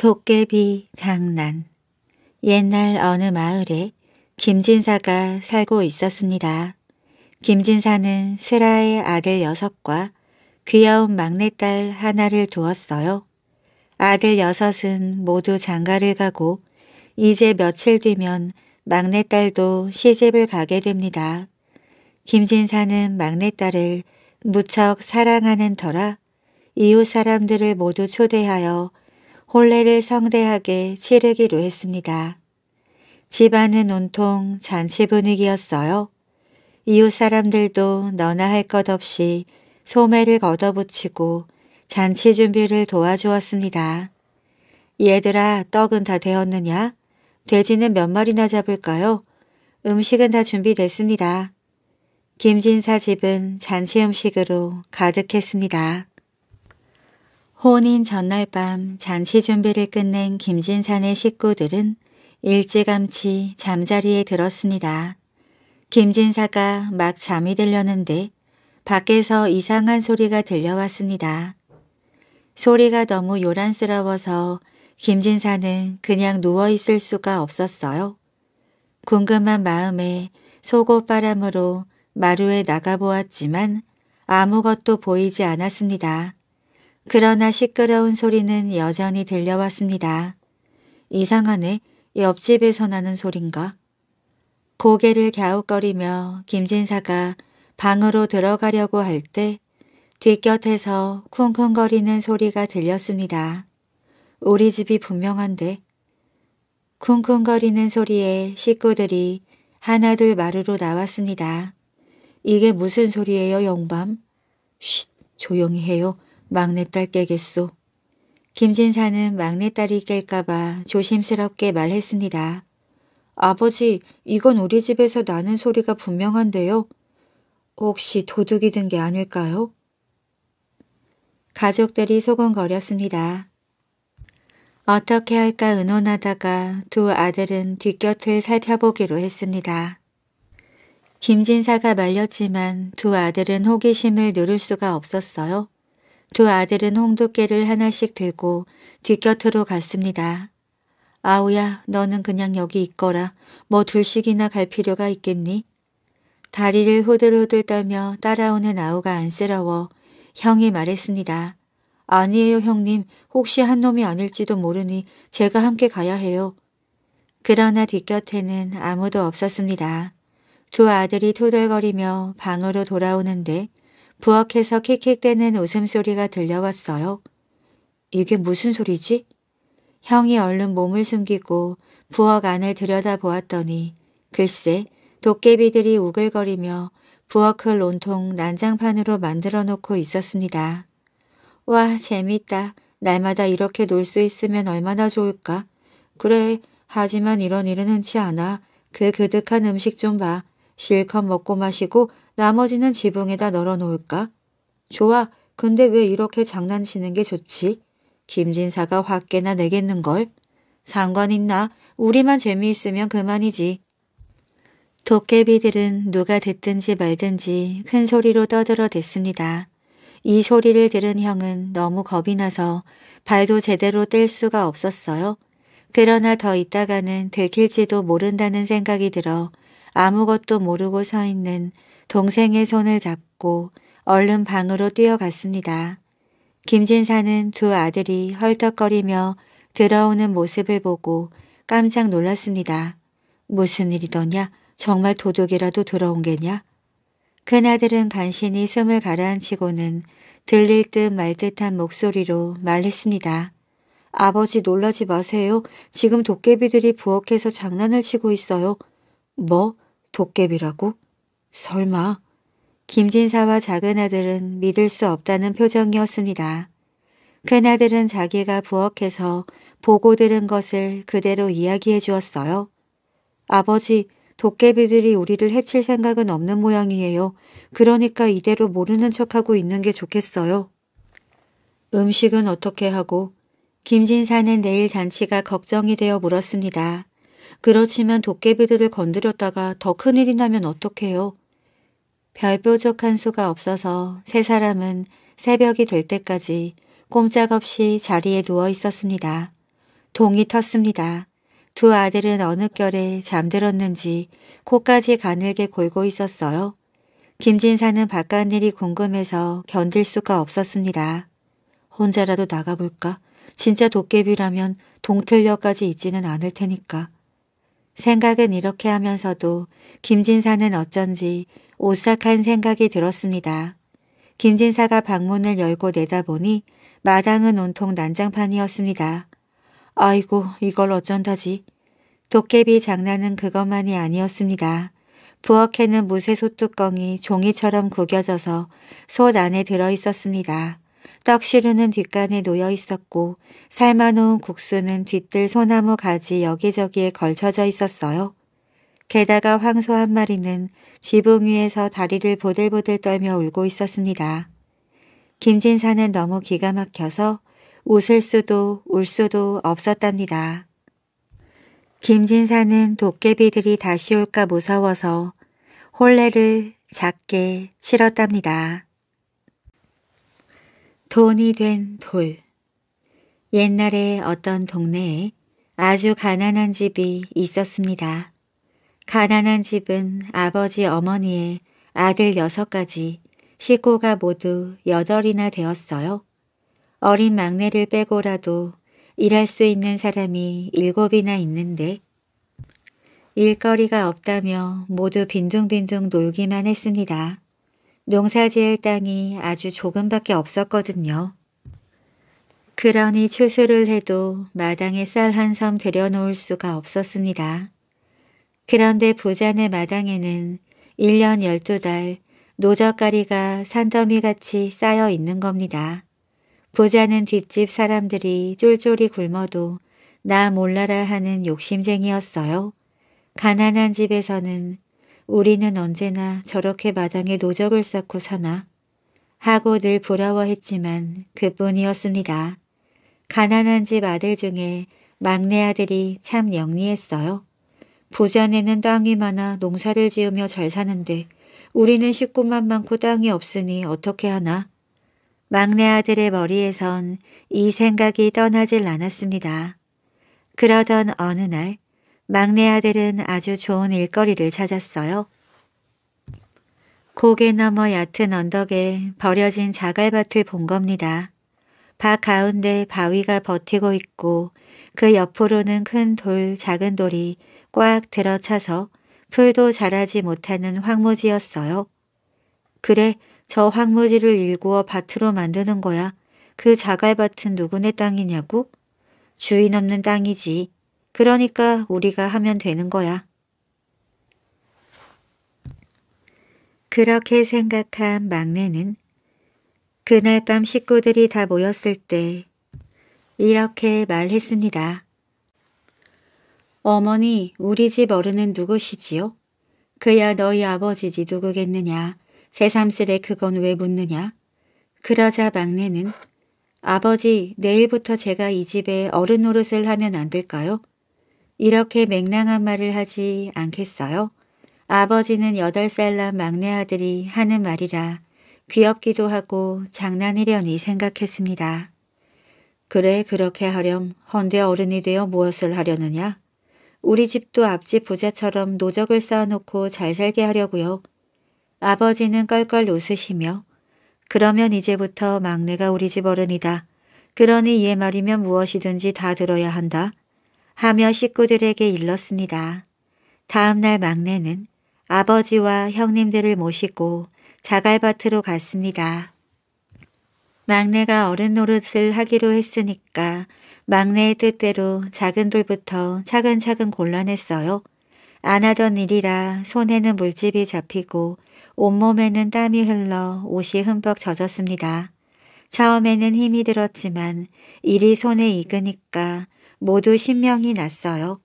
도깨비 장난 옛날 어느 마을에 김진사가 살고 있었습니다. 김진사는 슬아의 아들 여섯과 귀여운 막내딸 하나를 두었어요. 아들 여섯은 모두 장가를 가고 이제 며칠 뒤면 막내딸도 시집을 가게 됩니다. 김진사는 막내딸을 무척 사랑하는 터라 이웃 사람들을 모두 초대하여 혼례를 성대하게 치르기로 했습니다. 집안은 온통 잔치 분위기였어요. 이웃 사람들도 너나 할 것 없이 소매를 걷어붙이고 잔치 준비를 도와주었습니다. 얘들아 떡은 다 되었느냐? 돼지는 몇 마리나 잡을까요? 음식은 다 준비됐습니다. 김진사 집은 잔치 음식으로 가득했습니다. 혼인 전날 밤 잔치 준비를 끝낸 김진산의 식구들은 일찌감치 잠자리에 들었습니다. 김진사가 막 잠이 들려는데 밖에서 이상한 소리가 들려왔습니다. 소리가 너무 요란스러워서 김진사는 그냥 누워있을 수가 없었어요. 궁금한 마음에 속옷바람으로 마루에 나가보았지만 아무것도 보이지 않았습니다. 그러나 시끄러운 소리는 여전히 들려왔습니다. 이상하네. 옆집에서 나는 소린가? 고개를 갸웃거리며 김진사가 방으로 들어가려고 할때 뒷곁에서 쿵쿵거리는 소리가 들렸습니다. 우리 집이 분명한데 쿵쿵거리는 소리에 식구들이 하나둘 마루로 나왔습니다. 이게 무슨 소리예요, 영밤? 쉿, 조용히 해요. 막내딸 깨겠소. 김진사는 막내딸이 깰까봐 조심스럽게 말했습니다. 아버지, 이건 우리 집에서 나는 소리가 분명한데요. 혹시 도둑이 든 게 아닐까요? 가족들이 소곤거렸습니다. 어떻게 할까 의논하다가 두 아들은 뒷곁을 살펴보기로 했습니다. 김진사가 말렸지만 두 아들은 호기심을 누를 수가 없었어요. 두 아들은 홍두깨를 하나씩 들고 뒷곁으로 갔습니다. 아우야 너는 그냥 여기 있거라. 뭐 둘씩이나 갈 필요가 있겠니? 다리를 호들호들 떨며 따라오는 아우가 안쓰러워 형이 말했습니다. 아니에요 형님. 혹시 한 놈이 아닐지도 모르니 제가 함께 가야 해요. 그러나 뒷곁에는 아무도 없었습니다. 두 아들이 투덜거리며 방으로 돌아오는데 부엌에서 킥킥대는 웃음소리가 들려왔어요. 이게 무슨 소리지? 형이 얼른 몸을 숨기고 부엌 안을 들여다보았더니 글쎄 도깨비들이 우글거리며 부엌을 온통 난장판으로 만들어 놓고 있었습니다. 와 재밌다. 날마다 이렇게 놀 수 있으면 얼마나 좋을까. 그래 하지만 이런 일은 흔치 않아. 그 그득한 음식 좀 봐. 실컷 먹고 마시고 나머지는 지붕에다 널어놓을까? 좋아. 근데 왜 이렇게 장난치는 게 좋지? 김진사가 화깨나 내겠는걸? 상관 있나? 우리만 재미있으면 그만이지. 도깨비들은 누가 듣든지 말든지 큰 소리로 떠들어 댔습니다. 이 소리를 들은 형은 너무 겁이 나서 발도 제대로 뗄 수가 없었어요. 그러나 더 있다가는 들킬지도 모른다는 생각이 들어 아무것도 모르고 서 있는 동생의 손을 잡고 얼른 방으로 뛰어갔습니다. 김진사는 두 아들이 헐떡거리며 들어오는 모습을 보고 깜짝 놀랐습니다. 무슨 일이더냐? 정말 도둑이라도 들어온 게냐? 큰아들은 간신히 숨을 가라앉히고는 들릴 듯 말 듯한 목소리로 말했습니다. 아버지 놀라지 마세요. 지금 도깨비들이 부엌에서 장난을 치고 있어요. 뭐? 도깨비라고? 설마? 김진사와 작은 아들은 믿을 수 없다는 표정이었습니다. 큰아들은 자기가 부엌에서 보고 들은 것을 그대로 이야기해 주었어요. 아버지, 도깨비들이 우리를 해칠 생각은 없는 모양이에요. 그러니까 이대로 모르는 척하고 있는 게 좋겠어요. 음식은 어떻게 하고? 김진사는 내일 잔치가 걱정이 되어 물었습니다. 그렇지만 도깨비들을 건드렸다가 더 큰일이 나면 어떡해요? 별 뾰족한 수가 없어서 세 사람은 새벽이 될 때까지 꼼짝없이 자리에 누워 있었습니다. 동이 텄습니다. 두 아들은 어느 결에 잠들었는지 코까지 가늘게 골고 있었어요. 김진사는 바깥 일이 궁금해서 견딜 수가 없었습니다. 혼자라도 나가볼까? 진짜 도깨비라면 동틀녘까지 있지는 않을 테니까. 생각은 이렇게 하면서도 김진사는 어쩐지 오싹한 생각이 들었습니다. 김진사가 방문을 열고 내다보니 마당은 온통 난장판이었습니다. 아이고 이걸 어쩐다지. 도깨비 장난은 그것만이 아니었습니다. 부엌에는 무쇠 소뚜껑이 종이처럼 구겨져서 솥 안에 들어있었습니다. 떡시루는 뒷간에 놓여 있었고 삶아놓은 국수는 뒤뜰 소나무 가지 여기저기에 걸쳐져 있었어요. 게다가 황소 한 마리는 지붕 위에서 다리를 보들보들 떨며 울고 있었습니다. 김진사는 너무 기가 막혀서 웃을 수도 울 수도 없었답니다. 김진사는 도깨비들이 다시 올까 무서워서 홀레를 작게 치렀답니다. 돈이 된 돌 옛날에 어떤 동네에 아주 가난한 집이 있었습니다. 가난한 집은 아버지 어머니의 아들 여섯까지 식구가 모두 여덟이나 되었어요. 어린 막내를 빼고라도 일할 수 있는 사람이 일곱이나 있는데 일거리가 없다며 모두 빈둥빈둥 놀기만 했습니다. 농사지을 땅이 아주 조금밖에 없었거든요. 그러니 추수를 해도 마당에 쌀 한 섬 들여놓을 수가 없었습니다. 그런데 부자네 마당에는 1년 12달 노젓가리가 산더미같이 쌓여 있는 겁니다. 부자는 뒷집 사람들이 쫄쫄이 굶어도 나 몰라라 하는 욕심쟁이였어요. 가난한 집에서는 우리는 언제나 저렇게 마당에 노적을 쌓고 사나 하고 늘 부러워했지만 그뿐이었습니다. 가난한 집 아들 중에 막내 아들이 참 영리했어요. 부자네는 땅이 많아 농사를 지으며 잘 사는데 우리는 식구만 많고 땅이 없으니 어떻게 하나? 막내 아들의 머리에선 이 생각이 떠나질 않았습니다. 그러던 어느 날 막내 아들은 아주 좋은 일거리를 찾았어요. 고개 넘어 얕은 언덕에 버려진 자갈밭을 본 겁니다. 밭 가운데 바위가 버티고 있고 그 옆으로는 큰 돌, 작은 돌이 꽉 들어차서 풀도 자라지 못하는 황무지였어요. 그래, 저 황무지를 일구어 밭으로 만드는 거야. 그 자갈밭은 누구네 땅이냐고? 주인 없는 땅이지. 그러니까 우리가 하면 되는 거야. 그렇게 생각한 막내는 그날 밤 식구들이 다 모였을 때 이렇게 말했습니다. 어머니, 우리 집 어른은 누구시지요? 그야 너희 아버지지 누구겠느냐. 새삼스레 그건 왜 묻느냐. 그러자 막내는 아버지, 내일부터 제가 이 집에 어른 노릇을 하면 안 될까요? 이렇게 맹랑한 말을 하지 않겠어요? 아버지는 여덟 살 난 막내 아들이 하는 말이라 귀엽기도 하고 장난이려니 생각했습니다. 그래 그렇게 하렴 헌데 어른이 되어 무엇을 하려느냐? 우리 집도 앞집 부자처럼 노적을 쌓아놓고 잘 살게 하려고요. 아버지는 껄껄 웃으시며 그러면 이제부터 막내가 우리 집 어른이다. 그러니 얘 말이면 무엇이든지 다 들어야 한다. 하며 식구들에게 일렀습니다. 다음날 막내는 아버지와 형님들을 모시고 자갈밭으로 갔습니다. 막내가 어른 노릇을 하기로 했으니까 막내의 뜻대로 작은 돌부터 차근차근 골라냈어요. 안 하던 일이라 손에는 물집이 잡히고 온몸에는 땀이 흘러 옷이 흠뻑 젖었습니다. 처음에는 힘이 들었지만 일이 손에 익으니까 모두 신명이 났어요.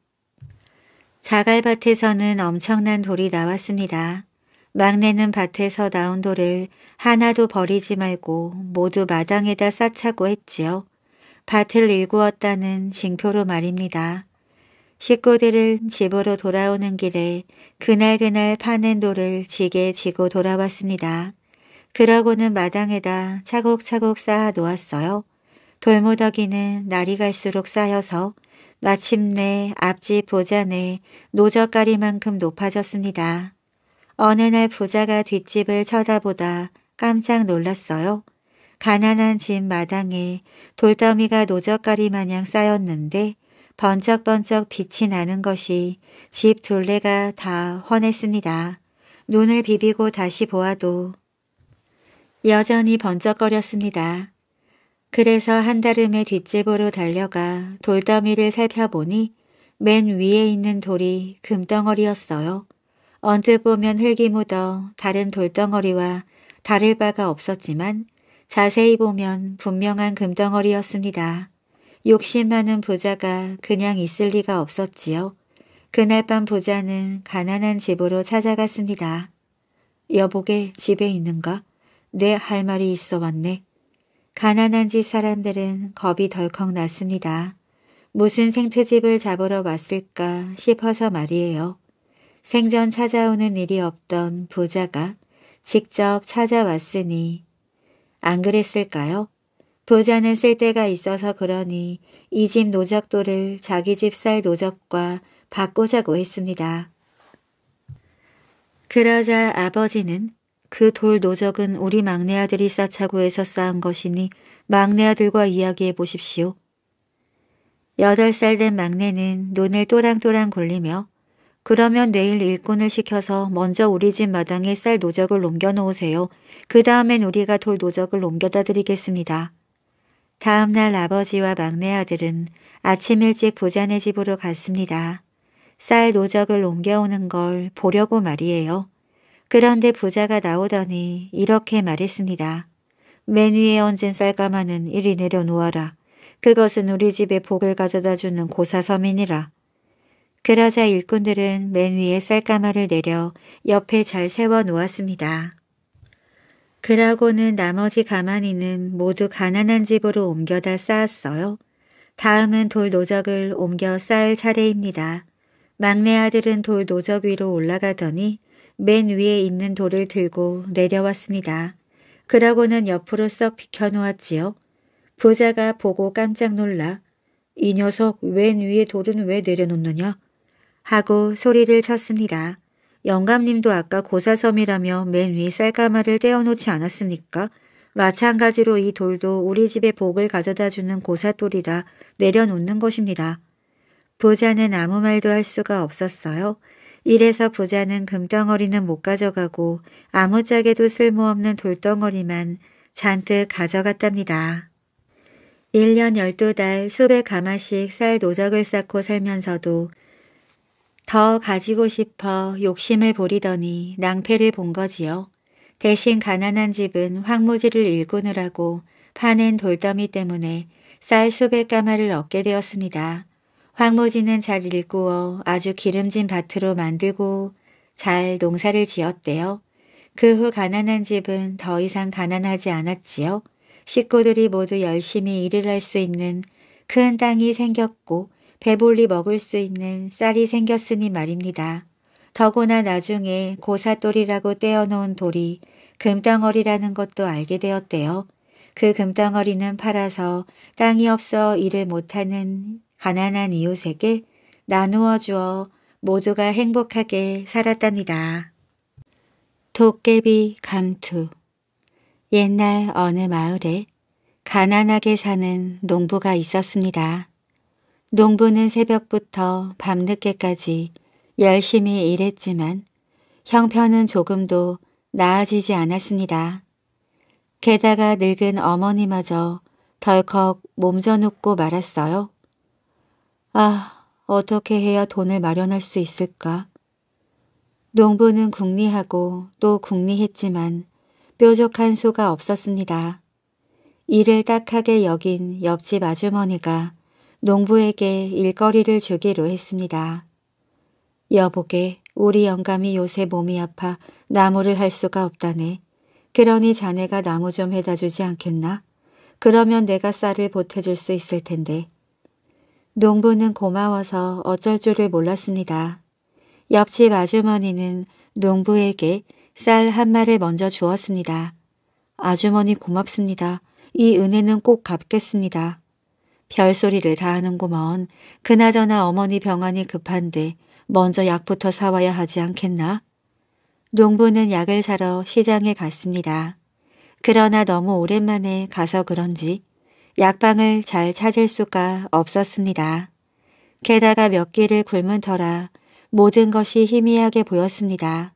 자갈밭에서는 엄청난 돌이 나왔습니다. 막내는 밭에서 나온 돌을 하나도 버리지 말고 모두 마당에다 싸차고 했지요. 밭을 일구었다는 징표로 말입니다. 식구들은 집으로 돌아오는 길에 그날그날 파낸 돌을 지게 지고 돌아왔습니다. 그러고는 마당에다 차곡차곡 쌓아 놓았어요. 돌무더기는 날이 갈수록 쌓여서 마침내 앞집 보자네 노젓가리만큼 높아졌습니다. 어느 날 부자가 뒷집을 쳐다보다 깜짝 놀랐어요. 가난한 집 마당에 돌더미가 노젓가리 마냥 쌓였는데 번쩍번쩍 빛이 나는 것이 집 둘레가 다 헌했습니다. 눈을 비비고 다시 보아도 여전히 번쩍거렸습니다. 그래서 한달음의 뒷집으로 달려가 돌더미를 살펴보니 맨 위에 있는 돌이 금덩어리였어요. 언뜻 보면 흙이 묻어 다른 돌덩어리와 다를 바가 없었지만 자세히 보면 분명한 금덩어리였습니다. 욕심 많은 부자가 그냥 있을 리가 없었지요. 그날 밤 부자는 가난한 집으로 찾아갔습니다. 여보게 집에 있는가? 내할 네, 말이 있어 왔네. 가난한 집 사람들은 겁이 덜컥 났습니다. 무슨 생태집을 잡으러 왔을까 싶어서 말이에요. 생전 찾아오는 일이 없던 부자가 직접 찾아왔으니 안 그랬을까요? 부자는 쓸 데가 있어서 그러니 이 집 노적도를 자기 집살 노적과 바꾸자고 했습니다. 그러자 아버지는 그 돌 노적은 우리 막내 아들이 싸차고 해서 쌓은 것이니 막내 아들과 이야기해 보십시오. 여덟 살 된 막내는 눈을 또랑또랑 굴리며 그러면 내일 일꾼을 시켜서 먼저 우리 집 마당에 쌀 노적을 옮겨놓으세요. 그 다음엔 우리가 돌 노적을 옮겨다 드리겠습니다. 다음날 아버지와 막내 아들은 아침 일찍 부자네 집으로 갔습니다. 쌀 노적을 옮겨오는 걸 보려고 말이에요. 그런데 부자가 나오더니 이렇게 말했습니다. 맨 위에 얹은 쌀가마는 이리 내려놓아라. 그것은 우리 집에 복을 가져다주는 고사서민이라 그러자 일꾼들은 맨 위에 쌀가마를 내려 옆에 잘 세워 놓았습니다. 그라고는 나머지 가마니는 모두 가난한 집으로 옮겨다 쌓았어요. 다음은 돌 노적을 옮겨 쌓을 차례입니다. 막내 아들은 돌 노적 위로 올라가더니 맨 위에 있는 돌을 들고 내려왔습니다. 그라고는 옆으로 썩 비켜놓았지요. 부자가 보고 깜짝 놀라 이 녀석 맨 위에 돌은 왜 내려놓느냐? 하고 소리를 쳤습니다. 영감님도 아까 고사섬이라며 맨 위 쌀가마를 떼어놓지 않았습니까? 마찬가지로 이 돌도 우리 집에 복을 가져다주는 고사돌이라 내려놓는 것입니다. 부자는 아무 말도 할 수가 없었어요. 이래서 부자는 금덩어리는 못 가져가고 아무짝에도 쓸모없는 돌덩어리만 잔뜩 가져갔답니다. 1년 12달 수백 가마씩 쌀 노적을 쌓고 살면서도 더 가지고 싶어 욕심을 부리더니 낭패를 본 거지요. 대신 가난한 집은 황무지를 일구느라고 파낸 돌더미 때문에 쌀 수백 가마를 얻게 되었습니다. 황무지는 잘 일구어 아주 기름진 밭으로 만들고 잘 농사를 지었대요. 그 후 가난한 집은 더 이상 가난하지 않았지요. 식구들이 모두 열심히 일을 할 수 있는 큰 땅이 생겼고 배불리 먹을 수 있는 쌀이 생겼으니 말입니다. 더구나 나중에 고사돌이라고 떼어놓은 돌이 금덩어리라는 것도 알게 되었대요. 그 금덩어리는 팔아서 땅이 없어 일을 못하는 가난한 이웃에게 나누어 주어 모두가 행복하게 살았답니다. 도깨비 감투 옛날 어느 마을에 가난하게 사는 농부가 있었습니다. 농부는 새벽부터 밤늦게까지 열심히 일했지만 형편은 조금도 나아지지 않았습니다. 게다가 늙은 어머니마저 덜컥 몸져눕고 말았어요. 아, 어떻게 해야 돈을 마련할 수 있을까? 농부는 궁리하고 또 궁리했지만 뾰족한 수가 없었습니다. 이를 딱하게 여긴 옆집 아주머니가 농부에게 일거리를 주기로 했습니다. 여보게 우리 영감이 요새 몸이 아파 나무를 할 수가 없다네. 그러니 자네가 나무 좀 해다 주지 않겠나? 그러면 내가 쌀을 보태줄 수 있을 텐데. 농부는 고마워서 어쩔 줄을 몰랐습니다. 옆집 아주머니는 농부에게 쌀 한 마를 먼저 주었습니다. 아주머니 고맙습니다. 이 은혜는 꼭 갚겠습니다. 별소리를 다 하는구먼. 그나저나 어머니 병환이 급한데 먼저 약부터 사와야 하지 않겠나? 농부는 약을 사러 시장에 갔습니다. 그러나 너무 오랜만에 가서 그런지 약방을 잘 찾을 수가 없었습니다. 게다가 몇 길을 굶은 터라 모든 것이 희미하게 보였습니다.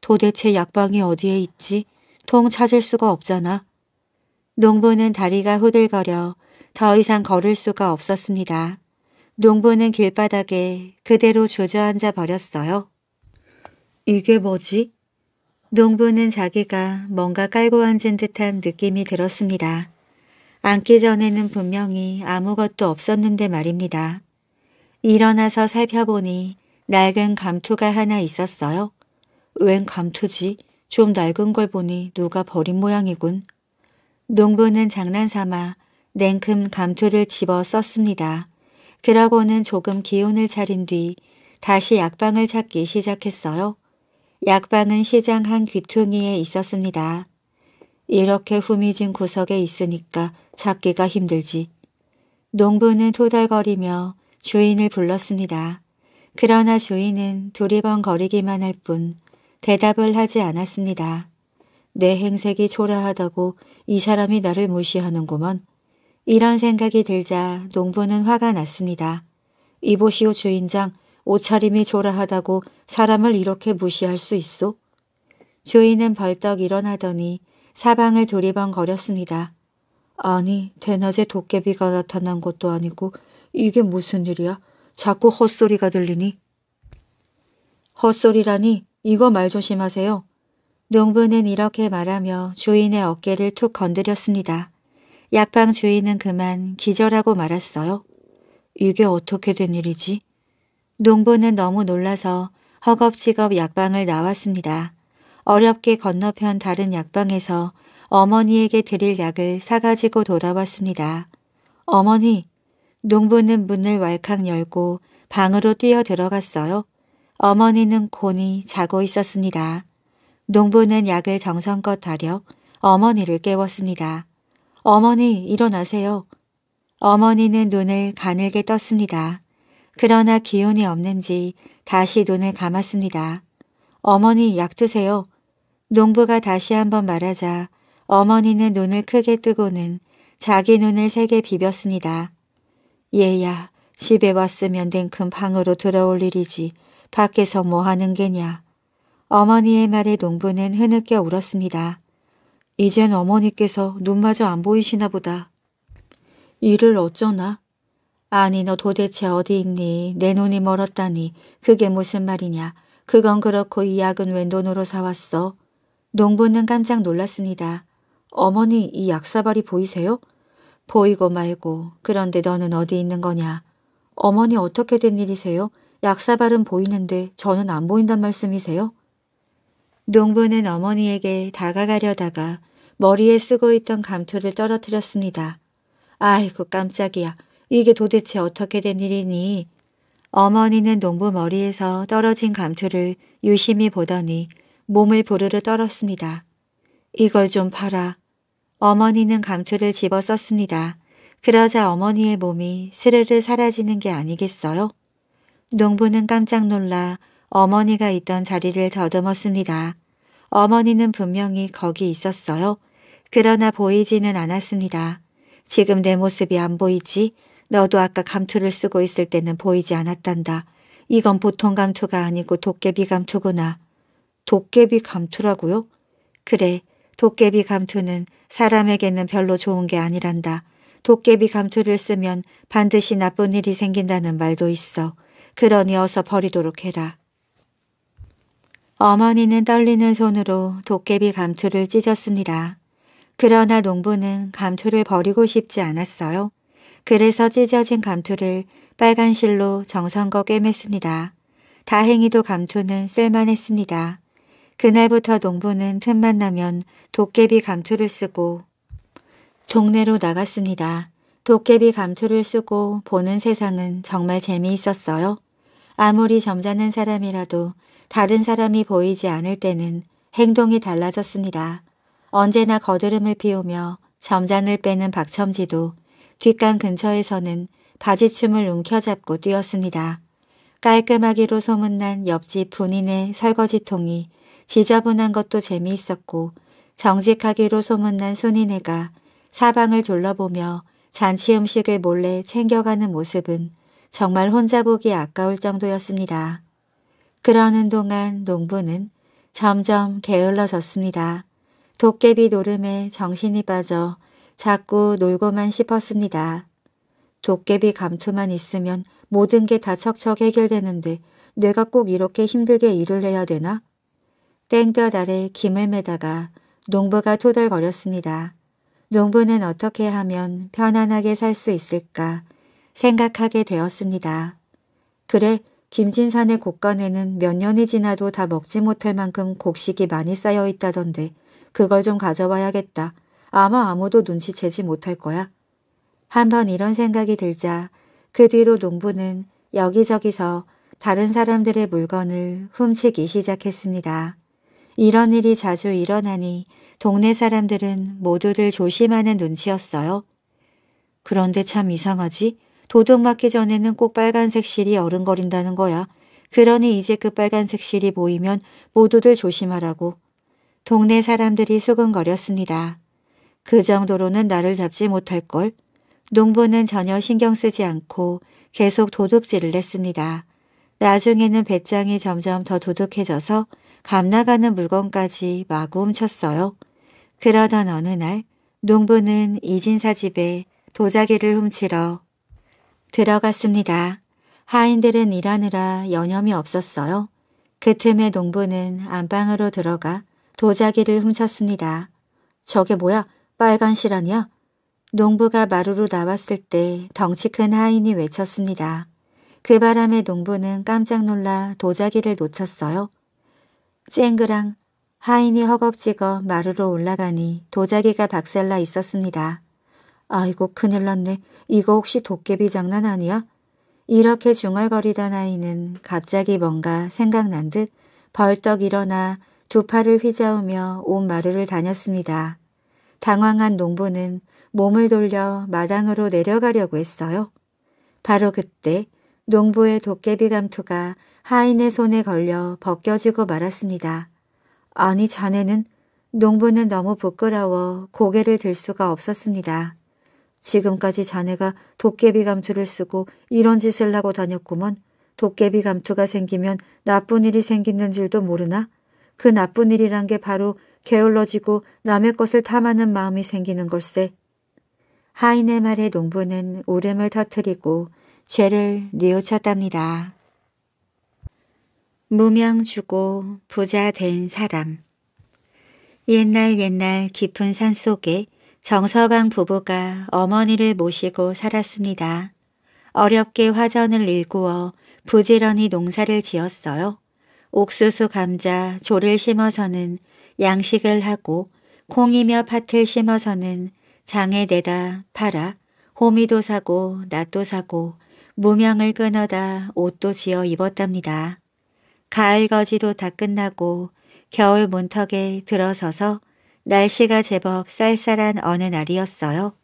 도대체 약방이 어디에 있지? 통 찾을 수가 없잖아. 농부는 다리가 후들거려 더 이상 걸을 수가 없었습니다. 농부는 길바닥에 그대로 주저앉아 버렸어요. 이게 뭐지? 농부는 자기가 뭔가 깔고 앉은 듯한 느낌이 들었습니다. 앉기 전에는 분명히 아무것도 없었는데 말입니다. 일어나서 살펴보니 낡은 감투가 하나 있었어요. 웬 감투지? 좀 낡은 걸 보니 누가 버린 모양이군. 농부는 장난삼아 냉큼 감투를 집어 썼습니다. 그러고는 조금 기운을 차린 뒤 다시 약방을 찾기 시작했어요. 약방은 시장 한 귀퉁이에 있었습니다. 이렇게 후미진 구석에 있으니까 찾기가 힘들지. 농부는 토달거리며 주인을 불렀습니다. 그러나 주인은 두리번거리기만 할 뿐 대답을 하지 않았습니다. 내 행색이 초라하다고 이 사람이 나를 무시하는구먼. 이런 생각이 들자 농부는 화가 났습니다. 이보시오 주인장, 옷차림이 조라하다고 사람을 이렇게 무시할 수 있소? 주인은 벌떡 일어나더니 사방을 도리번거렸습니다. 아니, 대낮에 도깨비가 나타난 것도 아니고 이게 무슨 일이야? 자꾸 헛소리가 들리니? 헛소리라니 이거 말 조심하세요. 농부는 이렇게 말하며 주인의 어깨를 툭 건드렸습니다. 약방 주인은 그만 기절하고 말았어요. 이게 어떻게 된 일이지? 농부는 너무 놀라서 허겁지겁 약방을 나왔습니다. 어렵게 건너편 다른 약방에서 어머니에게 드릴 약을 사가지고 돌아왔습니다. 어머니! 농부는 문을 왈칵 열고 방으로 뛰어 들어갔어요. 어머니는 곤히 자고 있었습니다. 농부는 약을 정성껏 다려 어머니를 깨웠습니다. 어머니 일어나세요. 어머니는 눈을 가늘게 떴습니다. 그러나 기운이 없는지 다시 눈을 감았습니다. 어머니 약 드세요. 농부가 다시 한번 말하자 어머니는 눈을 크게 뜨고는 자기 눈을 세게 비볐습니다. 얘야 집에 왔으면 냉큼 방으로 들어올 일이지 밖에서 뭐 하는 게냐. 어머니의 말에 농부는 흐느껴 울었습니다. 이젠 어머니께서 눈마저 안 보이시나 보다. 일을 어쩌나? 아니 너 도대체 어디 있니? 내 눈이 멀었다니. 그게 무슨 말이냐. 그건 그렇고 이 약은 웬 돈으로 사왔어? 농부는 깜짝 놀랐습니다. 어머니 이 약사발이 보이세요? 보이고 말고 그런데 너는 어디 있는 거냐? 어머니 어떻게 된 일이세요? 약사발은 보이는데 저는 안 보인단 말씀이세요? 농부는 어머니에게 다가가려다가 머리에 쓰고 있던 감투를 떨어뜨렸습니다. 아이고 깜짝이야. 이게 도대체 어떻게 된 일이니? 어머니는 농부 머리에서 떨어진 감투를 유심히 보더니 몸을 부르르 떨었습니다. 이걸 좀 봐라. 어머니는 감투를 집어 썼습니다. 그러자 어머니의 몸이 스르르 사라지는 게 아니겠어요? 농부는 깜짝 놀라 어머니가 있던 자리를 더듬었습니다. 어머니는 분명히 거기 있었어요. 그러나 보이지는 않았습니다. 지금 내 모습이 안 보이지? 너도 아까 감투를 쓰고 있을 때는 보이지 않았단다. 이건 보통 감투가 아니고 도깨비 감투구나. 도깨비 감투라고요? 그래, 도깨비 감투는 사람에게는 별로 좋은 게 아니란다. 도깨비 감투를 쓰면 반드시 나쁜 일이 생긴다는 말도 있어. 그러니 어서 버리도록 해라. 어머니는 떨리는 손으로 도깨비 감초를 찢었습니다. 그러나 농부는 감초를 버리고 싶지 않았어요. 그래서 찢어진 감초를 빨간 실로 정성껏 꿰맸습니다. 다행히도 감초는 쓸만했습니다. 그날부터 농부는 틈만 나면 도깨비 감초를 쓰고 동네로 나갔습니다. 도깨비 감초를 쓰고 보는 세상은 정말 재미있었어요. 아무리 점잖은 사람이라도 다른 사람이 보이지 않을 때는 행동이 달라졌습니다. 언제나 거드름을 피우며 점잔을 빼는 박첨지도 뒷간 근처에서는 바지춤을 움켜잡고 뛰었습니다. 깔끔하기로 소문난 옆집 분인의 설거지통이 지저분한 것도 재미있었고 정직하기로 소문난 손인애가 사방을 둘러보며 잔치 음식을 몰래 챙겨가는 모습은 정말 혼자 보기 아까울 정도였습니다. 그러는 동안 농부는 점점 게을러졌습니다. 도깨비 노름에 정신이 빠져 자꾸 놀고만 싶었습니다. 도깨비 감투만 있으면 모든 게 다 척척 해결되는데 내가 꼭 이렇게 힘들게 일을 해야 되나? 땡볕 아래 김을 메다가 농부가 토덜거렸습니다. 농부는 어떻게 하면 편안하게 살 수 있을까 생각하게 되었습니다. 그래 김진산의 곳간에는몇 년이 지나도 다 먹지 못할 만큼 곡식이 많이 쌓여 있다던데 그걸 좀 가져와야겠다. 아마 아무도 눈치채지 못할 거야. 한번 이런 생각이 들자 그 뒤로 농부는 여기저기서 다른 사람들의 물건을 훔치기 시작했습니다. 이런 일이 자주 일어나니 동네 사람들은 모두들 조심하는 눈치였어요. 그런데 참 이상하지? 도둑 맞기 전에는 꼭 빨간색 실이 어른거린다는 거야. 그러니 이제 그 빨간색 실이 보이면 모두들 조심하라고. 동네 사람들이 수근거렸습니다. 그 정도로는 나를 잡지 못할걸. 농부는 전혀 신경 쓰지 않고 계속 도둑질을 했습니다. 나중에는 배짱이 점점 더 도둑해져서 감나가는 물건까지 마구 훔쳤어요. 그러던 어느 날 농부는 이진사 집에 도자기를 훔치러 들어갔습니다. 하인들은 일하느라 여념이 없었어요. 그 틈에 농부는 안방으로 들어가 도자기를 훔쳤습니다. 저게 뭐야? 빨간 실 아니야? 농부가 마루로 나왔을 때 덩치 큰 하인이 외쳤습니다. 그 바람에 농부는 깜짝 놀라 도자기를 놓쳤어요. 쨍그랑 하인이 허겁지겁 마루로 올라가니 도자기가 박살나 있었습니다. 아이고 큰일 났네. 이거 혹시 도깨비 장난 아니야? 이렇게 중얼거리던 아이는 갑자기 뭔가 생각난 듯 벌떡 일어나 두 팔을 휘저으며 온 마루를 다녔습니다. 당황한 농부는 몸을 돌려 마당으로 내려가려고 했어요. 바로 그때 농부의 도깨비 감투가 하인의 손에 걸려 벗겨지고 말았습니다. 아니 자네는? 농부는 너무 부끄러워 고개를 들 수가 없었습니다. 지금까지 자네가 도깨비 감투를 쓰고 이런 짓을 하고 다녔구먼. 도깨비 감투가 생기면 나쁜 일이 생기는 줄도 모르나? 그 나쁜 일이란 게 바로 게을러지고 남의 것을 탐하는 마음이 생기는 걸세. 하인의 말에 농부는 울음을 터뜨리고 죄를 뉘우쳤답니다. 무명 주고 부자 된 사람 옛날 옛날 깊은 산속에 정서방 부부가 어머니를 모시고 살았습니다. 어렵게 화전을 일구어 부지런히 농사를 지었어요. 옥수수, 감자, 조를 심어서는 양식을 하고 콩이며 팥을 심어서는 장에 내다 팔아 호미도 사고 낫도 사고 무명을 끊어다 옷도 지어 입었답니다. 가을 거지도 다 끝나고 겨울 문턱에 들어서서 날씨가 제법 쌀쌀한 어느 날이었어요.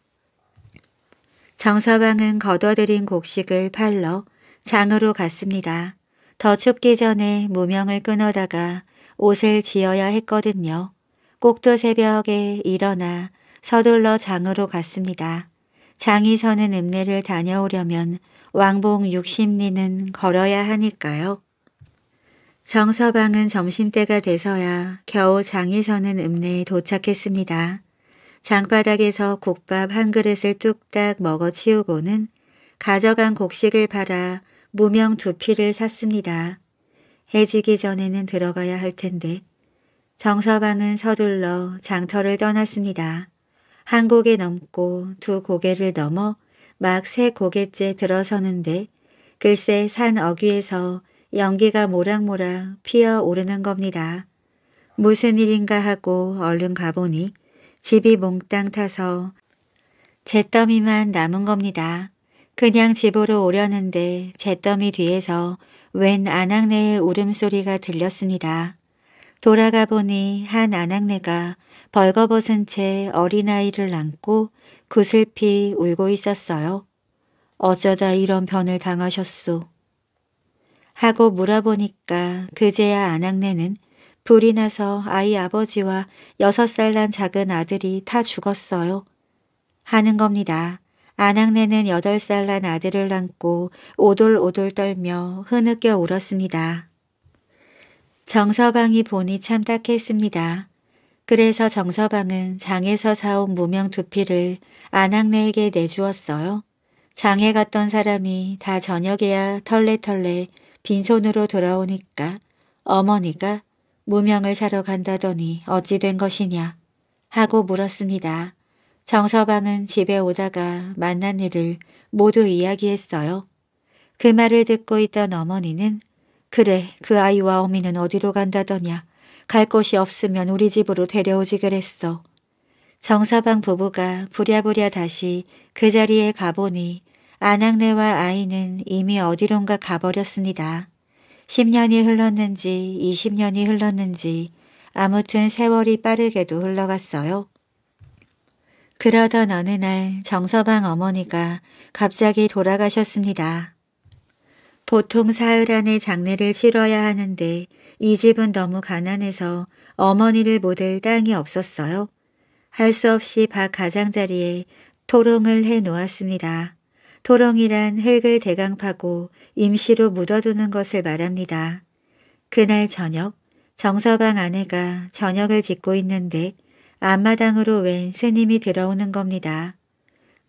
정서방은 거둬들인 곡식을 팔러 장으로 갔습니다. 더 춥기 전에 무명을 끊어다가 옷을 지어야 했거든요. 꼭두 새벽에 일어나 서둘러 장으로 갔습니다. 장이 서는 읍내를 다녀오려면 왕복 60리는 걸어야 하니까요. 정서방은 점심때가 돼서야 겨우 장이서는 읍내에 도착했습니다. 장바닥에서 국밥 한 그릇을 뚝딱 먹어치우고는 가져간 곡식을 팔아 무명 두피를 샀습니다. 해지기 전에는 들어가야 할 텐데 정서방은 서둘러 장터를 떠났습니다. 한 고개 넘고 두 고개를 넘어 막 세 고개째 들어서는데 글쎄 산 어귀에서 연기가 모락모락 피어 오르는 겁니다. 무슨 일인가 하고 얼른 가보니 집이 몽땅 타서 잿더미만 남은 겁니다. 그냥 집으로 오려는데 잿더미 뒤에서 웬 아낙네의 울음소리가 들렸습니다. 돌아가 보니 한 아낙네가 벌거벗은 채 어린아이를 안고 구슬피 울고 있었어요. 어쩌다 이런 변을 당하셨소. 하고 물어보니까 그제야 안학내는 불이 나서 아이 아버지와 여섯 살 난 작은 아들이 다 죽었어요. 하는 겁니다. 안학내는 여덟 살 난 아들을 안고 오돌오돌 떨며 흐느껴 울었습니다. 정서방이 보니 참 딱했습니다. 그래서 정서방은 장에서 사온 무명 두피를 안학내에게 내주었어요. 장에 갔던 사람이 다 저녁에야 털레털레 빈손으로 돌아오니까 어머니가 무명을 사러 간다더니 어찌 된 것이냐 하고 물었습니다. 정서방은 집에 오다가 만난 일을 모두 이야기했어요. 그 말을 듣고 있던 어머니는 그래 그 아이와 어미는 어디로 간다더냐 갈 곳이 없으면 우리 집으로 데려오지 그랬어. 정서방 부부가 부랴부랴 다시 그 자리에 가보니 아낙네와 아이는 이미 어디론가 가버렸습니다. 10년이 흘렀는지 20년이 흘렀는지 아무튼 세월이 빠르게도 흘러갔어요. 그러던 어느 날 정서방 어머니가 갑자기 돌아가셨습니다. 보통 사흘 안에 장례를 치러야 하는데 이 집은 너무 가난해서 어머니를 모델 땅이 없었어요. 할 수 없이 박 가장자리에 토롱을 해놓았습니다. 토렁이란 흙을 대강파고 임시로 묻어두는 것을 말합니다. 그날 저녁 정서방 아내가 저녁을 짓고 있는데 앞마당으로 웬 스님이 들어오는 겁니다.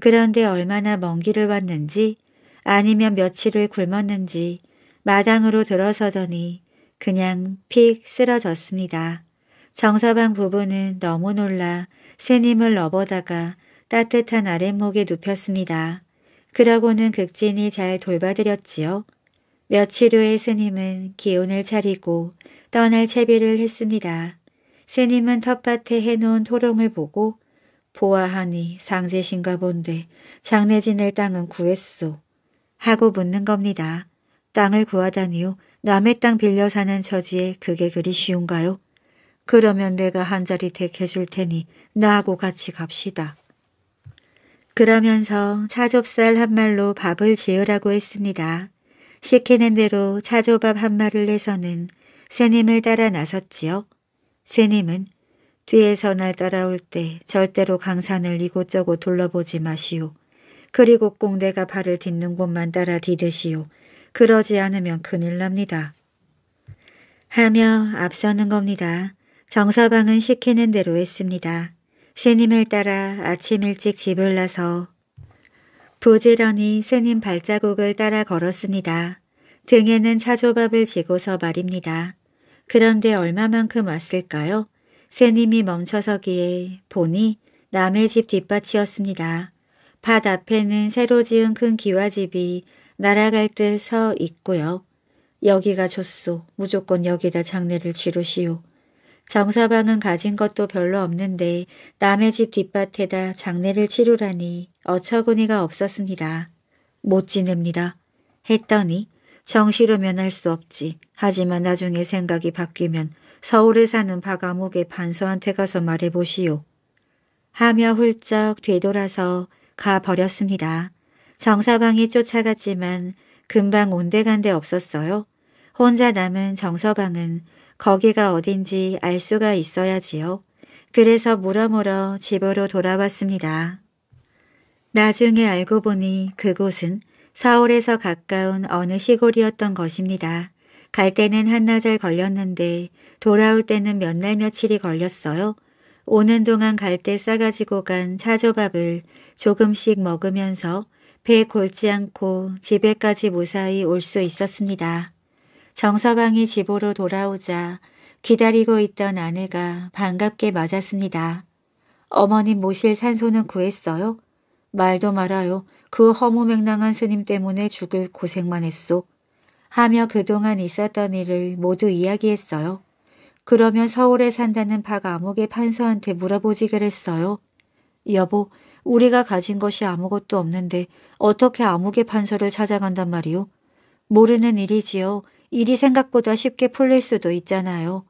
그런데 얼마나 먼 길을 왔는지 아니면 며칠을 굶었는지 마당으로 들어서더니 그냥 픽 쓰러졌습니다. 정서방 부부는 너무 놀라 스님을 업어다가 따뜻한 아랫목에 눕혔습니다. 그러고는 극진히 잘 돌봐드렸지요. 며칠 후에 스님은 기운을 차리고 떠날 채비를 했습니다. 스님은 텃밭에 해놓은 토롱을 보고 보아하니 상제신가 본데 장례 지낼 땅은 구했소. 하고 묻는 겁니다. 땅을 구하다니요. 남의 땅 빌려 사는 처지에 그게 그리 쉬운가요? 그러면 내가 한 자리 택해줄 테니 나하고 같이 갑시다. 그러면서 차좁쌀 한 말로 밥을 지으라고 했습니다. 시키는 대로 차조밥 한 말을 해서는 새님을 따라 나섰지요. 새님은 뒤에서 날 따라올 때 절대로 강산을 이곳저곳 둘러보지 마시오. 그리고 꼭 내가 발을 딛는 곳만 따라 디드시오. 그러지 않으면 큰일 납니다. 하며 앞서는 겁니다. 정서방은 시키는 대로 했습니다. 스님을 따라 아침 일찍 집을 나서 부지런히 스님 발자국을 따라 걸었습니다. 등에는 차조밥을 지고서 말입니다. 그런데 얼마만큼 왔을까요? 새님이 멈춰서기에 보니 남의 집 뒷밭이었습니다. 밭 앞에는 새로 지은 큰 기와집이 날아갈 듯 서 있고요. 여기가 좋소. 무조건 여기다 장례를 치르시오. 정사방은 가진 것도 별로 없는데 남의 집 뒷밭에다 장례를 치르라니 어처구니가 없었습니다. 못 지냅니다. 했더니 정시로 면할 수 없지. 하지만 나중에 생각이 바뀌면 서울에 사는 박아목의 반서한테 가서 말해보시오. 하며 훌쩍 되돌아서 가버렸습니다. 정서방이 쫓아갔지만 금방 온데간데 없었어요. 혼자 남은 정서방은 거기가 어딘지 알 수가 있어야지요. 그래서 물어물어 집으로 돌아왔습니다. 나중에 알고 보니 그곳은 서울에서 가까운 어느 시골이었던 것입니다. 갈 때는 한나절 걸렸는데 돌아올 때는 몇 날 며칠이 걸렸어요. 오는 동안 갈 때 싸가지고 간 차조밥을 조금씩 먹으면서 배 골지 않고 집에까지 무사히 올 수 있었습니다. 정서방이 집으로 돌아오자 기다리고 있던 아내가 반갑게 맞았습니다. 어머님 모실 산소는 구했어요? 말도 말아요. 그 허무맹랑한 스님 때문에 죽을 고생만 했소. 하며 그동안 있었던 일을 모두 이야기했어요. 그러면 서울에 산다는 박아흑의 판서한테 물어보지 그랬어요. 여보, 우리가 가진 것이 아무것도 없는데 어떻게 아흑의 판서를 찾아간단 말이오? 모르는 일이지요. 일이 생각보다 쉽게 풀릴 수도 있잖아요.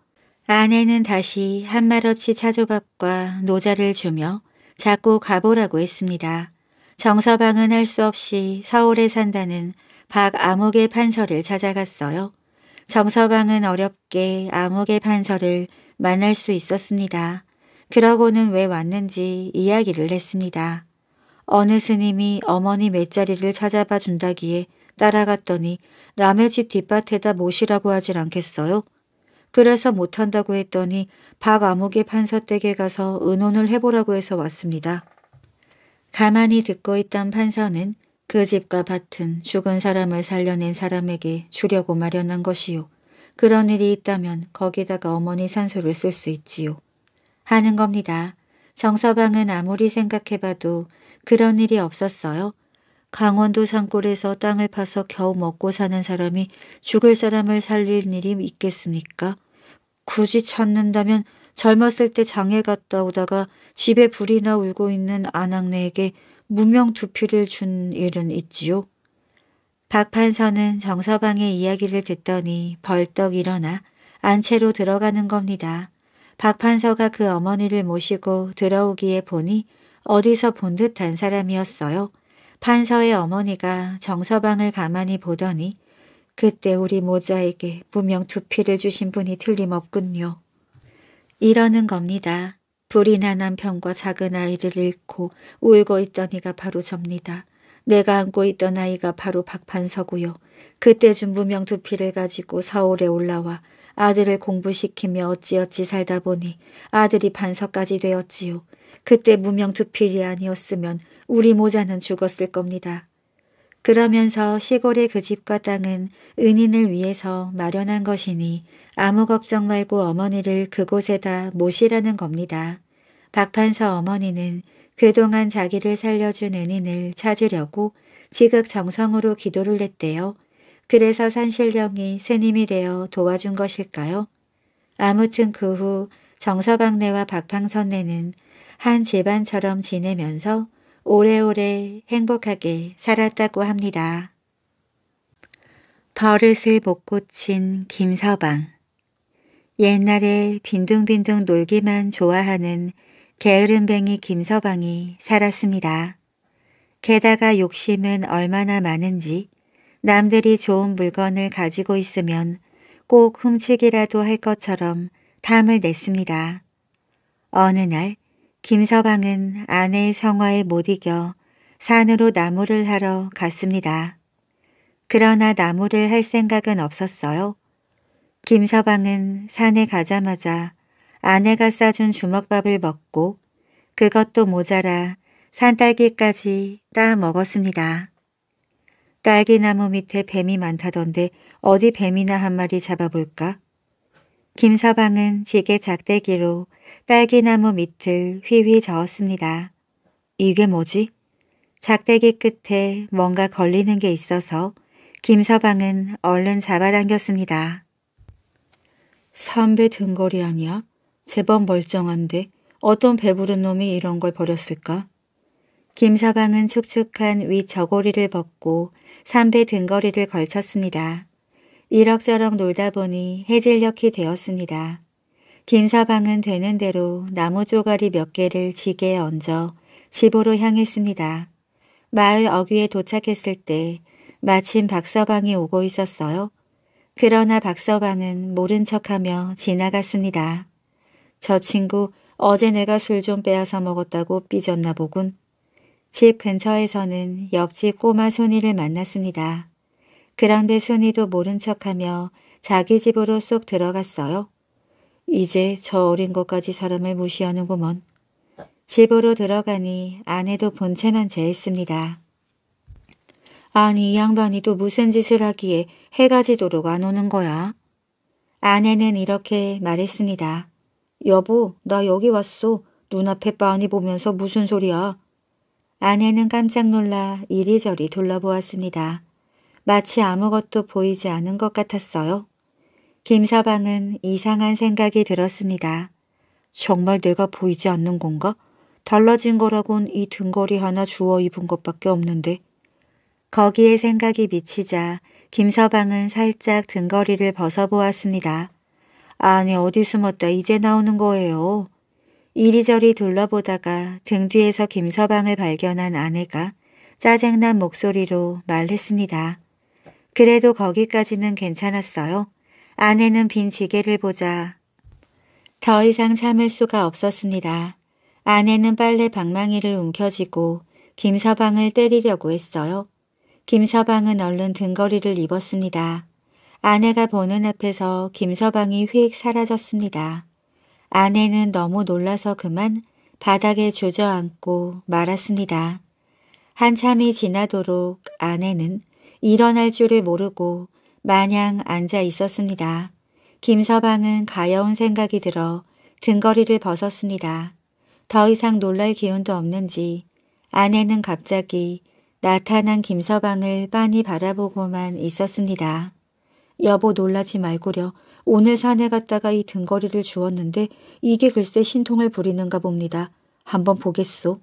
아내는 다시 한마러치 차조밥과 노자를 주며 자꾸 가보라고 했습니다. 정서방은 할 수 없이 서울에 산다는 박암옥의 판서를 찾아갔어요. 정서방은 어렵게 암옥의 판서를 만날 수 있었습니다. 그러고는 왜 왔는지 이야기를 했습니다. 어느 스님이 어머니 맷자리를 찾아봐 준다기에 따라갔더니 남의 집 뒷밭에다 모시라고 하질 않겠어요? 그래서 못한다고 했더니 박아무개 판사 댁에 가서 의논을 해보라고 해서 왔습니다. 가만히 듣고 있던 판사는그 집과 밭은 죽은 사람을 살려낸 사람에게 주려고 마련한 것이요. 그런 일이 있다면 거기다가 어머니 산소를 쓸 수 있지요. 하는 겁니다. 정서방은 아무리 생각해봐도 그런 일이 없었어요. 강원도 산골에서 땅을 파서 겨우 먹고 사는 사람이 죽을 사람을 살릴 일이 있겠습니까? 굳이 찾는다면 젊었을 때 장에 갔다 오다가 집에 불이 나 울고 있는 아낙네에게 무명 두피를 준 일은 있지요. 박판사는 정서방의 이야기를 듣더니 벌떡 일어나 안채로 들어가는 겁니다. 박 판서가 그 어머니를 모시고 들어오기에 보니 어디서 본 듯한 사람이었어요. 판서의 어머니가 정서방을 가만히 보더니 그때 우리 모자에게 무명 두피를 주신 분이 틀림없군요. 이러는 겁니다. 불이 난 남편과 작은 아이를 잃고 울고 있던 이가 바로 접니다. 내가 안고 있던 아이가 바로 박판서고요. 그때 준 무명 두피를 가지고 서울에 올라와 아들을 공부시키며 어찌어찌 살다 보니 아들이 판서까지 되었지요. 그때 무명 두필이 아니었으면 우리 모자는 죽었을 겁니다. 그러면서 시골의 그 집과 땅은 은인을 위해서 마련한 것이니 아무 걱정 말고 어머니를 그곳에다 모시라는 겁니다. 박판서 어머니는 그동안 자기를 살려준 은인을 찾으려고 지극정성으로 기도를 했대요. 그래서 산신령이 새님이 되어 도와준 것일까요? 아무튼 그 후 정서박내와 박판선내는 한 집안처럼 지내면서 오래오래 행복하게 살았다고 합니다. 버릇을 못 고친 김서방 옛날에 빈둥빈둥 놀기만 좋아하는 게으름뱅이 김서방이 살았습니다. 게다가 욕심은 얼마나 많은지 남들이 좋은 물건을 가지고 있으면 꼭 훔치기라도 할 것처럼 탐을 냈습니다. 어느 날 김서방은 아내의 성화에 못 이겨 산으로 나무를 하러 갔습니다. 그러나 나무를 할 생각은 없었어요. 김서방은 산에 가자마자 아내가 싸준 주먹밥을 먹고 그것도 모자라 산딸기까지 따 먹었습니다. 딸기나무 밑에 뱀이 많다던데 어디 뱀이나 한 마리 잡아볼까? 김서방은 지게 작대기로 딸기나무 밑을 휘휘 저었습니다. 이게 뭐지? 작대기 끝에 뭔가 걸리는 게 있어서 김서방은 얼른 잡아당겼습니다. 삼배 등거리 아니야? 제법 멀쩡한데 어떤 배부른 놈이 이런 걸 버렸을까? 김서방은 축축한 위 저고리를 벗고 삼배 등거리를 걸쳤습니다. 이럭저럭 놀다 보니 해질녘이 되었습니다. 김사방은 되는 대로 나무 조가리 몇 개를 지게에 얹어 집으로 향했습니다. 마을 어귀에 도착했을 때 마침 박서방이 오고 있었어요. 그러나 박서방은 모른 척하며 지나갔습니다. 저 친구 어제 내가 술 좀 빼앗아 먹었다고 삐졌나 보군. 집 근처에서는 옆집 꼬마 손이를 만났습니다. 그런데 손이도 모른 척하며 자기 집으로 쏙 들어갔어요. 이제 저 어린 것까지 사람을 무시하는구먼. 집으로 들어가니 아내도 본체만 재했습니다. 아니 이 양반이 또 무슨 짓을 하기에 해가 지도록 안 오는 거야? 아내는 이렇게 말했습니다. 여보 나 여기 왔어. 눈앞에 빤히 보면서 무슨 소리야. 아내는 깜짝 놀라 이리저리 둘러보았습니다. 마치 아무것도 보이지 않은 것 같았어요. 김서방은 이상한 생각이 들었습니다. 정말 내가 보이지 않는 건가? 달라진 거라곤 이 등거리 하나 주워 입은 것밖에 없는데. 거기에 생각이 미치자 김서방은 살짝 등거리를 벗어보았습니다. 아에 어디 숨었다 이제 나오는 거예요. 이리저리 둘러보다가 등 뒤에서 김서방을 발견한 아내가 짜증난 목소리로 말했습니다. 그래도 거기까지는 괜찮았어요. 아내는 빈 지게를 보자 더 이상 참을 수가 없었습니다. 아내는 빨래 방망이를 움켜쥐고 김서방을 때리려고 했어요. 김서방은 얼른 등거리를 입었습니다. 아내가 보는 앞에서 김서방이 휙 사라졌습니다. 아내는 너무 놀라서 그만 바닥에 주저앉고 말았습니다. 한참이 지나도록 아내는 일어날 줄을 모르고 마냥 앉아 있었습니다. 김서방은 가여운 생각이 들어 등거리를 벗었습니다. 더 이상 놀랄 기운도 없는지 아내는 갑자기 나타난 김서방을 빤히 바라보고만 있었습니다. 여보 놀라지 말고려 오늘 산에 갔다가 이 등거리를 주었는데 이게 글쎄 신통을 부리는가 봅니다. 한번 보겠소.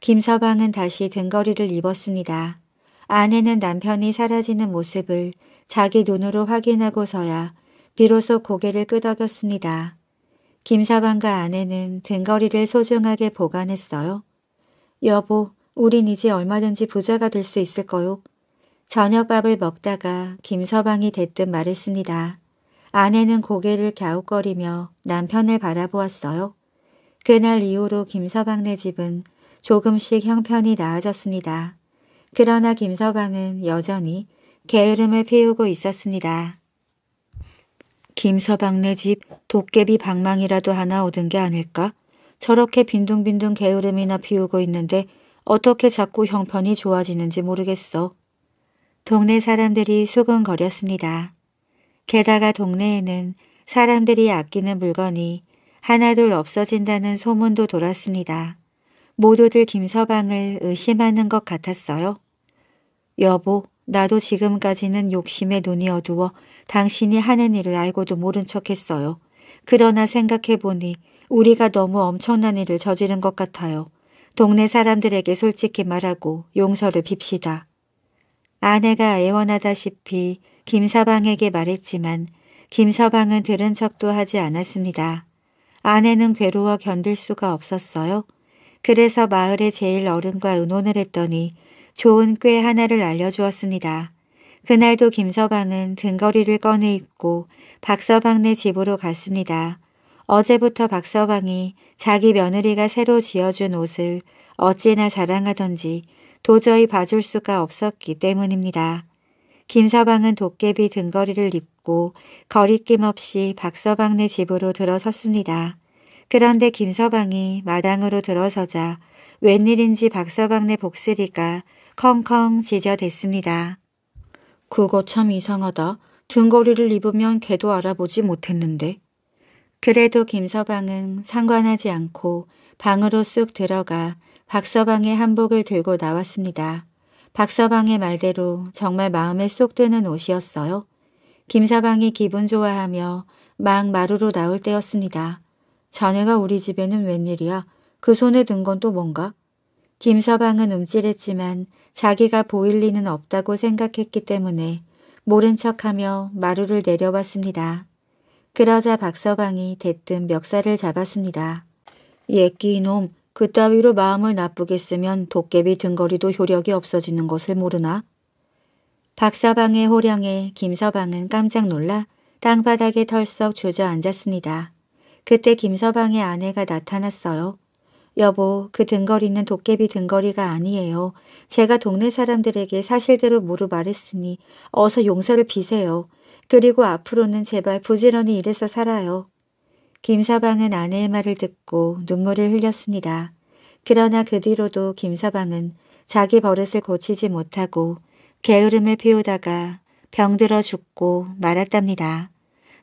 김서방은 다시 등거리를 입었습니다. 아내는 남편이 사라지는 모습을 자기 눈으로 확인하고서야 비로소 고개를 끄덕였습니다. 김사방과 아내는 등거리를 소중하게 보관했어요. 여보, 우린 이제 얼마든지 부자가 될 수 있을 거요. 저녁밥을 먹다가 김서방이 대뜸 말했습니다. 아내는 고개를 갸웃거리며 남편을 바라보았어요. 그날 이후로 김서방 네 집은 조금씩 형편이 나아졌습니다. 그러나 김서방은 여전히 게으름을 피우고 있었습니다. 김서방네 집 도깨비 방망이라도 하나 얻은 게 아닐까? 저렇게 빈둥빈둥 게으름이나 피우고 있는데 어떻게 자꾸 형편이 좋아지는지 모르겠어. 동네 사람들이 수근거렸습니다. 게다가 동네에는 사람들이 아끼는 물건이 하나둘 없어진다는 소문도 돌았습니다. 모두들 김서방을 의심하는 것 같았어요. 여보, 나도 지금까지는 욕심에 눈이 어두워 당신이 하는 일을 알고도 모른 척했어요. 그러나 생각해보니 우리가 너무 엄청난 일을 저지른 것 같아요. 동네 사람들에게 솔직히 말하고 용서를 빕시다. 아내가 애원하다시피 김서방에게 말했지만 김서방은 들은 척도 하지 않았습니다. 아내는 괴로워 견딜 수가 없었어요. 그래서 마을의 제일 어른과 의논을 했더니 좋은 꾀 하나를 알려주었습니다. 그날도 김서방은 등거리를 꺼내 입고 박서방네 집으로 갔습니다. 어제부터 박서방이 자기 며느리가 새로 지어준 옷을 어찌나 자랑하던지 도저히 봐줄 수가 없었기 때문입니다. 김서방은 도깨비 등거리를 입고 거리낌 없이 박서방네 집으로 들어섰습니다. 그런데 김서방이 마당으로 들어서자 웬일인지 박서방네 복슬이가 컹컹 지저댔습니다. 그거 참 이상하다. 등거리를 입으면 걔도 알아보지 못했는데. 그래도 김서방은 상관하지 않고 방으로 쑥 들어가 박서방의 한복을 들고 나왔습니다. 박서방의 말대로 정말 마음에 쏙 드는 옷이었어요. 김서방이 기분 좋아하며 막 마루로 나올 때였습니다. 자네가 우리 집에는 웬일이야? 그 손에 든 건 또 뭔가? 김서방은 움찔했지만 자기가 보일 리는 없다고 생각했기 때문에 모른 척하며 마루를 내려왔습니다. 그러자 박서방이 대뜸 멱살을 잡았습니다. 예끼 이놈 그따위로 마음을 나쁘게 쓰면 도깨비 등거리도 효력이 없어지는 것을 모르나? 박서방의 호령에 김서방은 깜짝 놀라 땅바닥에 털썩 주저앉았습니다. 그때 김서방의 아내가 나타났어요. 여보, 그 등거리는 도깨비 등거리가 아니에요. 제가 동네 사람들에게 사실대로 물르 말했으니 어서 용서를 비세요. 그리고 앞으로는 제발 부지런히 일해서 살아요. 김사방은 아내의 말을 듣고 눈물을 흘렸습니다. 그러나 그 뒤로도 김사방은 자기 버릇을 고치지 못하고 게으름을 피우다가 병들어 죽고 말았답니다.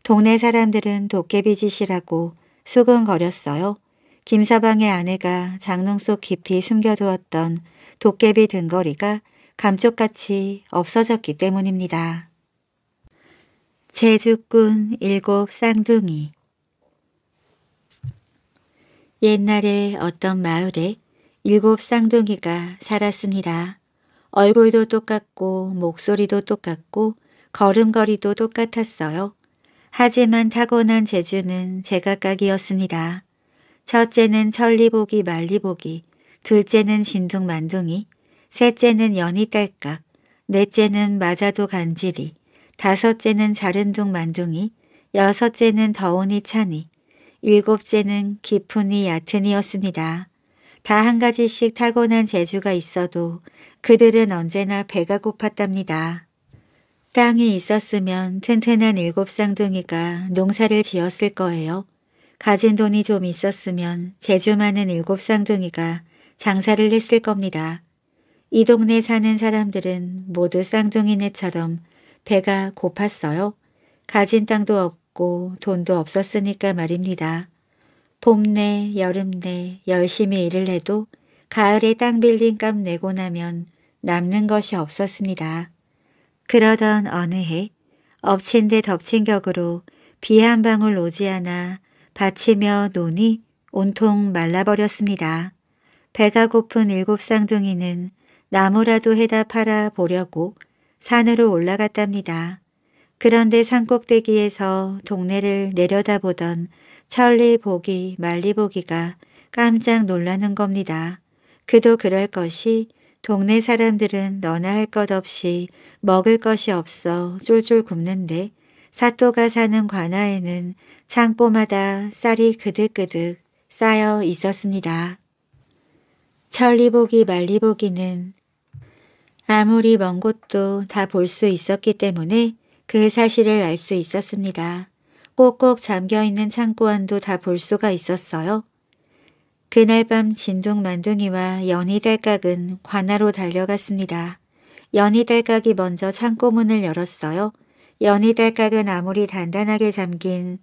동네 사람들은 도깨비 짓이라고 수근거렸어요. 김사방의 아내가 장롱 속 깊이 숨겨두었던 도깨비 등거리가 감쪽같이 없어졌기 때문입니다. 제주꾼 일곱 쌍둥이 옛날에 어떤 마을에 일곱 쌍둥이가 살았습니다. 얼굴도 똑같고 목소리도 똑같고 걸음걸이도 똑같았어요. 하지만 타고난 재주는 제각각이었습니다. 첫째는 천리보기말리보기 둘째는 진둥만둥이, 셋째는 연이딸깍, 넷째는 마자도 간지리, 다섯째는 자른둥 만둥이, 여섯째는 더우니 차니, 일곱째는 깊으니 얕으니였습니다. 다 한 가지씩 타고난 재주가 있어도 그들은 언제나 배가 고팠답니다. 땅이 있었으면 튼튼한 일곱 쌍둥이가 농사를 지었을 거예요. 가진 돈이 좀 있었으면 재주 많은 일곱 쌍둥이가 장사를 했을 겁니다. 이 동네 사는 사람들은 모두 쌍둥이네처럼 배가 고팠어요. 가진 땅도 없고 돈도 없었으니까 말입니다. 봄내 여름내 열심히 일을 해도 가을에 땅 빌린 값 내고 나면 남는 것이 없었습니다. 그러던 어느 해 엎친 데 덮친 격으로 비 한 방울 오지 않아 받치며 노니 온통 말라버렸습니다. 배가 고픈 일곱 쌍둥이는 나무라도 해다 팔아 보려고 산으로 올라갔답니다. 그런데 산꼭대기에서 동네를 내려다보던 천리보기 말리보기가 깜짝 놀라는 겁니다. 그도 그럴 것이 동네 사람들은 너나 할 것 없이 먹을 것이 없어 쫄쫄 굶는데 사또가 사는 관아에는 창고마다 쌀이 그득그득 쌓여 있었습니다. 천리보기 말리보기는 아무리 먼 곳도 다 볼 수 있었기 때문에 그 사실을 알 수 있었습니다. 꼭꼭 잠겨있는 창고 안도 다 볼 수가 있었어요. 그날 밤 진둥만둥이와 연희달깍은 관아로 달려갔습니다. 연희달깍이 먼저 창고문을 열었어요. 연희달깍은 아무리 단단하게 잠긴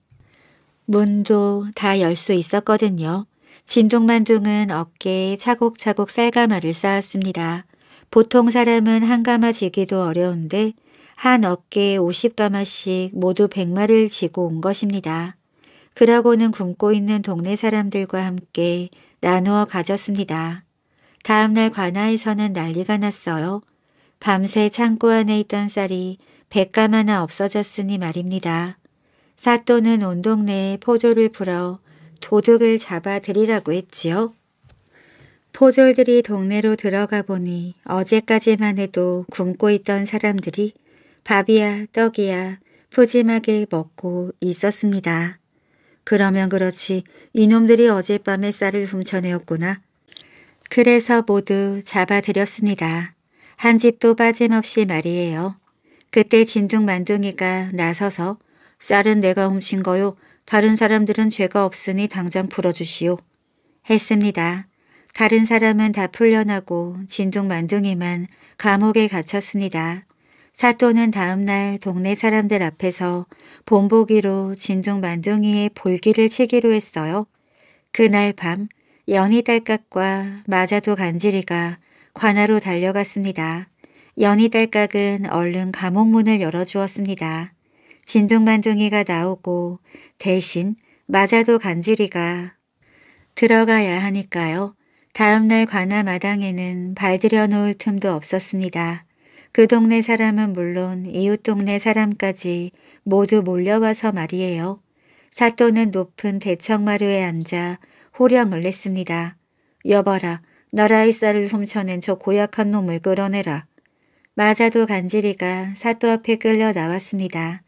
문도 다 열 수 있었거든요. 진동만둥은 어깨에 차곡차곡 쌀가마를 쌓았습니다. 보통 사람은 한 가마 지기도 어려운데 한 어깨에 50가마씩 모두 100마를 지고 온 것입니다. 그러고는 굶고 있는 동네 사람들과 함께 나누어 가졌습니다. 다음날 관아에서는 난리가 났어요. 밤새 창고 안에 있던 쌀이 백가마나 없어졌으니 말입니다. 사또는 온 동네에 포졸을 불어 도둑을 잡아들이라고 했지요. 포졸들이 동네로 들어가 보니 어제까지만 해도 굶고 있던 사람들이 밥이야 떡이야 푸짐하게 먹고 있었습니다. 그러면 그렇지 이놈들이 어젯밤에 쌀을 훔쳐내었구나. 그래서 모두 잡아들였습니다. 한 집도 빠짐없이 말이에요. 그때 진둥만둥이가 나서서 쌀은 내가 훔친 거요. 다른 사람들은 죄가 없으니 당장 풀어주시오. 했습니다. 다른 사람은 다 풀려나고 진둥만둥이만 감옥에 갇혔습니다. 사또는 다음날 동네 사람들 앞에서 본보기로 진둥만둥이의 볼기를 치기로 했어요. 그날 밤 연희달깍과 마자도 간지리가 관아로 달려갔습니다. 연희달깍은 얼른 감옥문을 열어주었습니다. 진동만둥이가 나오고 대신 맞아도 간지리가 들어가야 하니까요. 다음날 관아 마당에는 발들여 놓을 틈도 없었습니다. 그 동네 사람은 물론 이웃 동네 사람까지 모두 몰려와서 말이에요. 사또는 높은 대청마루에 앉아 호령을 냈습니다. 여봐라, 나라의 쌀을 훔쳐낸 저 고약한 놈을 끌어내라. 마자도 간지리가 사또 앞에 끌려 나왔습니다.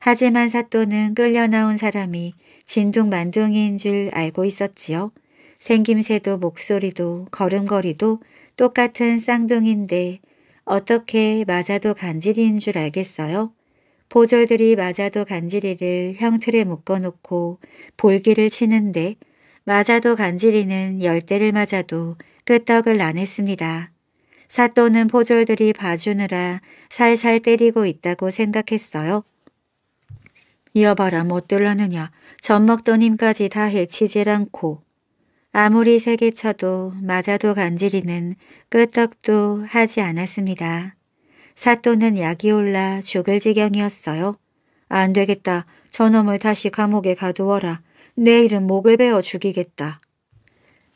하지만 사또는 끌려 나온 사람이 진둥만둥이인 줄 알고 있었지요. 생김새도 목소리도 걸음걸이도 똑같은 쌍둥이인데 어떻게 맞아도 간지리인줄 알겠어요? 보졸들이 맞아도 간지리를 형틀에 묶어놓고 볼기를 치는데 맞아도 간지리는 열대를 맞아도 끄떡을 안 했습니다. 사또는 포졸들이 봐주느라 살살 때리고 있다고 생각했어요. 여봐라 못들렀느냐 젖먹던 힘까지 다 해치질 않고 아무리 세게 쳐도 맞아도 간지리는 끄떡도 하지 않았습니다. 사또는 약이 올라 죽을 지경이었어요. 안 되겠다. 저놈을 다시 감옥에 가두어라. 내일은 목을 베어 죽이겠다.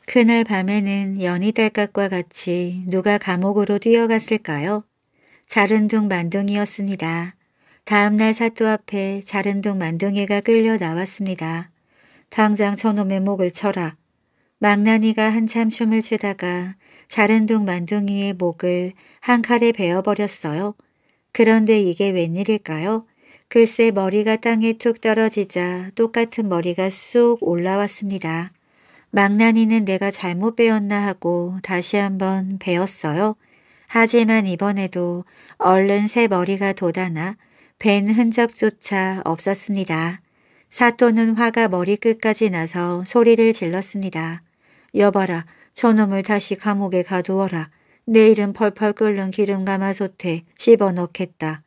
그날 밤에는 연희달각과 같이 누가 감옥으로 뛰어갔을까요? 자른 둥 만둥이었습니다. 다음날 사또 앞에 자른둥만둥이가 끌려 나왔습니다. 당장 저놈의 목을 쳐라. 망나니가 한참 춤을 추다가 자른둥 만둥이의 목을 한 칼에 베어버렸어요. 그런데 이게 웬일일까요? 글쎄 머리가 땅에 툭 떨어지자 똑같은 머리가 쏙 올라왔습니다. 망나니는 내가 잘못 베었나 하고 다시 한번 베었어요. 하지만 이번에도 얼른 새 머리가 돋아나 벤 흔적조차 없었습니다. 사또는 화가 머리끝까지 나서 소리를 질렀습니다. 여봐라, 저놈을 다시 감옥에 가두어라. 내일은 펄펄 끓는 기름 가마솥에 집어넣겠다.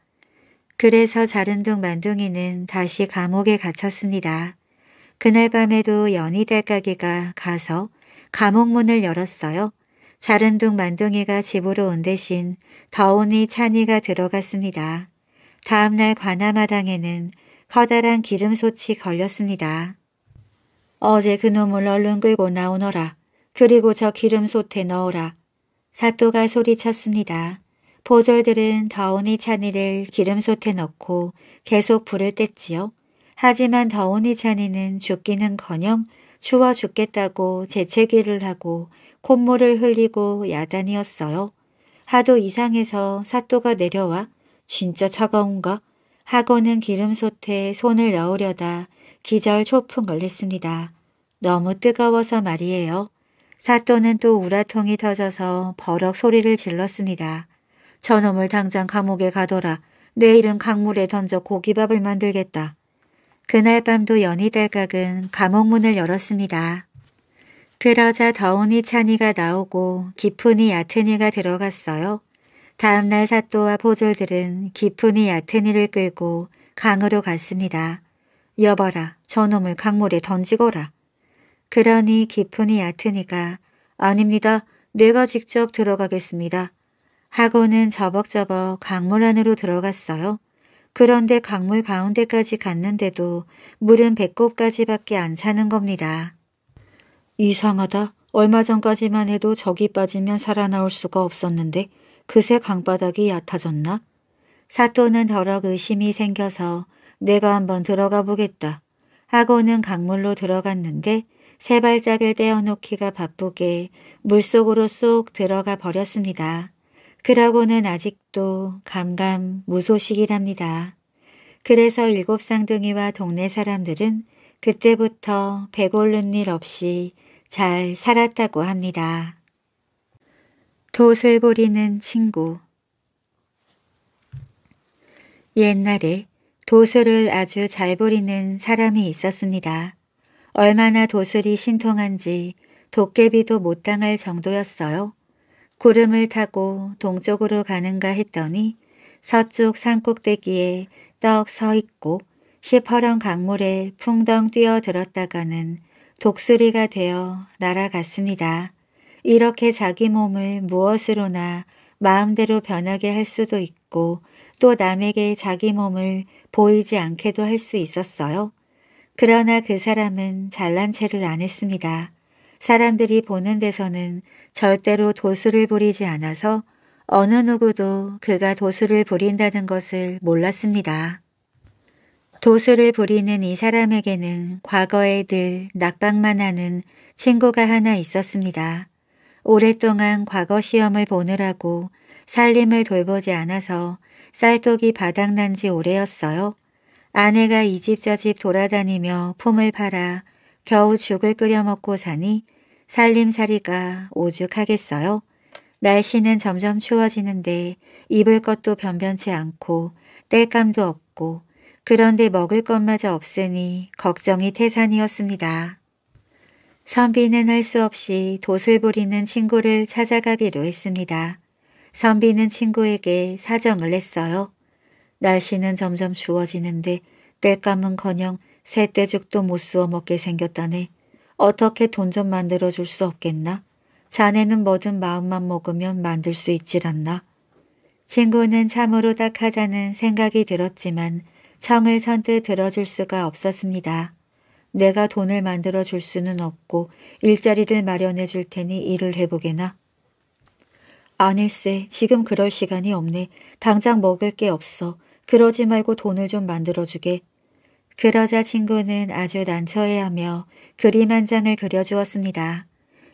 그래서 자른 둥 만둥이는 다시 감옥에 갇혔습니다. 그날 밤에도 연희달가기가 가서 감옥문을 열었어요. 자른 둥 만둥이가 집으로 온 대신 더운이 찬이가 들어갔습니다. 다음날 관아마당에는 커다란 기름솥이 걸렸습니다. 어제 그놈을 얼른 끌고 나오너라. 그리고 저 기름솥에 넣어라. 사또가 소리쳤습니다. 보절들은 더운이 찬이를 기름솥에 넣고 계속 불을 뗐지요. 하지만 더운이 찬이는 죽기는커녕 추워 죽겠다고 재채기를 하고 콧물을 흘리고 야단이었어요. 하도 이상해서 사또가 내려와 진짜 차가운가? 하고는 기름솥에 손을 넣으려다 기절 초풍 걸렸습니다. 너무 뜨거워서 말이에요. 사또는 또 우라통이 터져서 버럭 소리를 질렀습니다. 저놈을 당장 감옥에 가둬라. 내일은 강물에 던져 고기밥을 만들겠다. 그날 밤도 연희달각은 감옥문을 열었습니다. 그러자 더운이 찬이가 나오고 깊은이 얕은이가 들어갔어요. 다음날 사또와 보졸들은 깊은 이 야테니를 끌고 강으로 갔습니다. 여봐라 저놈을 강물에 던지거라. 그러니 깊은 이 야테니가 아닙니다. 내가 직접 들어가겠습니다. 하고는 저벅저벅 강물 안으로 들어갔어요. 그런데 강물 가운데까지 갔는데도 물은 배꼽까지밖에 안 차는 겁니다. 이상하다. 얼마 전까지만 해도 적이 빠지면 살아나올 수가 없었는데 그새 강바닥이 얕아졌나? 사또는 더러 의심이 생겨서 내가 한번 들어가 보겠다 하고는 강물로 들어갔는데 세 발짝을 떼어놓기가 바쁘게 물속으로 쏙 들어가 버렸습니다. 그러고는 아직도 감감 무소식이랍니다. 그래서 일곱 쌍둥이와 동네 사람들은 그때부터 배고른 일 없이 잘 살았다고 합니다. 도술 부리는 친구 옛날에 도술을 아주 잘 부리는 사람이 있었습니다. 얼마나 도술이 신통한지 도깨비도 못 당할 정도였어요. 구름을 타고 동쪽으로 가는가 했더니 서쪽 산꼭대기에 떡 서 있고 시퍼런 강물에 풍덩 뛰어들었다가는 독수리가 되어 날아갔습니다. 이렇게 자기 몸을 무엇으로나 마음대로 변하게 할 수도 있고 또 남에게 자기 몸을 보이지 않게도 할 수 있었어요. 그러나 그 사람은 잘난 체를 안 했습니다. 사람들이 보는 데서는 절대로 도수를 부리지 않아서 어느 누구도 그가 도수를 부린다는 것을 몰랐습니다. 도수를 부리는 이 사람에게는 과거에 늘 낙방만 하는 친구가 하나 있었습니다. 오랫동안 과거 시험을 보느라고 살림을 돌보지 않아서 쌀떡이 바닥난 지 오래였어요. 아내가 이 집 저 집 돌아다니며 품을 팔아 겨우 죽을 끓여 먹고 사니 살림살이가 오죽하겠어요. 날씨는 점점 추워지는데 입을 것도 변변치 않고 땔감도 없고 그런데 먹을 것마저 없으니 걱정이 태산이었습니다. 선비는 할 수 없이 돛을 부리는 친구를 찾아가기로 했습니다. 선비는 친구에게 사정을 했어요. 날씨는 점점 추워지는데 땔감은커녕 새떼죽도 못 쑤어 먹게 생겼다네. 어떻게 돈 좀 만들어 줄 수 없겠나? 자네는 뭐든 마음만 먹으면 만들 수 있질 않나? 친구는 참으로 딱하다는 생각이 들었지만 청을 선뜻 들어줄 수가 없었습니다. 내가 돈을 만들어 줄 수는 없고 일자리를 마련해 줄 테니 일을 해보게나. 아닐세 지금 그럴 시간이 없네. 당장 먹을 게 없어. 그러지 말고 돈을 좀 만들어주게. 그러자 친구는 아주 난처해하며 그림 한 장을 그려주었습니다.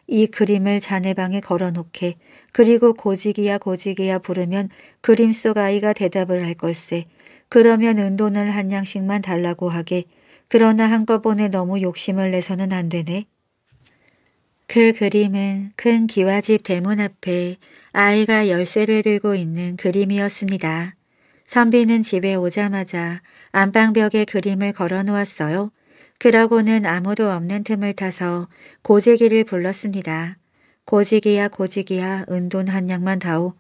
이 그림을 자네방에 걸어놓게 그리고 고지기야 고지기야 부르면 그림 속 아이가 대답을 할 걸세. 그러면 은돈을 한 양씩만 달라고 하게 그러나 한꺼번에 너무 욕심을 내서는 안 되네. 그 그림은 큰 기와집 대문 앞에 아이가 열쇠를 들고 있는 그림이었습니다. 선비는 집에 오자마자 안방벽에 그림을 걸어놓았어요. 그러고는 아무도 없는 틈을 타서 고지기를 불렀습니다. 고지기야 고지기야 은돈 한 양만 다오.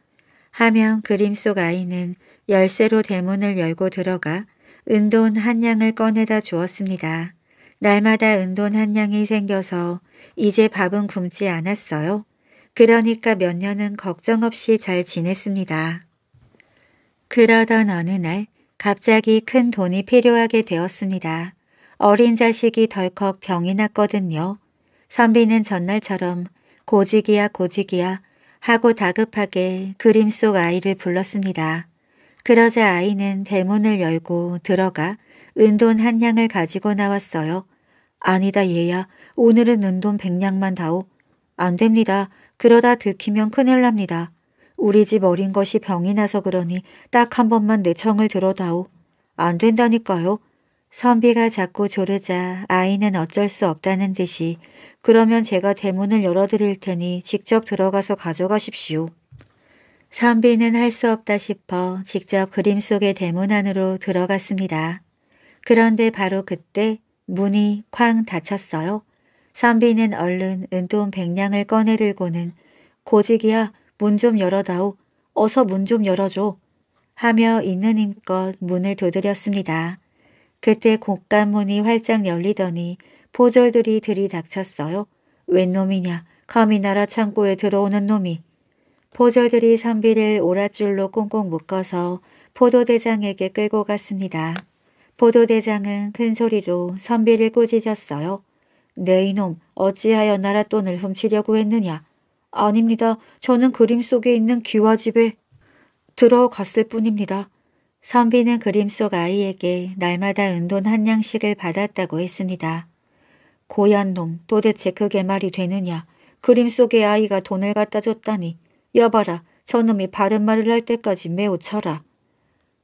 하면 그림 속 아이는 열쇠로 대문을 열고 들어가 은돈 한 양을 꺼내다 주었습니다. 날마다 은돈 한 양이 생겨서 이제 밥은 굶지 않았어요. 그러니까 몇 년은 걱정 없이 잘 지냈습니다. 그러던 어느 날 갑자기 큰 돈이 필요하게 되었습니다. 어린 자식이 덜컥 병이 났거든요. 선비는 전날처럼 고지기야 고지기야 하고 다급하게 그림 속 아이를 불렀습니다. 그러자 아이는 대문을 열고 들어가 은돈 한냥을 가지고 나왔어요. 아니다 얘야 오늘은 은돈 백냥만 다오. 안됩니다. 그러다 들키면 큰일 납니다. 우리 집 어린 것이 병이 나서 그러니 딱 한 번만 내 청을 들어다오. 안 된다니까요. 선비가 자꾸 조르자 아이는 어쩔 수 없다는 듯이 그러면 제가 대문을 열어드릴 테니 직접 들어가서 가져가십시오. 선비는 할 수 없다 싶어 직접 그림 속의 대문 안으로 들어갔습니다. 그런데 바로 그때 문이 쾅 닫혔어요. 선비는 얼른 은돈 백냥을 꺼내들고는 고직이야 문 좀 열어다오. 어서 문 좀 열어줘. 하며 있는 힘껏 문을 두드렸습니다. 그때 곡간문이 활짝 열리더니 포졸들이 들이닥쳤어요. 웬 놈이냐. 감히 나라 창고에 들어오는 놈이. 포졸들이 선비를 오랏줄로 꽁꽁 묶어서 포도대장에게 끌고 갔습니다. 포도대장은 큰 소리로 선비를 꾸짖었어요. 내 네, 이놈 어찌하여 나라 돈을 훔치려고 했느냐. 아닙니다. 저는 그림 속에 있는 귀와집에 들어갔을 뿐입니다. 선비는 그림 속 아이에게 날마다 은돈 한 양씩을 받았다고 했습니다. 고얀 놈 도대체 그게 말이 되느냐. 그림 속의 아이가 돈을 갖다 줬다니 여봐라 저놈이 바른 말을 할 때까지 매우 쳐라.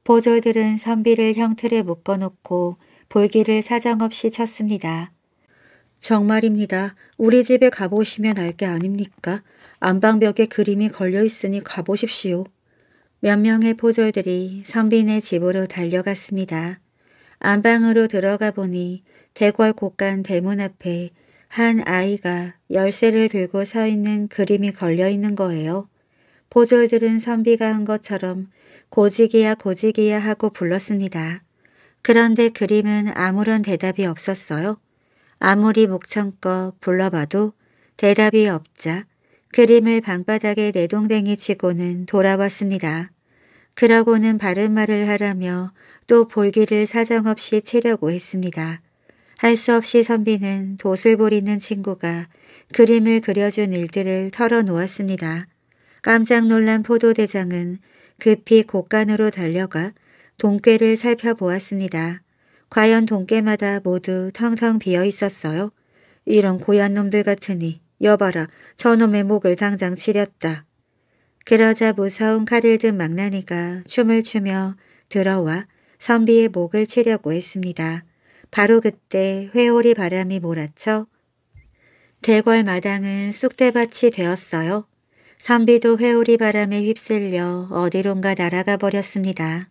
보졸들은 선비를 형틀에 묶어놓고 볼기를 사정없이 쳤습니다. 정말입니다. 우리 집에 가보시면 알 게 아닙니까? 안방벽에 그림이 걸려있으니 가보십시오. 몇 명의 보졸들이 선비네 집으로 달려갔습니다. 안방으로 들어가 보니 대궐 곳간 대문 앞에 한 아이가 열쇠를 들고 서 있는 그림이 걸려있는 거예요. 보졸들은 선비가 한 것처럼 고지기야 고지기야 하고 불렀습니다. 그런데 그림은 아무런 대답이 없었어요. 아무리 목청껏 불러봐도 대답이 없자 그림을 방바닥에 내동댕이 치고는 돌아왔습니다. 그러고는 바른 말을 하라며 또 볼기를 사정없이 치려고 했습니다. 할 수 없이 선비는 돛을 부리는 친구가 그림을 그려준 일들을 털어놓았습니다. 깜짝 놀란 포도대장은 급히 곳간으로 달려가 동깨를 살펴보았습니다. 과연 동깨마다 모두 텅텅 비어 있었어요. 이런 고얀 놈들 같으니 여봐라 저놈의 목을 당장 치렸다. 그러자 무서운 칼을 든 망나니가 춤을 추며 들어와 선비의 목을 치려고 했습니다. 바로 그때 회오리 바람이 몰아쳐 대궐 마당은 쑥대밭이 되었어요. 선비도 회오리 바람에 휩쓸려 어디론가 날아가 버렸습니다.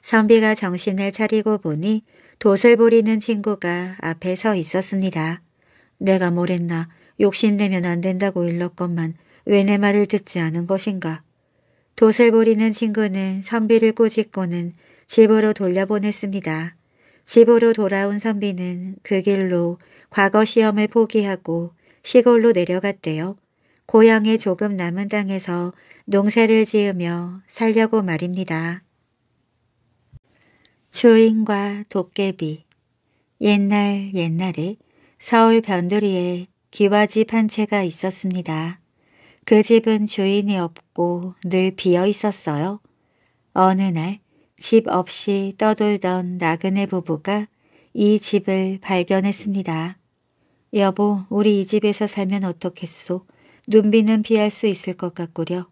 선비가 정신을 차리고 보니 돛을 부리는 친구가 앞에 서 있었습니다. 내가 뭘 했나 욕심내면 안 된다고 일렀건만 왜 내 말을 듣지 않은 것인가. 돛을 부리는 친구는 선비를 꾸짖고는 집으로 돌려보냈습니다. 집으로 돌아온 선비는 그 길로 과거 시험을 포기하고 시골로 내려갔대요. 고향의 조금 남은 땅에서 농사를 지으며 살려고 말입니다. 주인과 도깨비 옛날 옛날에 서울 변두리에 기와집 한 채가 있었습니다. 그 집은 주인이 없고 늘 비어 있었어요. 어느 날 집 없이 떠돌던 나그네 부부가 이 집을 발견했습니다. 여보, 우리 이 집에서 살면 어떻겠소? 눈비는 피할 수 있을 것 같구려.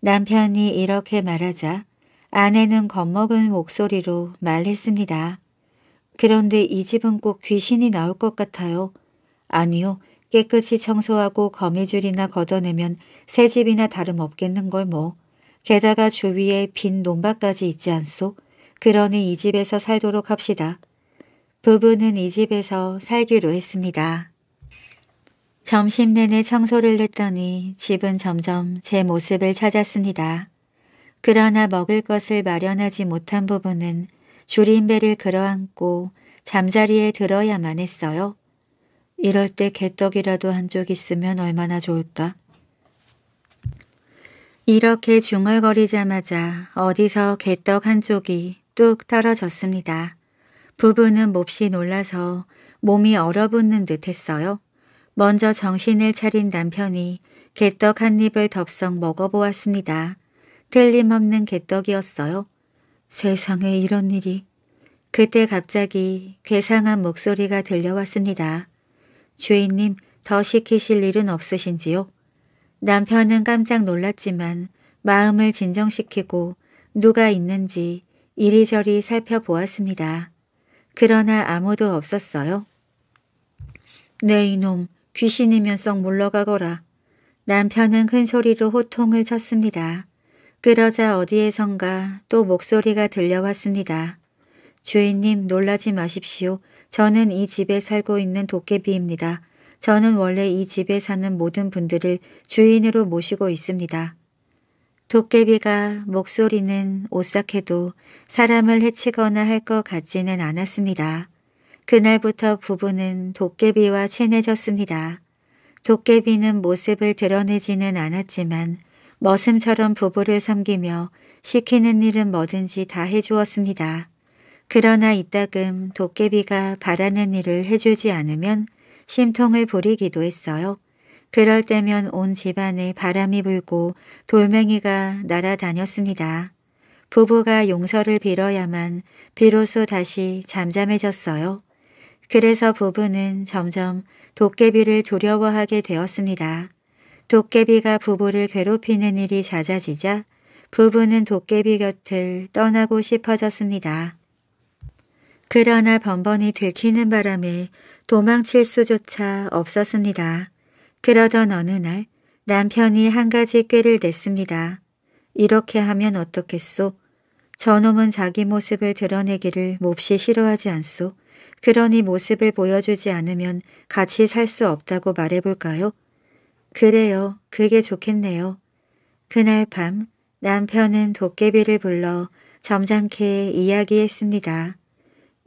남편이 이렇게 말하자 아내는 겁먹은 목소리로 말했습니다. 그런데 이 집은 꼭 귀신이 나올 것 같아요. 아니요. 깨끗이 청소하고 거미줄이나 걷어내면 새 집이나 다름없겠는걸 뭐. 게다가 주위에 빈 논밭까지 있지 않소. 그러니 이 집에서 살도록 합시다. 부부는 이 집에서 살기로 했습니다. 점심 내내 청소를 했더니 집은 점점 제 모습을 찾았습니다. 그러나 먹을 것을 마련하지 못한 부분은 줄임배를 끌어안고 잠자리에 들어야만 했어요. 이럴 때 개떡이라도 한쪽 있으면 얼마나 좋을까? 이렇게 중얼거리자마자 어디서 개떡 한 쪽이 뚝 떨어졌습니다. 부부는 몹시 놀라서 몸이 얼어붙는 듯 했어요. 먼저 정신을 차린 남편이 개떡 한 입을 덥석 먹어보았습니다. 틀림없는 개떡이었어요. 세상에 이런 일이. 그때 갑자기 괴상한 목소리가 들려왔습니다. 주인님 더 시키실 일은 없으신지요? 남편은 깜짝 놀랐지만 마음을 진정시키고 누가 있는지 이리저리 살펴보았습니다. 그러나 아무도 없었어요. 네 이놈 귀신이면 썩 물러가거라. 남편은 큰 소리로 호통을 쳤습니다. 그러자 어디에선가 또 목소리가 들려왔습니다. 주인님 놀라지 마십시오. 저는 이 집에 살고 있는 도깨비입니다. 저는 원래 이 집에 사는 모든 분들을 주인으로 모시고 있습니다. 도깨비가 목소리는 오싹해도 사람을 해치거나 할 것 같지는 않았습니다. 그날부터 부부는 도깨비와 친해졌습니다. 도깨비는 모습을 드러내지는 않았지만 머슴처럼 부부를 섬기며 시키는 일은 뭐든지 다 해주었습니다. 그러나 이따금 도깨비가 바라는 일을 해주지 않으면 심통을 부리기도 했어요. 그럴 때면 온 집안에 바람이 불고 돌멩이가 날아다녔습니다. 부부가 용서를 빌어야만 비로소 다시 잠잠해졌어요. 그래서 부부는 점점 도깨비를 두려워하게 되었습니다. 도깨비가 부부를 괴롭히는 일이 잦아지자 부부는 도깨비 곁을 떠나고 싶어졌습니다. 그러나 번번이 들키는 바람에 도망칠 수조차 없었습니다. 그러던 어느 날 남편이 한 가지 꾀를 냈습니다. 이렇게 하면 어떻겠소? 저놈은 자기 모습을 드러내기를 몹시 싫어하지 않소? 그러니 모습을 보여주지 않으면 같이 살 수 없다고 말해볼까요? 그래요. 그게 좋겠네요. 그날 밤 남편은 도깨비를 불러 점잖게 이야기했습니다.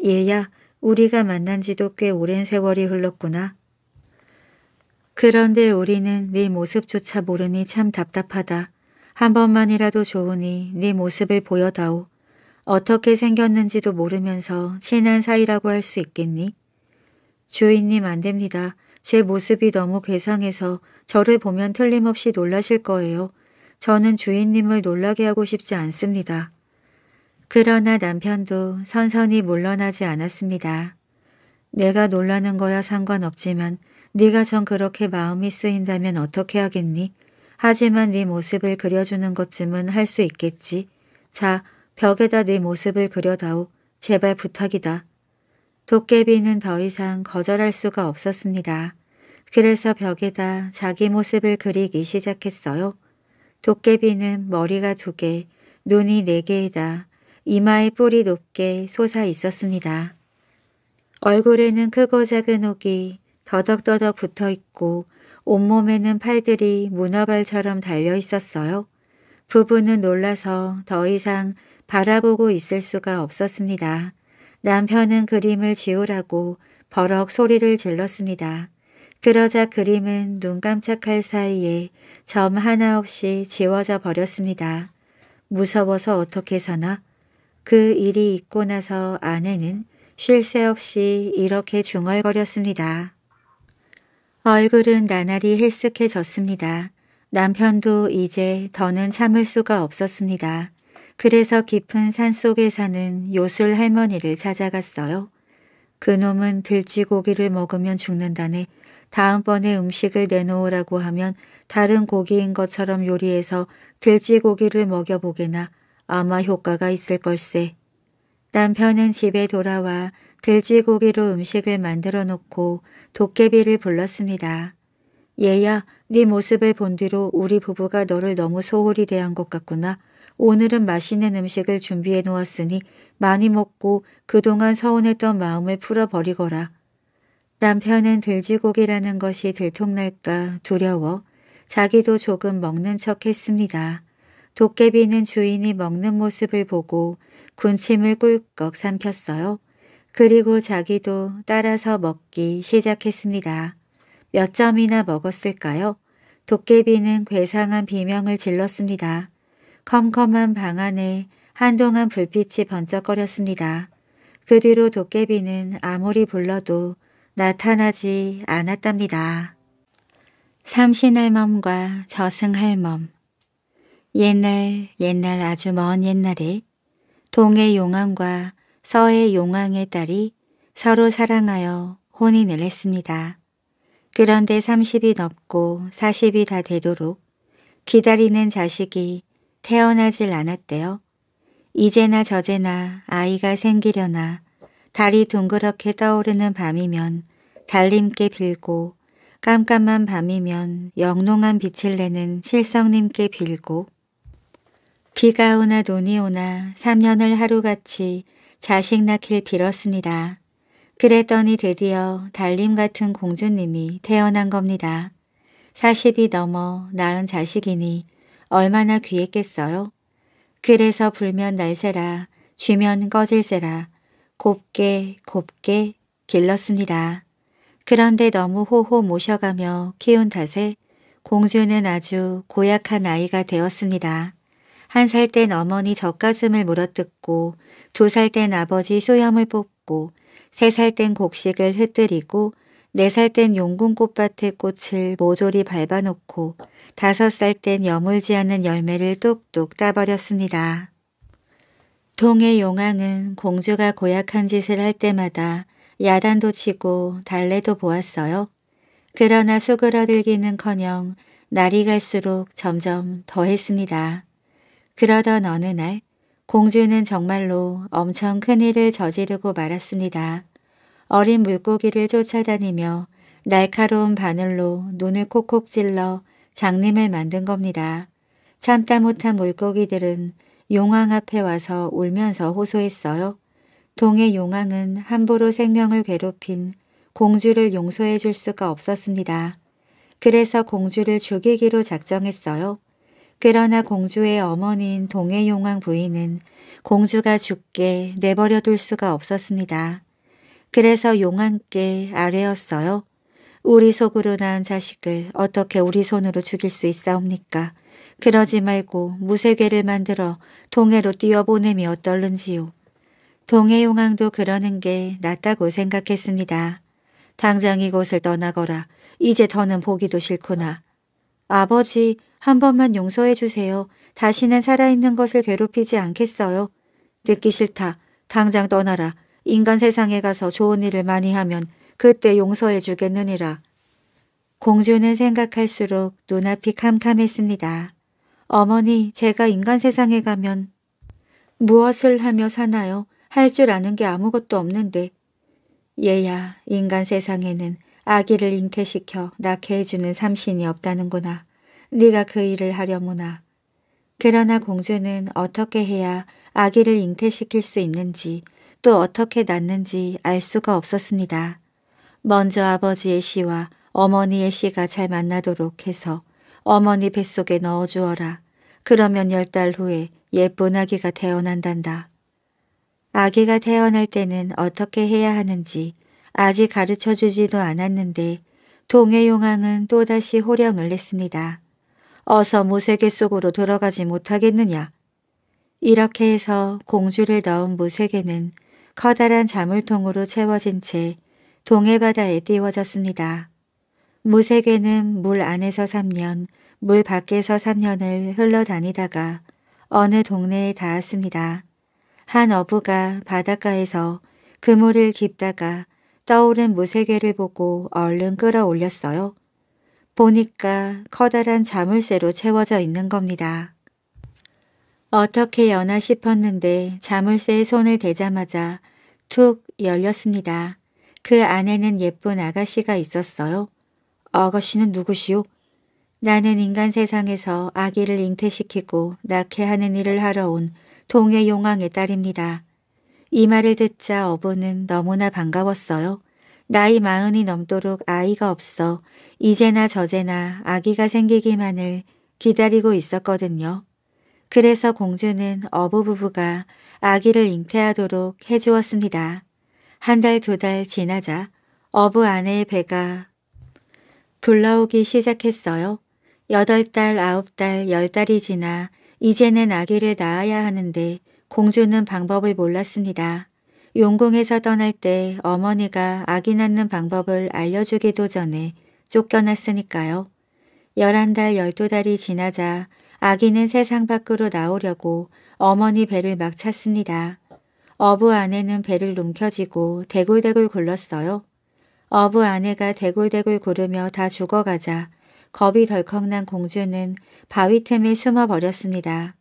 얘야, 우리가 만난 지도 꽤 오랜 세월이 흘렀구나. 그런데 우리는 네 모습조차 모르니 참 답답하다. 한 번만이라도 좋으니 네 모습을 보여다오. 어떻게 생겼는지도 모르면서 친한 사이라고 할 수 있겠니? 주인님 안 됩니다. 제 모습이 너무 괴상해서 저를 보면 틀림없이 놀라실 거예요. 저는 주인님을 놀라게 하고 싶지 않습니다. 그러나 남편도 선선히 물러나지 않았습니다. 내가 놀라는 거야 상관없지만 네가 전 그렇게 마음이 쓰인다면 어떻게 하겠니? 하지만 네 모습을 그려주는 것쯤은 할 수 있겠지. 자, 벽에다 네 모습을 그려다오. 제발 부탁이다. 도깨비는 더 이상 거절할 수가 없었습니다. 그래서 벽에다 자기 모습을 그리기 시작했어요. 도깨비는 머리가 두 개, 눈이 네 개이다. 이마에 뿔이 높게 솟아 있었습니다. 얼굴에는 크고 작은 혹이 더덕더덕 붙어 있고 온몸에는 팔들이 문어발처럼 달려 있었어요. 부부는 놀라서 더 이상 바라보고 있을 수가 없었습니다. 남편은 그림을 지우라고 버럭 소리를 질렀습니다. 그러자 그림은 눈 깜짝할 사이에 점 하나 없이 지워져 버렸습니다. 무서워서 어떻게 사나? 그 일이 있고 나서 아내는 쉴 새 없이 이렇게 중얼거렸습니다. 얼굴은 나날이 헬쓱해졌습니다. 남편도 이제 더는 참을 수가 없었습니다. 그래서 깊은 산 속에 사는 요술 할머니를 찾아갔어요. 그놈은 들쥐고기를 먹으면 죽는다네 다음번에 음식을 내놓으라고 하면 다른 고기인 것처럼 요리해서 들쥐고기를 먹여보게나 아마 효과가 있을 걸세. 남편은 집에 돌아와 들쥐고기로 음식을 만들어 놓고 도깨비를 불렀습니다. 얘야, 네 모습을 본 뒤로 우리 부부가 너를 너무 소홀히 대한 것 같구나. 오늘은 맛있는 음식을 준비해 놓았으니 많이 먹고 그동안 서운했던 마음을 풀어버리거라. 남편은 들쥐고기라는 것이 들통날까 두려워 자기도 조금 먹는 척 했습니다. 도깨비는 주인이 먹는 모습을 보고 군침을 꿀꺽 삼켰어요. 그리고 자기도 따라서 먹기 시작했습니다. 몇 점이나 먹었을까요? 도깨비는 괴상한 비명을 질렀습니다. 컴컴한 방 안에 한동안 불빛이 번쩍거렸습니다. 그 뒤로 도깨비는 아무리 불러도 나타나지 않았답니다. 삼신할멈과 저승할멈 옛날 옛날 아주 먼 옛날에 동해 용왕과 서해 용왕의 딸이 서로 사랑하여 혼인을 했습니다. 그런데 30이 넘고 40이 다 되도록 기다리는 자식이 태어나질 않았대요. 이제나 저제나 아이가 생기려나 달이 둥그렇게 떠오르는 밤이면 달님께 빌고 깜깜한 밤이면 영롱한 빛을 내는 실성님께 빌고 비가 오나 눈이 오나 3년을 하루같이 자식 낳길 빌었습니다. 그랬더니 드디어 달님 같은 공주님이 태어난 겁니다. 40이 넘어 낳은 자식이니 얼마나 귀했겠어요? 그래서 불면 날새라 쥐면 꺼질새라 곱게 곱게 길렀습니다. 그런데 너무 호호 모셔가며 키운 탓에 공주는 아주 고약한 아이가 되었습니다. 한 살 땐 어머니 젖가슴을 물어뜯고 두 살 땐 아버지 소염을 뽑고 세 살 땐 곡식을 흩뜨리고 네 살 땐 용궁 꽃밭의 꽃을 모조리 밟아놓고 다섯 살 땐 여물지 않는 열매를 뚝뚝 따버렸습니다. 동해 용왕은 공주가 고약한 짓을 할 때마다 야단도 치고 달래도 보았어요. 그러나 수그러들기는커녕 날이 갈수록 점점 더했습니다. 그러던 어느 날 공주는 정말로 엄청 큰일을 저지르고 말았습니다. 어린 물고기를 쫓아다니며 날카로운 바늘로 눈을 콕콕 찔러 장님을 만든 겁니다. 참다 못한 물고기들은 용왕 앞에 와서 울면서 호소했어요. 동해 용왕은 함부로 생명을 괴롭힌 공주를 용서해 줄 수가 없었습니다. 그래서 공주를 죽이기로 작정했어요. 그러나 공주의 어머니인 동해 용왕 부인은 공주가 죽게 내버려 둘 수가 없었습니다. 그래서 용왕께 아뢰었어요. 우리 속으로 낳은 자식을 어떻게 우리 손으로 죽일 수 있사옵니까? 그러지 말고 무쇠개를 만들어 동해로 뛰어보내미 어떨는지요. 동해용왕도 그러는 게 낫다고 생각했습니다. 당장 이곳을 떠나거라. 이제 더는 보기도 싫구나. 아버지, 한 번만 용서해 주세요. 다시는 살아있는 것을 괴롭히지 않겠어요. 듣기 싫다. 당장 떠나라. 인간 세상에 가서 좋은 일을 많이 하면 그때 용서해 주겠느니라. 공주는 생각할수록 눈앞이 캄캄했습니다. 어머니, 제가 인간 세상에 가면 무엇을 하며 사나요? 할 줄 아는 게 아무것도 없는데. 얘야, 인간 세상에는 아기를 잉태시켜 낳게 해주는 삼신이 없다는구나. 네가 그 일을 하려무나. 그러나 공주는 어떻게 해야 아기를 잉태시킬 수 있는지 또 어떻게 낳는지 알 수가 없었습니다. 먼저 아버지의 씨와 어머니의 씨가 잘 만나도록 해서 어머니 뱃속에 넣어주어라. 그러면 열 달 후에 예쁜 아기가 태어난단다. 아기가 태어날 때는 어떻게 해야 하는지 아직 가르쳐주지도 않았는데 동해 용왕은 또다시 호령을 냈습니다. 어서 무쇠개 속으로 들어가지 못하겠느냐. 이렇게 해서 공주를 넣은 무쇠개는 커다란 자물통으로 채워진 채 동해바다에 띄워졌습니다. 무색에는 물 안에서 3년, 물 밖에서 3년을 흘러다니다가 어느 동네에 닿았습니다. 한 어부가 바닷가에서 그물을 깁다가 떠오른 무세개를 보고 얼른 끌어올렸어요. 보니까 커다란 자물쇠로 채워져 있는 겁니다. 어떻게 여나 싶었는데 자물쇠에 손을 대자마자 툭 열렸습니다. 그 안에는 예쁜 아가씨가 있었어요. 아가씨는 누구시오? 나는 인간 세상에서 아기를 잉태시키고 낳게 하는 일을 하러 온 동해 용왕의 딸입니다. 이 말을 듣자 어부는 너무나 반가웠어요. 나이 마흔이 넘도록 아이가 없어 이제나 저제나 아기가 생기기만을 기다리고 있었거든요. 그래서 공주는 어부 부부가 아기를 잉태하도록 해주었습니다. 한 달, 두 달 지나자 어부 아내의 배가 불러오기 시작했어요. 여덟 달, 아홉 달, 열 달이 지나 이제는 아기를 낳아야 하는데 공주는 방법을 몰랐습니다. 용궁에서 떠날 때 어머니가 아기 낳는 방법을 알려주기도 전에 쫓겨났으니까요. 열한 달, 열두 달이 지나자 아기는 세상 밖으로 나오려고 어머니 배를 막 찼습니다. 어부 아내는 배를 움켜지고 대굴대굴 굴렀어요. 어부 아내가 대굴대굴 구르며 다 죽어가자 겁이 덜컥 난 공주는 바위 틈에 숨어버렸습니다.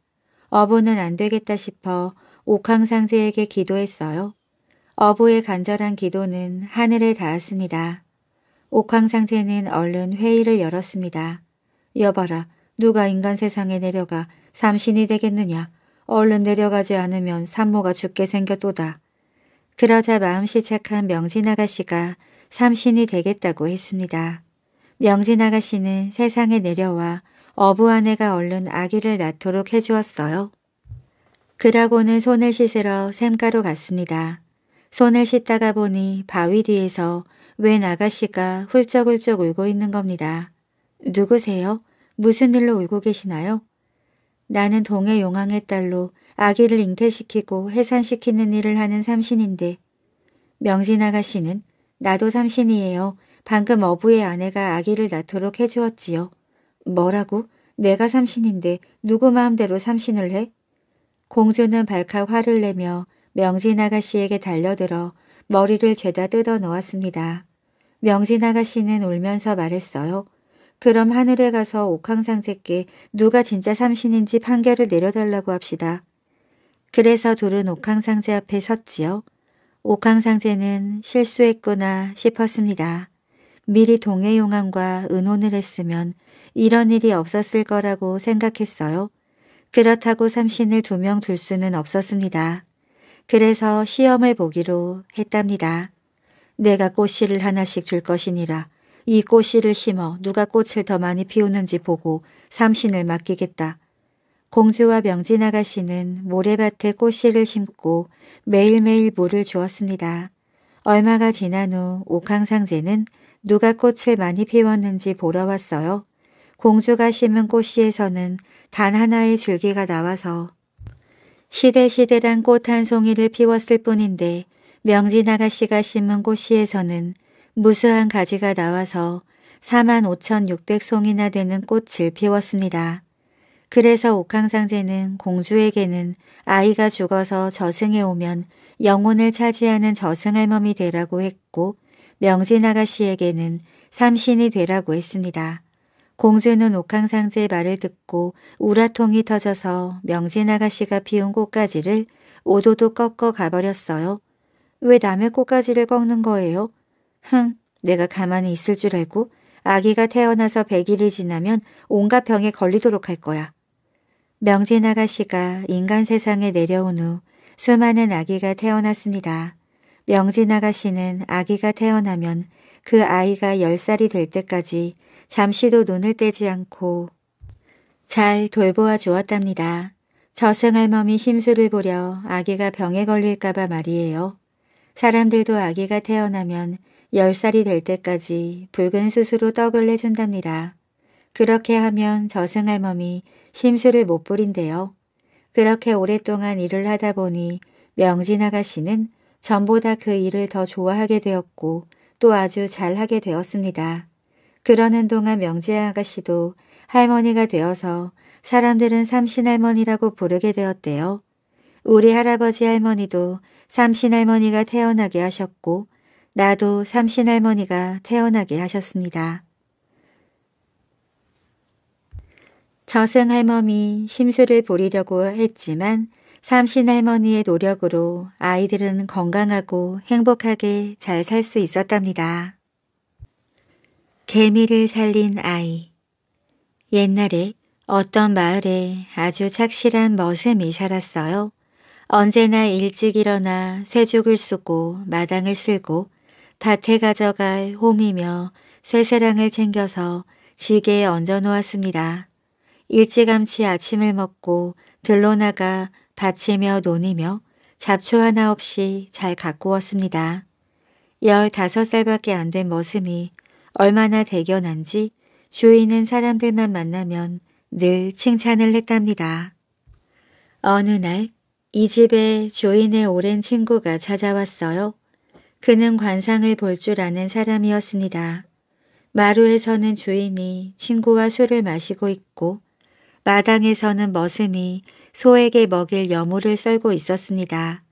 어부는 안 되겠다 싶어 옥황상제에게 기도했어요. 어부의 간절한 기도는 하늘에 닿았습니다. 옥황상제는 얼른 회의를 열었습니다. 여봐라, 누가 인간 세상에 내려가 삼신이 되겠느냐? 얼른 내려가지 않으면 산모가 죽게 생겼도다. 그러자 마음씨 착한 명진 아가씨가 삼신이 되겠다고 했습니다. 명진 아가씨는 세상에 내려와 어부 아내가 얼른 아기를 낳도록 해주었어요. 그라고는 손을 씻으러 샘가로 갔습니다. 손을 씻다가 보니 바위 뒤에서 웬 아가씨가 훌쩍훌쩍 울고 있는 겁니다. 누구세요? 무슨 일로 울고 계시나요? 나는 동해 용왕의 딸로 아기를 잉태시키고 해산시키는 일을 하는 삼신인데 명진 아가씨는 나도 삼신이에요. 방금 어부의 아내가 아기를 낳도록 해주었지요. 뭐라고? 내가 삼신인데 누구 마음대로 삼신을 해? 공주는 발칵 화를 내며 명진 아가씨에게 달려들어 머리를 죄다 뜯어 놓았습니다. 명진 아가씨는 울면서 말했어요. 그럼 하늘에 가서 옥황상제께 누가 진짜 삼신인지 판결을 내려달라고 합시다. 그래서 둘은 옥황상제 앞에 섰지요. 옥황상제는 실수했구나 싶었습니다. 미리 동해 용왕과 은혼을 했으면 이런 일이 없었을 거라고 생각했어요. 그렇다고 삼신을 두 명 둘 수는 없었습니다. 그래서 시험을 보기로 했답니다. 내가 꽃씨를 하나씩 줄 것이니라 이 꽃씨를 심어 누가 꽃을 더 많이 피우는지 보고 삼신을 맡기겠다. 공주와 명진 아가씨는 모래밭에 꽃씨를 심고 매일매일 물을 주었습니다. 얼마가 지난 후 옥황상제는 누가 꽃을 많이 피웠는지 보러 왔어요. 공주가 심은 꽃씨에서는 단 하나의 줄기가 나와서 시들시들한 꽃 한 송이를 피웠을 뿐인데 명진 아가씨가 심은 꽃씨에서는 무수한 가지가 나와서 45,600송이나 되는 꽃을 피웠습니다. 그래서 옥황상제는 공주에게는 아이가 죽어서 저승에 오면 영혼을 차지하는 저승할멈이 되라고 했고 명진아가씨에게는 삼신이 되라고 했습니다. 공주는 옥황상제의 말을 듣고 우라통이 터져서 명진아가씨가 피운 꽃가지를 오도도 꺾어 가버렸어요. 왜 남의 꽃가지를 꺾는 거예요? 흥, 내가 가만히 있을 줄 알고 아기가 태어나서 100일이 지나면 온갖 병에 걸리도록 할 거야. 명진 아가씨가 인간 세상에 내려온 후 수많은 아기가 태어났습니다. 명진 아가씨는 아기가 태어나면 그 아이가 10살이 될 때까지 잠시도 눈을 떼지 않고 잘 돌보아 주었답니다. 저승할머이 심술을 보려 아기가 병에 걸릴까봐 말이에요. 사람들도 아기가 태어나면 열살이될 때까지 붉은 수수로 떡을 내준답니다. 그렇게 하면 저승할멈이 심술을 못 부린대요. 그렇게 오랫동안 일을 하다 보니 명진 아가씨는 전보다 그 일을 더 좋아하게 되었고 또 아주 잘하게 되었습니다. 그러는 동안 명진 아가씨도 할머니가 되어서 사람들은 삼신할머니라고 부르게 되었대요. 우리 할아버지 할머니도 삼신할머니가 태어나게 하셨고 나도 삼신 할머니가 태어나게 하셨습니다. 저승 할머니 심술을 부리려고 했지만 삼신 할머니의 노력으로 아이들은 건강하고 행복하게 잘 살 수 있었답니다. 개미를 살린 아이 옛날에 어떤 마을에 아주 착실한 머슴이 살았어요. 언제나 일찍 일어나 쇠죽을 쓰고 마당을 쓸고 밭에 가져갈 홈이며 쇠사랑을 챙겨서 지게에 얹어 놓았습니다. 일찌감치 아침을 먹고 들로 나가 밭이며 논이며 잡초 하나 없이 잘 가꾸었습니다. 15살밖에 안 된 머슴이 얼마나 대견한지 주인은 사람들만 만나면 늘 칭찬을 했답니다. 어느 날 이 집에 주인의 오랜 친구가 찾아왔어요. 그는 관상을 볼 줄 아는 사람이었습니다. 마루에서는 주인이 친구와 술을 마시고 있고 마당에서는 머슴이 소에게 먹일 여물을 썰고 있었습니다.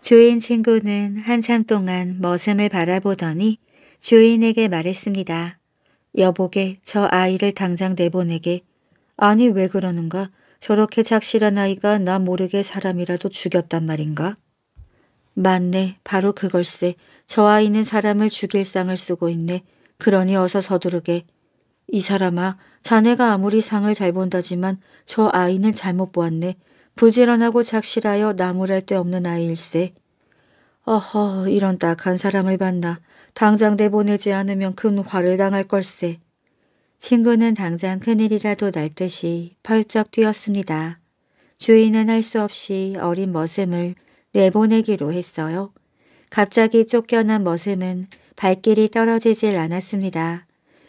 주인 친구는 한참 동안 머슴을 바라보더니 주인에게 말했습니다. 여보게 저 아이를 당장 내보내게. 아니 왜 그러는가? 저렇게 착실한 아이가 나 모르게 사람이라도 죽였단 말인가? 맞네. 바로 그걸세. 저 아이는 사람을 죽일 상을 쓰고 있네. 그러니 어서 서두르게. 이 사람아, 자네가 아무리 상을 잘 본다지만 저 아이는 잘못 보았네. 부지런하고 작실하여 나무랄 데 없는 아이일세. 어허, 이런 딱한 사람을 봤나. 당장 내보내지 않으면 큰 화를 당할 걸세. 친구는 당장 큰일이라도 날 듯이 펄쩍 뛰었습니다. 주인은 할 수 없이 어린 머슴을 내보내기로 했어요. 갑자기 쫓겨난 머슴은 발길이 떨어지질 않았습니다.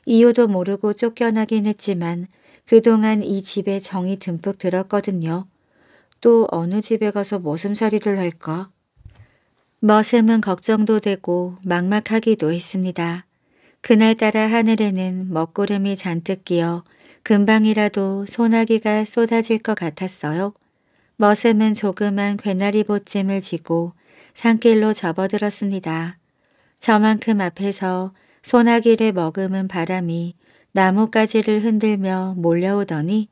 이유도 모르고 쫓겨나긴 했지만 그동안 이 집에 정이 듬뿍 들었거든요. 또 어느 집에 가서 머슴살이를 할까? 머슴은 걱정도 되고 막막하기도 했습니다. 그날따라 하늘에는 먹구름이 잔뜩 끼어 금방이라도 소나기가 쏟아질 것 같았어요. 머슴은 조그만 괴나리 보찜을 지고 산길로 접어들었습니다. 저만큼 앞에서 소나기를 머금은 바람이 나뭇가지를 흔들며 몰려오더니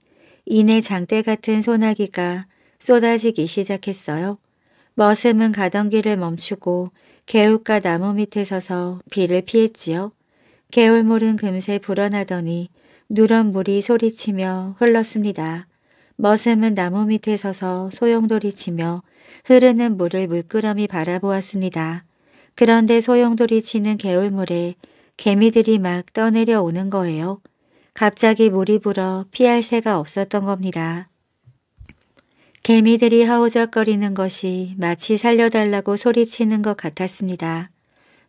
이내 장대 같은 소나기가 쏟아지기 시작했어요. 머슴은 가던 길을 멈추고 개울가 나무 밑에 서서 비를 피했지요. 개울물은 금세 불어나더니 누런 물이 소리치며 흘렀습니다. 머슴은 나무 밑에 서서 소용돌이 치며 흐르는 물을 물끄러미 바라보았습니다. 그런데 소용돌이 치는 개울물에 개미들이 막 떠내려 오는 거예요. 갑자기 물이 불어 피할 새가 없었던 겁니다. 개미들이 허우적거리는 것이 마치 살려달라고 소리치는 것 같았습니다.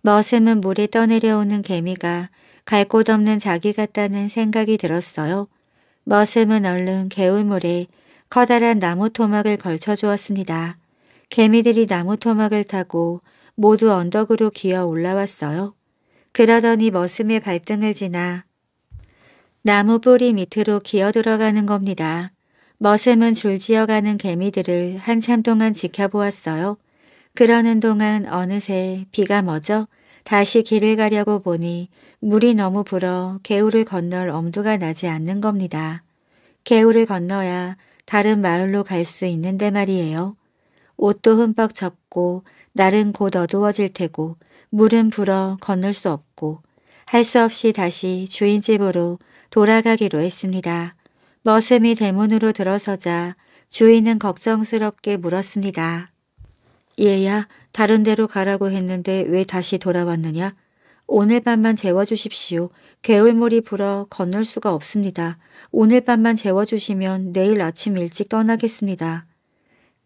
머슴은 물에 떠내려오는 개미가 갈 곳 없는 자기 같다는 생각이 들었어요. 머슴은 얼른 개울물에 커다란 나무 토막을 걸쳐 주었습니다. 개미들이 나무 토막을 타고 모두 언덕으로 기어 올라왔어요. 그러더니 머슴의 발등을 지나 나무 뿌리 밑으로 기어 들어가는 겁니다. 머슴은 줄지어가는 개미들을 한참 동안 지켜보았어요. 그러는 동안 어느새 비가 멎어 다시 길을 가려고 보니 물이 너무 불어 개울을 건널 엄두가 나지 않는 겁니다. 개울을 건너야 다른 마을로 갈 수 있는데 말이에요. 옷도 흠뻑 젖고 날은 곧 어두워질 테고 물은 불어 건널 수 없고 할 수 없이 다시 주인집으로 돌아가기로 했습니다. 머슴이 대문으로 들어서자 주인은 걱정스럽게 물었습니다. 얘야, 다른 데로 가라고 했는데 왜 다시 돌아왔느냐? 오늘 밤만 재워주십시오. 개울물이 불어 건널 수가 없습니다. 오늘 밤만 재워주시면 내일 아침 일찍 떠나겠습니다.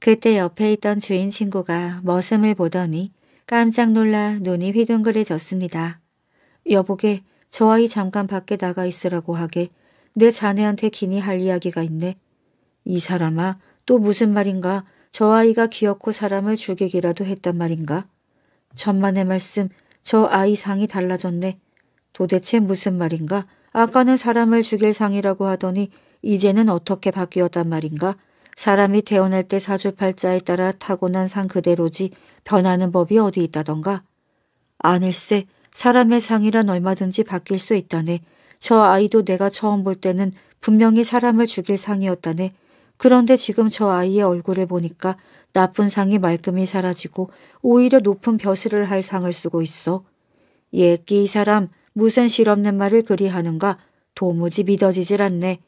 그때 옆에 있던 주인 친구가 머슴을 보더니 깜짝 놀라 눈이 휘둥그레졌습니다. 여보게, 저 아이 잠깐 밖에 나가 있으라고 하게. 내 자네한테 기니 할 이야기가 있네. 이 사람아, 또 무슨 말인가? 저 아이가 기어코 사람을 죽이기라도 했단 말인가? 천만의 말씀, 저 아이 상이 달라졌네. 도대체 무슨 말인가? 아까는 사람을 죽일 상이라고 하더니 이제는 어떻게 바뀌었단 말인가? 사람이 태어날 때 사주팔자에 따라 타고난 상 그대로지 변하는 법이 어디 있다던가? 아닐세, 사람의 상이란 얼마든지 바뀔 수 있다네. 저 아이도 내가 처음 볼 때는 분명히 사람을 죽일 상이었다네. 그런데 지금 저 아이의 얼굴을 보니까 나쁜 상이 말끔히 사라지고 오히려 높은 벼슬을 할 상을 쓰고 있어. 예끼 이 사람 무슨 실없는 말을 그리 하는가 도무지 믿어지질 않네.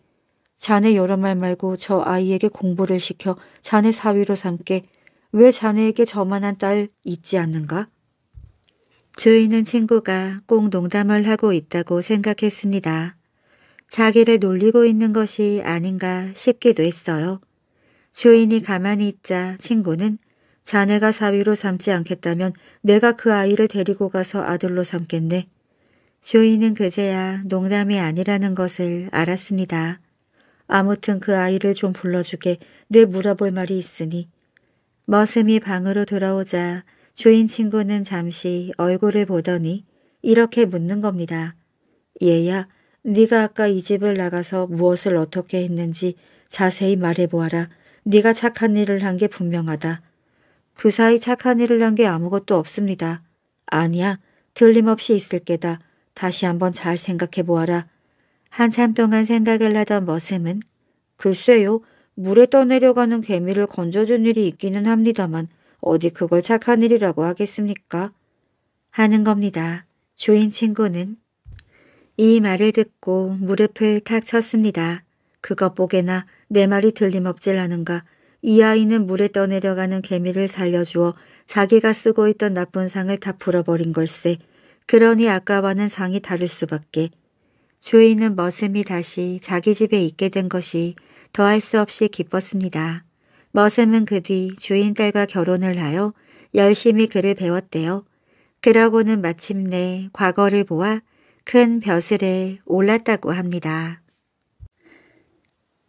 자네 여러 말 말고 저 아이에게 공부를 시켜 자네 사위로 삼게 왜 자네에게 저만한 딸 있지 않는가? 주인은 친구가 꼭 농담을 하고 있다고 생각했습니다. 자기를 놀리고 있는 것이 아닌가 싶기도 했어요. 주인이 가만히 있자 친구는 자네가 사위로 삼지 않겠다면 내가 그 아이를 데리고 가서 아들로 삼겠네. 주인은 그제야 농담이 아니라는 것을 알았습니다. 아무튼 그 아이를 좀 불러주게 내 물어볼 말이 있으니. 머슴이 방으로 돌아오자 주인 친구는 잠시 얼굴을 보더니 이렇게 묻는 겁니다. 얘야, 네가 아까 이 집을 나가서 무엇을 어떻게 했는지 자세히 말해보아라. 네가 착한 일을 한 게 분명하다. 그 사이 착한 일을 한 게 아무것도 없습니다. 아니야. 틀림없이 있을 게다. 다시 한번 잘 생각해보아라. 한참 동안 생각을 하던 머슴은 글쎄요. 물에 떠내려가는 개미를 건져준 일이 있기는 합니다만 어디 그걸 착한 일이라고 하겠습니까? 하는 겁니다. 주인 친구는 이 말을 듣고 무릎을 탁 쳤습니다. 그것 보게나 내 말이 들림없질 않은가. 이 아이는 물에 떠내려가는 개미를 살려주어 자기가 쓰고 있던 나쁜 상을 다 풀어버린 걸세. 그러니 아까와는 상이 다를 수밖에. 주인은 머슴이 다시 자기 집에 있게 된 것이 더할 수 없이 기뻤습니다. 머슴은 그 뒤 주인 딸과 결혼을 하여 열심히 그를 배웠대요. 그러고는 마침내 과거를 보아 큰 벼슬에 올랐다고 합니다.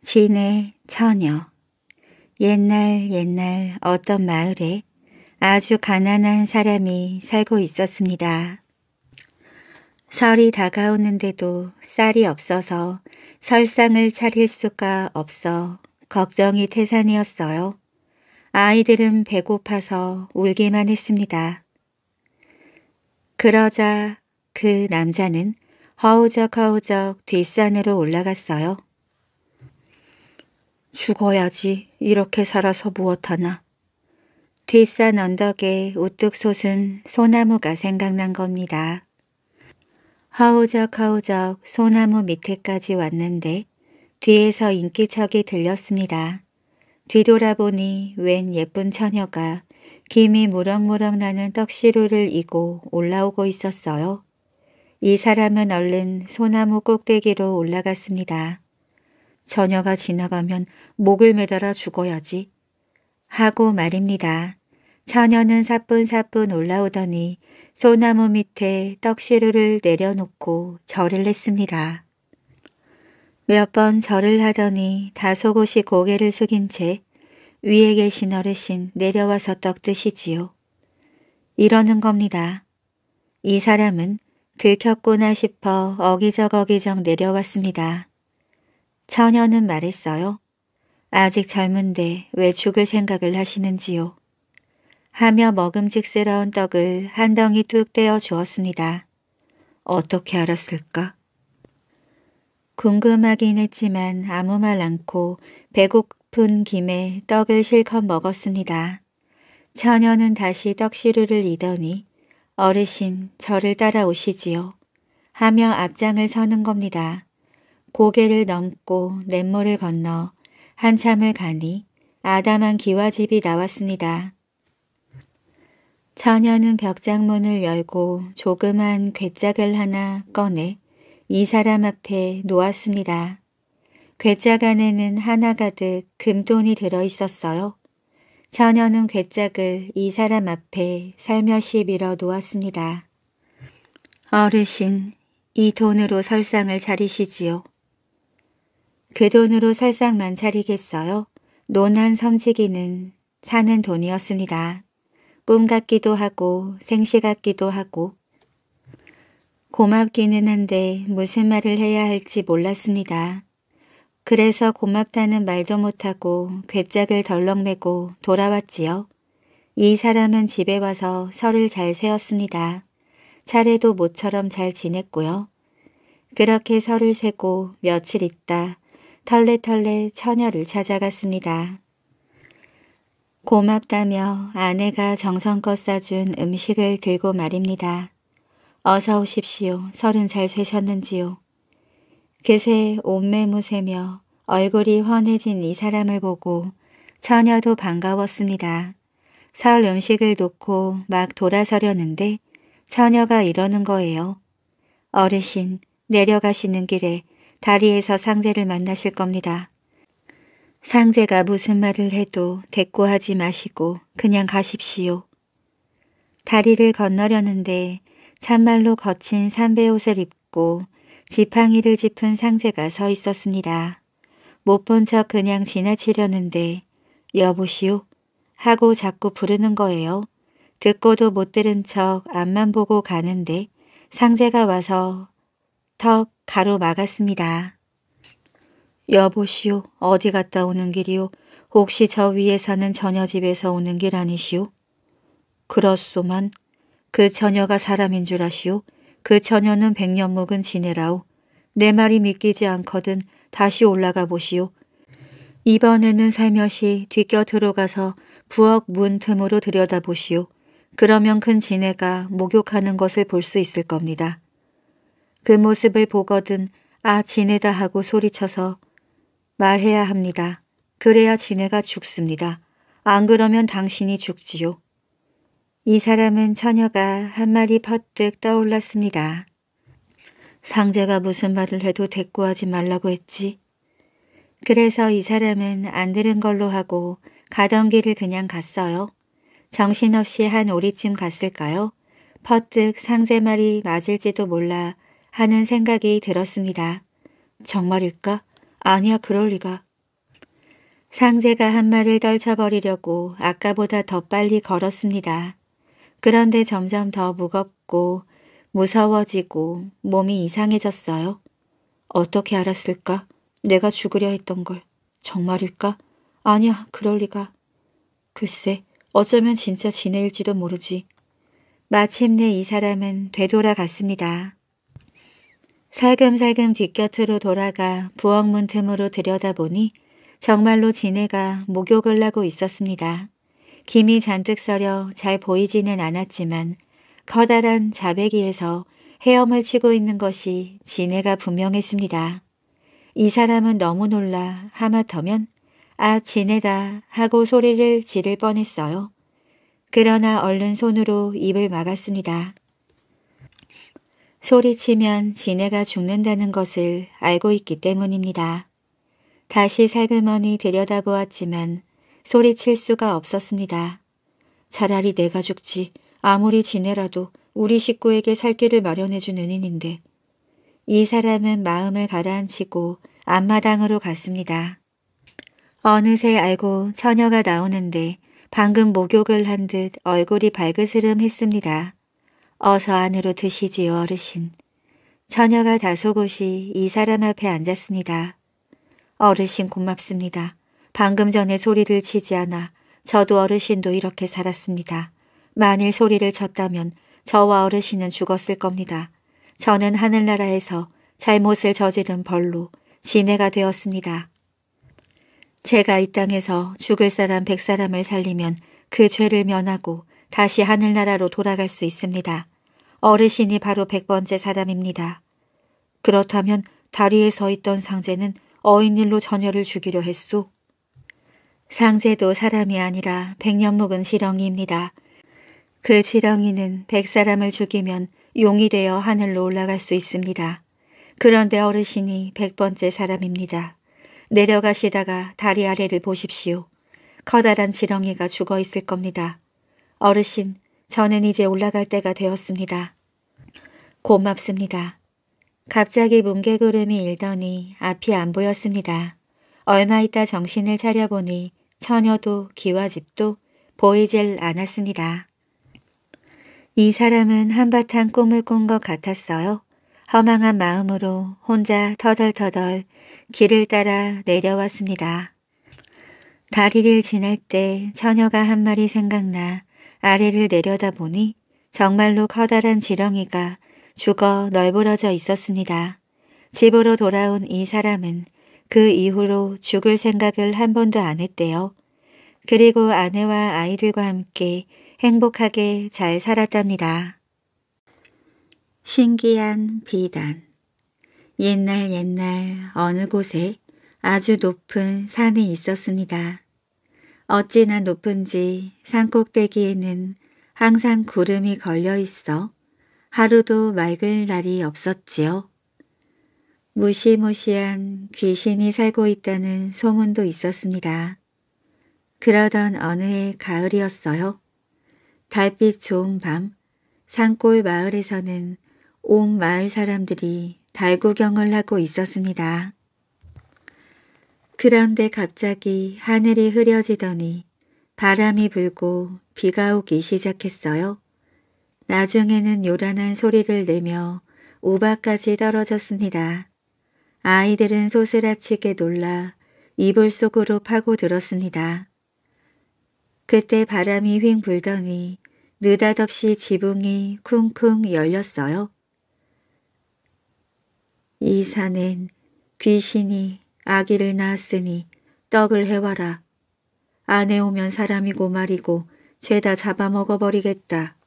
진의 처녀 옛날 옛날 어떤 마을에 아주 가난한 사람이 살고 있었습니다. 설이 다가오는데도 쌀이 없어서 설상을 차릴 수가 없어 걱정이 태산이었어요. 아이들은 배고파서 울기만 했습니다. 그러자 그 남자는 허우적허우적 뒷산으로 올라갔어요. 죽어야지 이렇게 살아서 무엇하나. 뒷산 언덕에 우뚝 솟은 소나무가 생각난 겁니다. 허우적허우적 소나무 밑에까지 왔는데 뒤에서 인기척이 들렸습니다. 뒤돌아보니 웬 예쁜 처녀가 김이 무럭무럭 나는 떡시루를 이고 올라오고 있었어요. 이 사람은 얼른 소나무 꼭대기로 올라갔습니다. 저녀가 지나가면 목을 매달아 죽어야지. 하고 말입니다. 처녀는 사뿐사뿐 올라오더니 소나무 밑에 떡시루를 내려놓고 절을 했습니다. 몇 번 절을 하더니 다소곳이 고개를 숙인 채 위에 계신 어르신 내려와서 떡 드시지요. 이러는 겁니다. 이 사람은 들켰구나 싶어 어기적어기적 내려왔습니다. 처녀는 말했어요. 아직 젊은데 왜 죽을 생각을 하시는지요. 하며 먹음직스러운 떡을 한 덩이 뚝 떼어 주었습니다. 어떻게 알았을까? 궁금하긴 했지만 아무 말 않고 배고픈 김에 떡을 실컷 먹었습니다. 처녀는 다시 떡시루를 이더니 어르신 저를 따라오시지요. 하며 앞장을 서는 겁니다. 고개를 넘고 냇물을 건너 한참을 가니 아담한 기와집이 나왔습니다. 처녀는 벽장문을 열고 조그만 괴짝을 하나 꺼내 이 사람 앞에 놓았습니다. 괴짝 안에는 하나 가득 금돈이 들어있었어요. 처녀는 괴짝을 이 사람 앞에 살며시 밀어 놓았습니다. 어르신, 이 돈으로 설상을 차리시지요. 그 돈으로 설상만 차리겠어요? 논한 섬지기는 사는 돈이었습니다. 꿈 같기도 하고 생시 같기도 하고 고맙기는 한데 무슨 말을 해야 할지 몰랐습니다. 그래서 고맙다는 말도 못하고 괴짝을 덜렁매고 돌아왔지요. 이 사람은 집에 와서 설을 잘 세웠습니다. 차례도 모처럼 잘 지냈고요. 그렇게 설을 세고 며칠 있다 털레털레 처녀를 찾아갔습니다. 고맙다며 아내가 정성껏 싸준 음식을 들고 말입니다. 어서 오십시오. 설은 잘 세셨는지요. 그새 옷매무 새며 얼굴이 환해진 이 사람을 보고 처녀도 반가웠습니다. 설 음식을 놓고 막 돌아서려는데 처녀가 이러는 거예요. 어르신, 내려가시는 길에 다리에서 상제를 만나실 겁니다. 상제가 무슨 말을 해도 대꾸하지 마시고 그냥 가십시오. 다리를 건너려는데 참말로 거친 삼배 옷을 입고 지팡이를 짚은 상세가 서 있었습니다. 못 본 척 그냥 지나치려는데 여보시오 하고 자꾸 부르는 거예요. 듣고도 못 들은 척 앞만 보고 가는데 상제가 와서 턱 가로막았습니다. 여보시오 어디 갔다 오는 길이오 혹시 저 위에 서는 저녀집에서 오는 길 아니시오? 그렇소만 그 처녀가 사람인 줄 아시오 그 처녀는 백년 묵은 지내라오. 내 말이 믿기지 않거든 다시 올라가 보시오. 이번에는 살며시 뒤껴 들어가서 부엌 문 틈으로 들여다보시오. 그러면 큰 지네가 목욕하는 것을 볼 수 있을 겁니다. 그 모습을 보거든 아 지네다 하고 소리쳐서 말해야 합니다. 그래야 지네가 죽습니다. 안 그러면 당신이 죽지요. 이 사람은 처녀가 한 마디 퍼뜩 떠올랐습니다. 상자가 무슨 말을 해도 대꾸하지 말라고 했지. 그래서 이 사람은 안 들은 걸로 하고 가던 길을 그냥 갔어요. 정신없이 한 오리쯤 갔을까요? 퍼뜩 상제 말이 맞을지도 몰라 하는 생각이 들었습니다. 정말일까? 아니야 그럴 리가. 상제가 한 말을 떨쳐버리려고 아까보다 더 빨리 걸었습니다. 그런데 점점 더 무겁고 무서워지고 몸이 이상해졌어요. 어떻게 알았을까? 내가 죽으려 했던 걸. 정말일까? 아니야, 그럴 리가. 글쎄, 어쩌면 진짜 지내일지도 모르지. 마침내 이 사람은 되돌아갔습니다. 살금살금 뒷곁으로 돌아가 부엌문 틈으로 들여다보니 정말로 지네가 목욕을 하고 있었습니다. 김이 잔뜩 서려 잘 보이지는 않았지만 커다란 자배기에서 헤엄을 치고 있는 것이 진해가 분명했습니다. 이 사람은 너무 놀라 하마터면 아 진해다 하고 소리를 지를 뻔했어요. 그러나 얼른 손으로 입을 막았습니다. 소리치면 지네가 죽는다는 것을 알고 있기 때문입니다. 다시 살그머니 들여다보았지만 소리칠 수가 없었습니다. 차라리 내가 죽지 아무리 지내라도 우리 식구에게 살 길을 마련해준 은인인데 이 사람은 마음을 가라앉히고 앞마당으로 갔습니다. 어느새 알고 처녀가 나오는데 방금 목욕을 한 듯 얼굴이 밝으스름 했습니다. 어서 안으로 드시지요 어르신. 처녀가 다소곳이 이 사람 앞에 앉았습니다. 어르신 고맙습니다. 방금 전에 소리를 치지 않아 저도 어르신도 이렇게 살았습니다. 만일 소리를 쳤다면 저와 어르신은 죽었을 겁니다. 저는 하늘나라에서 잘못을 저지른 벌로 지해가 되었습니다. 제가 이 땅에서 죽을 사람 백 사람을 살리면 그 죄를 면하고 다시 하늘나라로 돌아갈 수 있습니다. 어르신이 바로 백 번째 사람입니다. 그렇다면 다리에 서 있던 상제는 어인일로 전열을 죽이려 했소. 상제도 사람이 아니라 백년 묵은 지렁이입니다. 그 지렁이는 백 사람을 죽이면 용이 되어 하늘로 올라갈 수 있습니다. 그런데 어르신이 백 번째 사람입니다. 내려가시다가 다리 아래를 보십시오. 커다란 지렁이가 죽어 있을 겁니다. 어르신, 저는 이제 올라갈 때가 되었습니다. 고맙습니다. 갑자기 뭉개구름이 일더니 앞이 안 보였습니다. 얼마 있다 정신을 차려보니 처녀도 기와집도 보이질 않았습니다. 이 사람은 한바탕 꿈을 꾼 것 같았어요. 허망한 마음으로 혼자 터덜터덜 길을 따라 내려왔습니다. 다리를 지날 때 처녀가 한 말이 생각나 아래를 내려다보니 정말로 커다란 지렁이가 죽어 널브러져 있었습니다. 집으로 돌아온 이 사람은 그 이후로 죽을 생각을 한 번도 안 했대요. 그리고 아내와 아이들과 함께 행복하게 잘 살았답니다. 신기한 비단 옛날 옛날 어느 곳에 아주 높은 산이 있었습니다. 어찌나 높은지 산 꼭대기에는 항상 구름이 걸려 있어 하루도 맑을 날이 없었지요. 무시무시한 귀신이 살고 있다는 소문도 있었습니다. 그러던 어느 해 가을이었어요. 달빛 좋은 밤 산골 마을에서는 온 마을 사람들이 달 구경을 하고 있었습니다. 그런데 갑자기 하늘이 흐려지더니 바람이 불고 비가 오기 시작했어요. 나중에는 요란한 소리를 내며 우박까지 떨어졌습니다. 아이들은 소스라치게 놀라 이불 속으로 파고들었습니다. 그때 바람이 휙 불더니 느닷없이 지붕이 쿵쿵 열렸어요. 이 산엔 귀신이 아기를 낳았으니 떡을 해와라. 안에 오면 사람이고 말이고 죄다 잡아먹어버리겠다.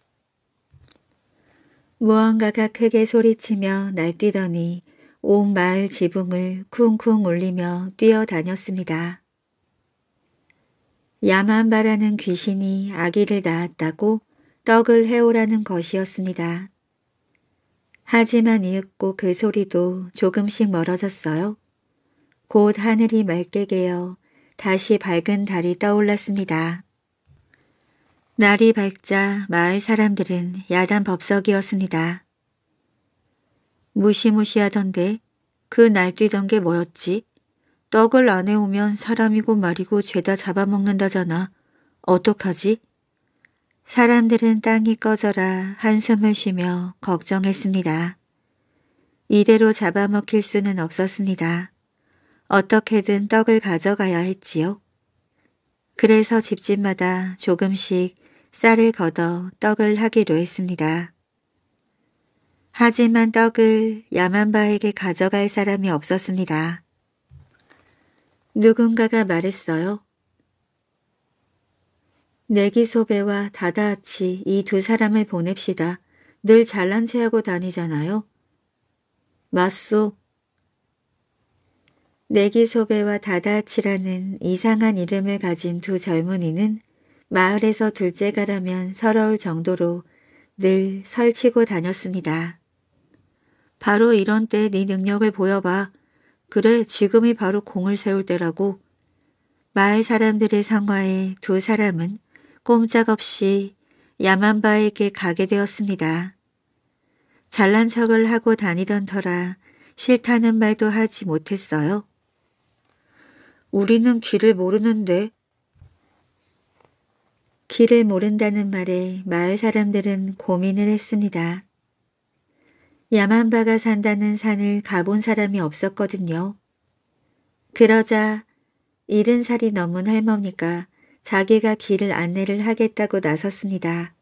무언가가 크게 소리치며 날뛰더니 온 마을 지붕을 쿵쿵 울리며 뛰어다녔습니다. 야만바라는 귀신이 아기를 낳았다고 떡을 해오라는 것이었습니다. 하지만 이윽고 그 소리도 조금씩 멀어졌어요. 곧 하늘이 맑게 개어 다시 밝은 달이 떠올랐습니다. 날이 밝자 마을 사람들은 야단 법석이었습니다. 무시무시하던데 그 날뛰던 게 뭐였지? 떡을 안 해오면 사람이고 말이고 죄다 잡아먹는다잖아. 어떡하지? 사람들은 땅이 꺼져라 한숨을 쉬며 걱정했습니다. 이대로 잡아먹힐 수는 없었습니다. 어떻게든 떡을 가져가야 했지요. 그래서 집집마다 조금씩 쌀을 걷어 떡을 하기로 했습니다. 하지만 떡을 야만바에게 가져갈 사람이 없었습니다. 누군가가 말했어요. 내기소배와 다다아치 이 두 사람을 보냅시다. 늘 잘난 체하고 다니잖아요. 맞소. 내기소배와 다다아치라는 이상한 이름을 가진 두 젊은이는 마을에서 둘째가라면 서러울 정도로 늘 설치고 다녔습니다. 바로 이런 때에 네 능력을 보여봐. 그래 지금이 바로 공을 세울 때라고. 마을 사람들의 성화에 두 사람은 꼼짝없이 야만바에게 가게 되었습니다. 잘난 척을 하고 다니던 터라 싫다는 말도 하지 못했어요. 우리는 길을 모르는데. 길을 모른다는 말에 마을 사람들은 고민을 했습니다. 야만바가 산다는 산을 가본 사람이 없었거든요. 그러자 일흔 살이 넘은 할머니가 자기가 길을 안내를 하겠다고 나섰습니다.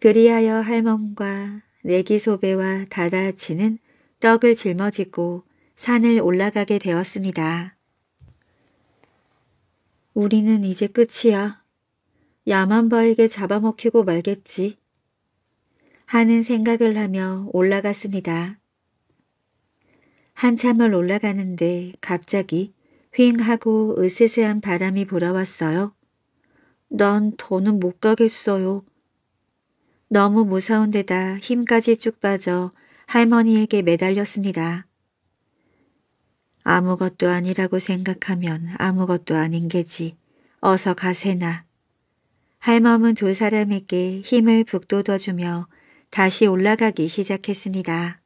그리하여 할멈과 내기소배와 다다치는 떡을 짊어지고 산을 올라가게 되었습니다. 우리는 이제 끝이야. 야만바에게 잡아먹히고 말겠지. 하는 생각을 하며 올라갔습니다. 한참을 올라가는데 갑자기 휑 하고 으세세한 바람이 불어왔어요. 넌 더는 못 가겠어요. 너무 무서운 데다 힘까지 쭉 빠져 할머니에게 매달렸습니다. 아무것도 아니라고 생각하면 아무것도 아닌 게지. 어서 가세나. 할멈은 두 사람에게 힘을 북돋워주며 다시 올라가기 시작했습니다.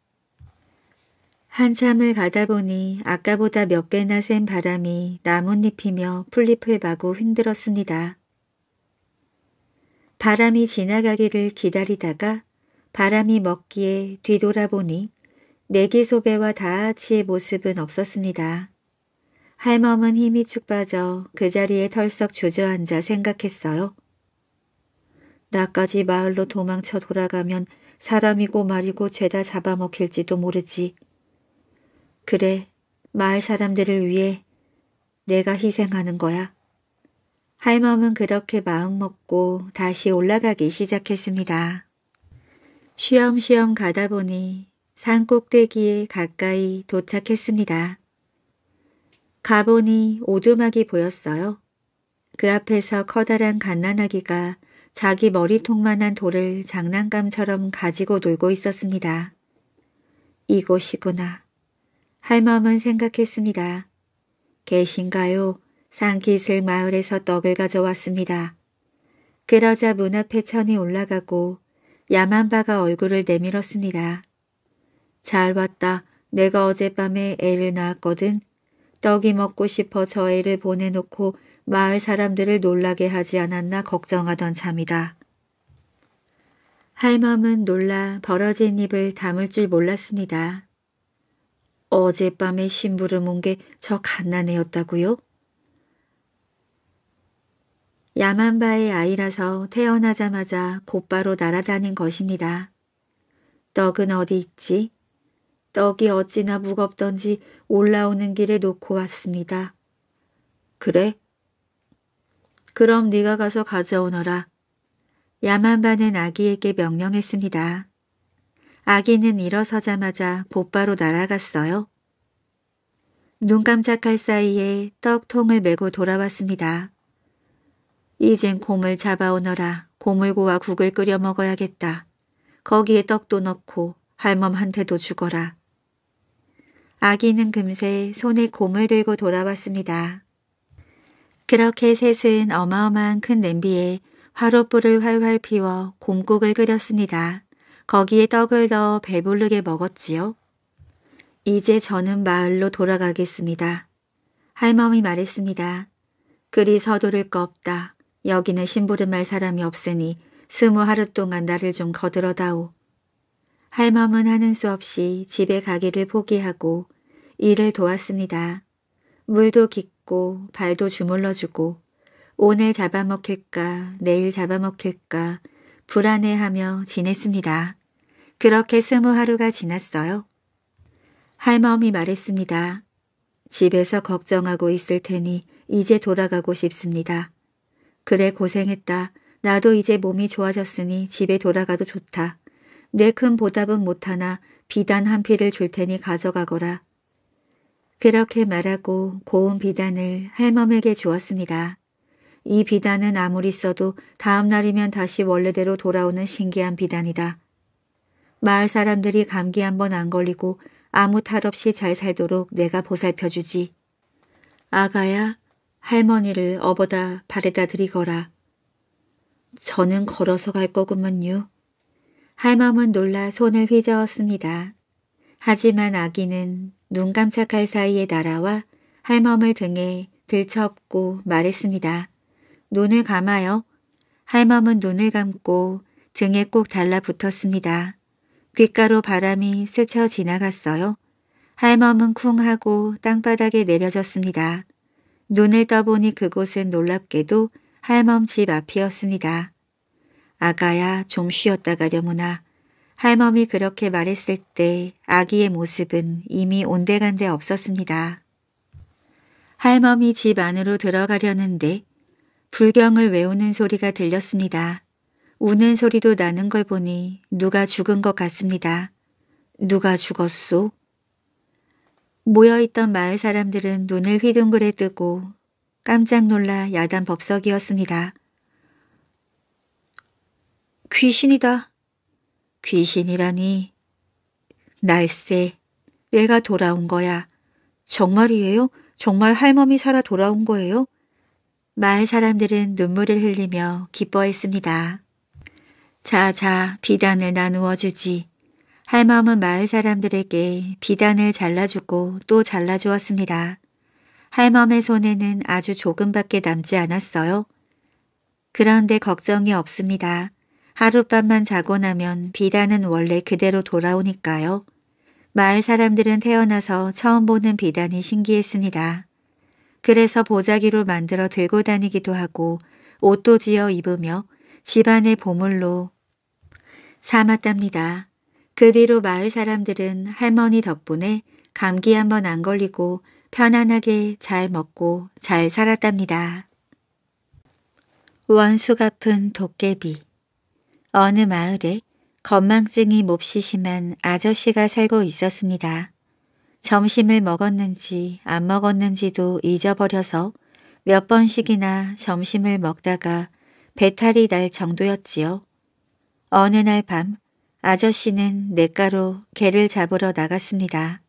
한참을 가다 보니 아까보다 몇 배나 센 바람이 나뭇잎이며 풀잎을 마구 흔들었습니다. 바람이 지나가기를 기다리다가 바람이 먹기에 뒤돌아보니 내기소배와 다아치의 모습은 없었습니다. 할멈은 힘이 축 빠져 그 자리에 털썩 주저앉아 생각했어요. 나까지 마을로 도망쳐 돌아가면 사람이고 말이고 죄다 잡아먹힐지도 모르지. 그래, 마을 사람들을 위해 내가 희생하는 거야. 할멈은 그렇게 마음먹고 다시 올라가기 시작했습니다. 쉬엄쉬엄 가다 보니 산 꼭대기에 가까이 도착했습니다. 가보니 오두막이 보였어요. 그 앞에서 커다란 갓난아기가 자기 머리통만한 돌을 장난감처럼 가지고 놀고 있었습니다. 이곳이구나. 할멈은 생각했습니다. 계신가요? 산기슬 마을에서 떡을 가져왔습니다. 그러자 문 앞에 천이 올라가고 야만바가 얼굴을 내밀었습니다. 잘 왔다. 내가 어젯밤에 애를 낳았거든. 떡이 먹고 싶어 저 애를 보내놓고 마을 사람들을 놀라게 하지 않았나 걱정하던 참이다. 할멈은 놀라 벌어진 입을 담을 줄 몰랐습니다. 어젯밤에 심부름 온 게 저 갓난애였다고요? 야만바의 아이라서 태어나자마자 곧바로 날아다닌 것입니다. 떡은 어디 있지? 떡이 어찌나 무겁던지 올라오는 길에 놓고 왔습니다. 그래? 그럼 네가 가서 가져오너라. 야만반은 아기에게 명령했습니다. 아기는 일어서자마자 곧바로 날아갔어요. 눈 깜짝할 사이에 떡통을 메고 돌아왔습니다. 이젠 곰을 잡아오너라. 곰을고와 국을 끓여 먹어야겠다. 거기에 떡도 넣고 할멈한테도 죽어라 아기는 금세 손에 곰을 들고 돌아왔습니다. 그렇게 셋은 어마어마한 큰 냄비에 화롯불을 활활 피워 곰국을 끓였습니다. 거기에 떡을 넣어 배부르게 먹었지요. 이제 저는 마을로 돌아가겠습니다. 할멈이 말했습니다. 그리 서두를 거 없다. 여기는 심부름할 사람이 없으니 스무 하루 동안 나를 좀 거들어다오. 할멈은 하는 수 없이 집에 가기를 포기하고 일을 도왔습니다. 물도 깊고 잡고 발도 주물러주고 오늘 잡아먹힐까 내일 잡아먹힐까 불안해하며 지냈습니다. 그렇게 스무 하루가 지났어요. 할멈이 말했습니다. 집에서 걱정하고 있을 테니 이제 돌아가고 싶습니다. 그래 고생했다. 나도 이제 몸이 좋아졌으니 집에 돌아가도 좋다. 내 큰 보답은 못하나 비단 한 피를 줄 테니 가져가거라. 그렇게 말하고 고운 비단을 할멈에게 주었습니다. 이 비단은 아무리 써도 다음 날이면 다시 원래대로 돌아오는 신기한 비단이다. 마을 사람들이 감기 한번 안 걸리고 아무 탈 없이 잘 살도록 내가 보살펴주지. 아가야, 할머니를 업어다 바래다드리거라 저는 걸어서 갈 거구먼요. 할멈은 놀라 손을 휘저었습니다. 하지만 아기는 눈 깜짝할 사이에 날아와 할멈을 등에 들쳐업고 말했습니다. 눈을 감아요. 할멈은 눈을 감고 등에 꼭 달라붙었습니다. 귓가로 바람이 스쳐 지나갔어요. 할멈은 쿵 하고 땅바닥에 내려졌습니다. 눈을 떠보니 그곳은 놀랍게도 할멈 집 앞이었습니다. 아가야 좀 쉬었다 가려무나 할멈이 그렇게 말했을 때 아기의 모습은 이미 온데간데 없었습니다. 할멈이 집 안으로 들어가려는데 불경을 외우는 소리가 들렸습니다. 우는 소리도 나는 걸 보니 누가 죽은 것 같습니다. 누가 죽었소? 모여있던 마을 사람들은 눈을 휘둥그레 뜨고 깜짝 놀라 야단 법석이었습니다. 귀신이다. 귀신이라니. 날쌔 내가 돌아온 거야. 정말이에요? 정말 할멈이 살아 돌아온 거예요? 마을 사람들은 눈물을 흘리며 기뻐했습니다. 자자 비단을 나누어 주지. 할멈은 마을 사람들에게 비단을 잘라주고 또 잘라주었습니다. 할멈의 손에는 아주 조금밖에 남지 않았어요. 그런데 걱정이 없습니다. 하룻밤만 자고 나면 비단은 원래 그대로 돌아오니까요. 마을 사람들은 태어나서 처음 보는 비단이 신기했습니다. 그래서 보자기로 만들어 들고 다니기도 하고 옷도 지어 입으며 집안의 보물로 삼았답니다. 그 뒤로 마을 사람들은 할머니 덕분에 감기 한번 안 걸리고 편안하게 잘 먹고 잘 살았답니다. 원수 갚은 도깨비 어느 마을에 건망증이 몹시 심한 아저씨가 살고 있었습니다. 점심을 먹었는지 안 먹었는지도 잊어버려서 몇 번씩이나 점심을 먹다가 배탈이 날 정도였지요. 어느 날 밤 아저씨는 냇가로 개를 잡으러 나갔습니다.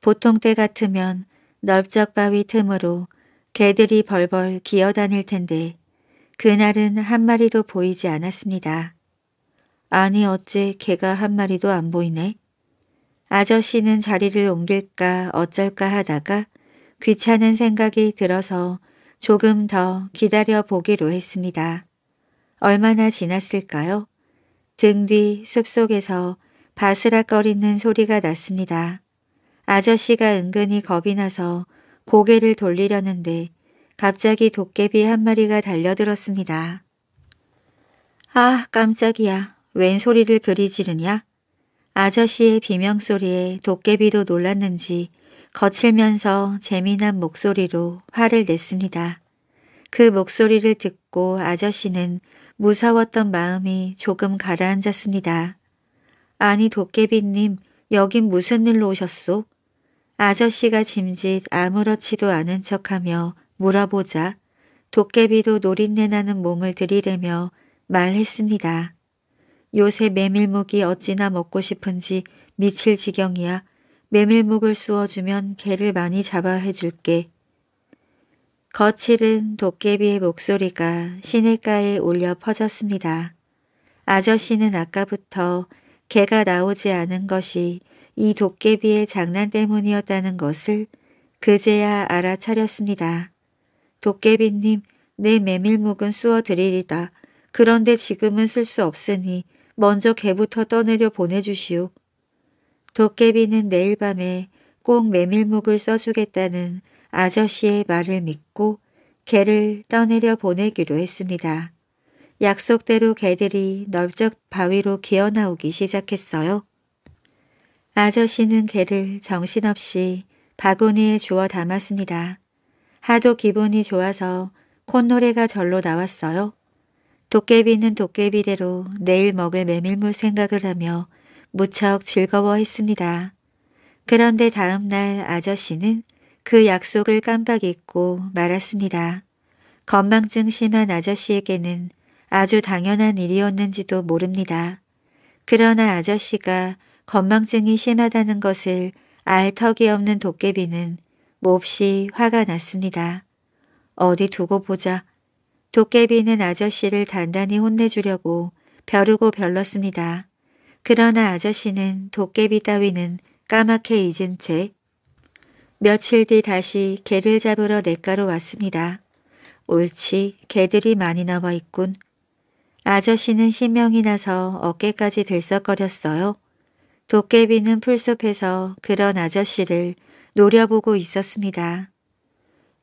보통 때 같으면 넓적 바위 틈으로 개들이 벌벌 기어다닐 텐데 그날은 한 마리도 보이지 않았습니다. 아니 어째 개가 한 마리도 안 보이네. 아저씨는 자리를 옮길까 어쩔까 하다가 귀찮은 생각이 들어서 조금 더 기다려 보기로 했습니다. 얼마나 지났을까요? 등 뒤 숲속에서 바스락거리는 소리가 났습니다. 아저씨가 은근히 겁이 나서 고개를 돌리려는데 갑자기 도깨비 한 마리가 달려들었습니다. 아 깜짝이야. 웬 소리를 그리 지르냐? 아저씨의 비명소리에 도깨비도 놀랐는지 거칠면서 재미난 목소리로 화를 냈습니다. 그 목소리를 듣고 아저씨는 무서웠던 마음이 조금 가라앉았습니다. 아니 도깨비님 여긴 무슨 일로 오셨소? 아저씨가 짐짓 아무렇지도 않은 척하며 물어보자 도깨비도 노린내 나는 몸을 들이대며 말했습니다. 요새 메밀묵이 어찌나 먹고 싶은지 미칠 지경이야. 메밀묵을 쑤어주면 개를 많이 잡아 해줄게. 거칠은 도깨비의 목소리가 시냇가에 울려 퍼졌습니다. 아저씨는 아까부터 개가 나오지 않은 것이 이 도깨비의 장난 때문이었다는 것을 그제야 알아차렸습니다. 도깨비님, 내 메밀묵은 쑤어드리리다. 그런데 지금은 쓸 수 없으니 먼저 개부터 떠내려 보내주시오. 도깨비는 내일 밤에 꼭 메밀묵을 써주겠다는 아저씨의 말을 믿고 개를 떠내려 보내기로 했습니다. 약속대로 개들이 넓적 바위로 기어나오기 시작했어요. 아저씨는 개를 정신없이 바구니에 주워 담았습니다. 하도 기분이 좋아서 콧노래가 절로 나왔어요. 도깨비는 도깨비대로 내일 먹을 메밀물 생각을 하며 무척 즐거워했습니다. 그런데 다음 날 아저씨는 그 약속을 깜빡 잊고 말았습니다. 건망증 심한 아저씨에게는 아주 당연한 일이었는지도 모릅니다. 그러나 아저씨가 건망증이 심하다는 것을 알 턱이 없는 도깨비는 몹시 화가 났습니다. 어디 두고 보자. 도깨비는 아저씨를 단단히 혼내주려고 벼르고 별렀습니다. 그러나 아저씨는 도깨비 따위는 까맣게 잊은 채 며칠 뒤 다시 개를 잡으러 내가로 왔습니다. 옳지, 개들이 많이 나와 있군. 아저씨는 신명이 나서 어깨까지 들썩거렸어요. 도깨비는 풀숲에서 그런 아저씨를 노려보고 있었습니다.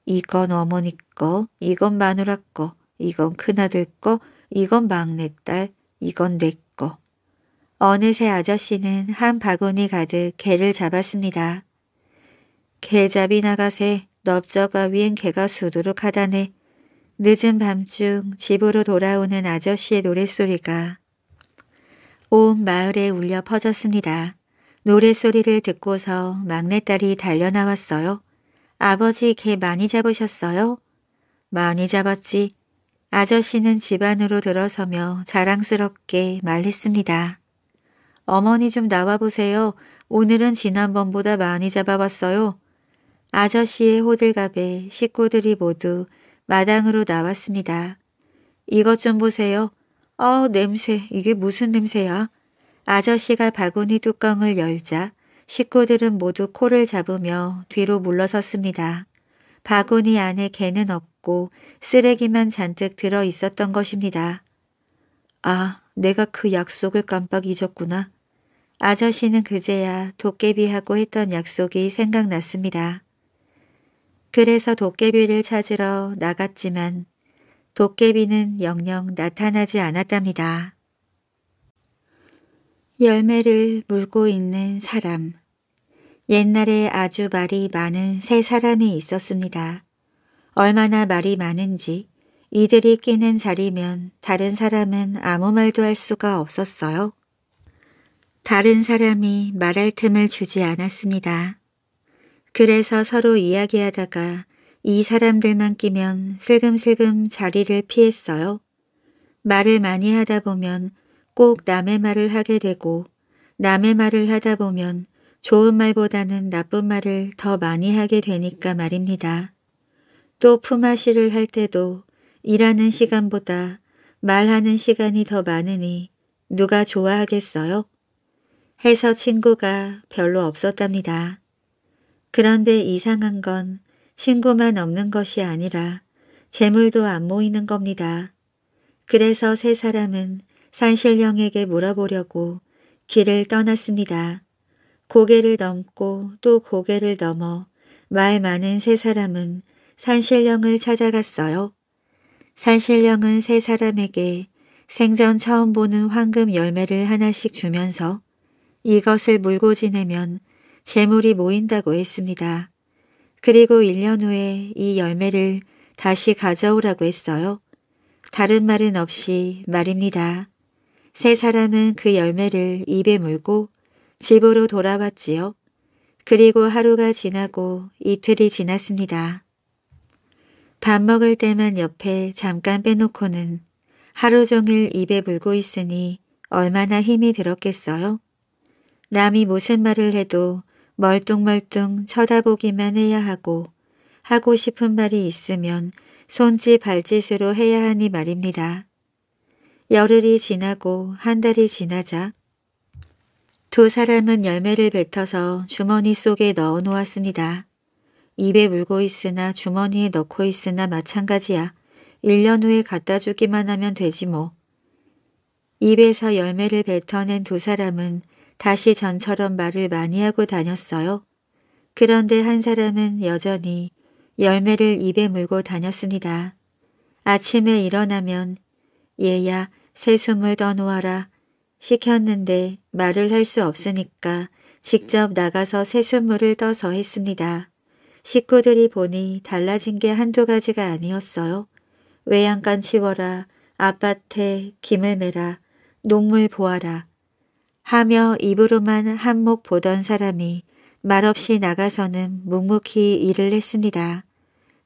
이건 어머니 거, 이건 마누라 거, 이건 큰아들 거, 이건 막내딸, 이건 내 거. 어느새 아저씨는 한 바구니 가득 개를 잡았습니다. 개잡이 나가세 넓적바 위엔 개가 수두룩하다네. 늦은 밤중 집으로 돌아오는 아저씨의 노랫소리가 온 마을에 울려 퍼졌습니다. 노랫소리를 듣고서 막내딸이 달려나왔어요. 아버지 개 많이 잡으셨어요? 많이 잡았지. 아저씨는 집 안으로 들어서며 자랑스럽게 말했습니다. 어머니 좀 나와보세요. 오늘은 지난번보다 많이 잡아봤어요. 아저씨의 호들갑에 식구들이 모두 마당으로 나왔습니다. 이것 좀 보세요. 어 냄새, 이게 무슨 냄새야? 아저씨가 바구니 뚜껑을 열자 식구들은 모두 코를 잡으며 뒤로 물러섰습니다. 바구니 안에 개는 없고 쓰레기만 잔뜩 들어 있었던 것입니다. 아, 내가 그 약속을 깜빡 잊었구나. 아저씨는 그제야 도깨비하고 했던 약속이 생각났습니다. 그래서 도깨비를 찾으러 나갔지만 도깨비는 영영 나타나지 않았답니다. 열매를 물고 있는 사람 옛날에 아주 말이 많은 세 사람이 있었습니다. 얼마나 말이 많은지 이들이 끼는 자리면 다른 사람은 아무 말도 할 수가 없었어요. 다른 사람이 말할 틈을 주지 않았습니다. 그래서 서로 이야기하다가 이 사람들만 끼면 슬금슬금 자리를 피했어요. 말을 많이 하다 보면 꼭 남의 말을 하게 되고 남의 말을 하다 보면 좋은 말보다는 나쁜 말을 더 많이 하게 되니까 말입니다. 또 품앗이를 할 때도 일하는 시간보다 말하는 시간이 더 많으니 누가 좋아하겠어요? 해서 친구가 별로 없었답니다. 그런데 이상한 건 친구만 없는 것이 아니라 재물도 안 모이는 겁니다. 그래서 세 사람은 산신령에게 물어보려고 길을 떠났습니다. 고개를 넘고 또 고개를 넘어 말 많은 세 사람은 산신령을 찾아갔어요. 산신령은 세 사람에게 생전 처음 보는 황금 열매를 하나씩 주면서 이것을 물고 지내면 재물이 모인다고 했습니다. 그리고 1년 후에 이 열매를 다시 가져오라고 했어요. 다른 말은 없이 말입니다. 세 사람은 그 열매를 입에 물고 집으로 돌아왔지요. 그리고 하루가 지나고 이틀이 지났습니다. 밥 먹을 때만 옆에 잠깐 빼놓고는 하루 종일 입에 물고 있으니 얼마나 힘이 들었겠어요? 남이 무슨 말을 해도 멀뚱멀뚱 쳐다보기만 해야 하고 하고 싶은 말이 있으면 손짓 발짓으로 해야 하니 말입니다. 열흘이 지나고 한 달이 지나자 두 사람은 열매를 뱉어서 주머니 속에 넣어 놓았습니다. 입에 물고 있으나 주머니에 넣고 있으나 마찬가지야. 1년 후에 갖다 주기만 하면 되지 뭐. 입에서 열매를 뱉어낸 두 사람은 다시 전처럼 말을 많이 하고 다녔어요. 그런데 한 사람은 여전히 열매를 입에 물고 다녔습니다. 아침에 일어나면 얘야 새숨을 떠놓아라. 시켰는데 말을 할 수 없으니까 직접 나가서 새순물을 떠서 했습니다. 식구들이 보니 달라진 게 한두 가지가 아니었어요. 외양간 치워라, 아파트에 김을 매라, 논물 보아라 하며 입으로만 한몫 보던 사람이 말없이 나가서는 묵묵히 일을 했습니다.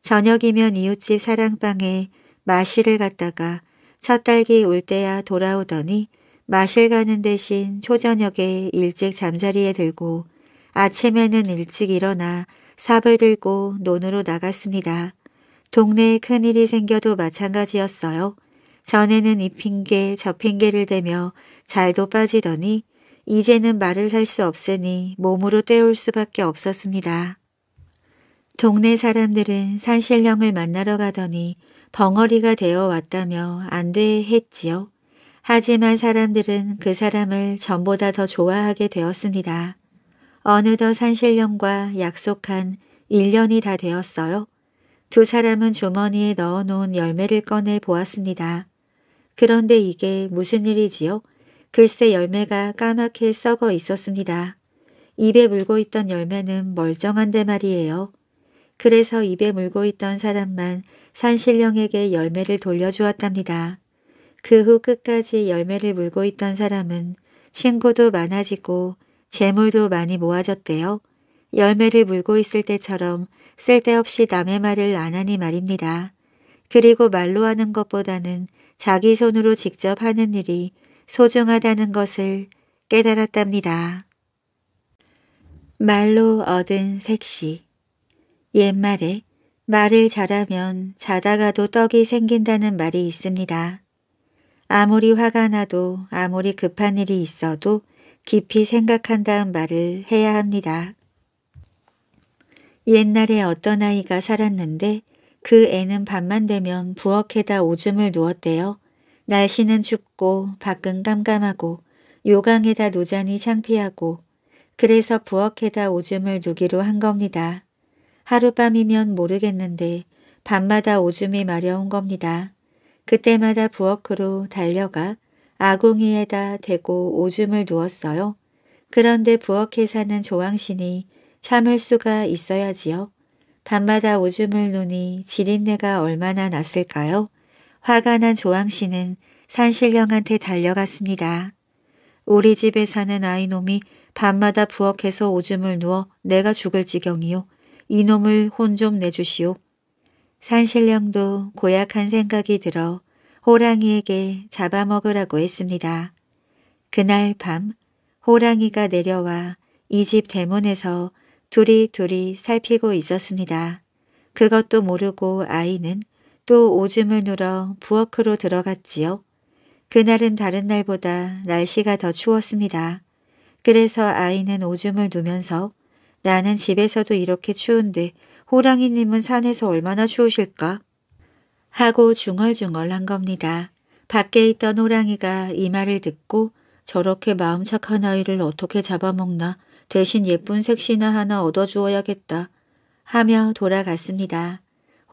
저녁이면 이웃집 사랑방에 마실을 갔다가 첫 딸기 올 때야 돌아오더니 마실 가는 대신 초저녁에 일찍 잠자리에 들고 아침에는 일찍 일어나 삽을 들고 논으로 나갔습니다. 동네에 큰일이 생겨도 마찬가지였어요. 전에는 이 핑계 저 핑계를 대며 잘도 빠지더니 이제는 말을 할 수 없으니 몸으로 때울 수밖에 없었습니다. 동네 사람들은 산신령을 만나러 가더니 벙어리가 되어 왔다며 안돼 했지요. 하지만 사람들은 그 사람을 전보다 더 좋아하게 되었습니다. 어느덧 산신령과 약속한 1년이 다 되었어요. 두 사람은 주머니에 넣어놓은 열매를 꺼내 보았습니다. 그런데 이게 무슨 일이지요? 글쎄 열매가 까맣게 썩어 있었습니다. 입에 물고 있던 열매는 멀쩡한데 말이에요. 그래서 입에 물고 있던 사람만 산신령에게 열매를 돌려주었답니다. 그후 끝까지 열매를 물고 있던 사람은 친구도 많아지고 재물도 많이 모아졌대요. 열매를 물고 있을 때처럼 쓸데없이 남의 말을 안 하니 말입니다. 그리고 말로 하는 것보다는 자기 손으로 직접 하는 일이 소중하다는 것을 깨달았답니다. 말로 얻은 색시 옛말에 말을 잘하면 자다가도 떡이 생긴다는 말이 있습니다. 아무리 화가 나도 아무리 급한 일이 있어도 깊이 생각한다음 말을 해야 합니다. 옛날에 어떤 아이가 살았는데 그 애는 밤만 되면 부엌에다 오줌을 누웠대요. 날씨는 춥고 밖은 깜깜하고 요강에다 노자니 창피하고 그래서 부엌에다 오줌을 누기로 한 겁니다. 하룻밤이면 모르겠는데 밤마다 오줌이 마려운 겁니다. 그때마다 부엌으로 달려가 아궁이에다 대고 오줌을 누웠어요. 그런데 부엌에 사는 조왕신이 참을 수가 있어야지요. 밤마다 오줌을 누니 지린내가 얼마나 났을까요? 화가 난 조왕신은 산신령한테 달려갔습니다. 우리 집에 사는 아이놈이 밤마다 부엌에서 오줌을 누워 내가 죽을 지경이요. 이놈을 혼 좀 내주시오. 산신령도 고약한 생각이 들어 호랑이에게 잡아먹으라고 했습니다. 그날 밤 호랑이가 내려와 이 집 대문에서 둘이 둘이 살피고 있었습니다. 그것도 모르고 아이는 또 오줌을 누러 부엌으로 들어갔지요. 그날은 다른 날보다 날씨가 더 추웠습니다. 그래서 아이는 오줌을 누면서 나는 집에서도 이렇게 추운데 호랑이님은 산에서 얼마나 추우실까? 하고 중얼중얼한 겁니다. 밖에 있던 호랑이가 이 말을 듣고 저렇게 마음 착한 아이를 어떻게 잡아먹나 대신 예쁜 색시나 하나 얻어주어야겠다 하며 돌아갔습니다.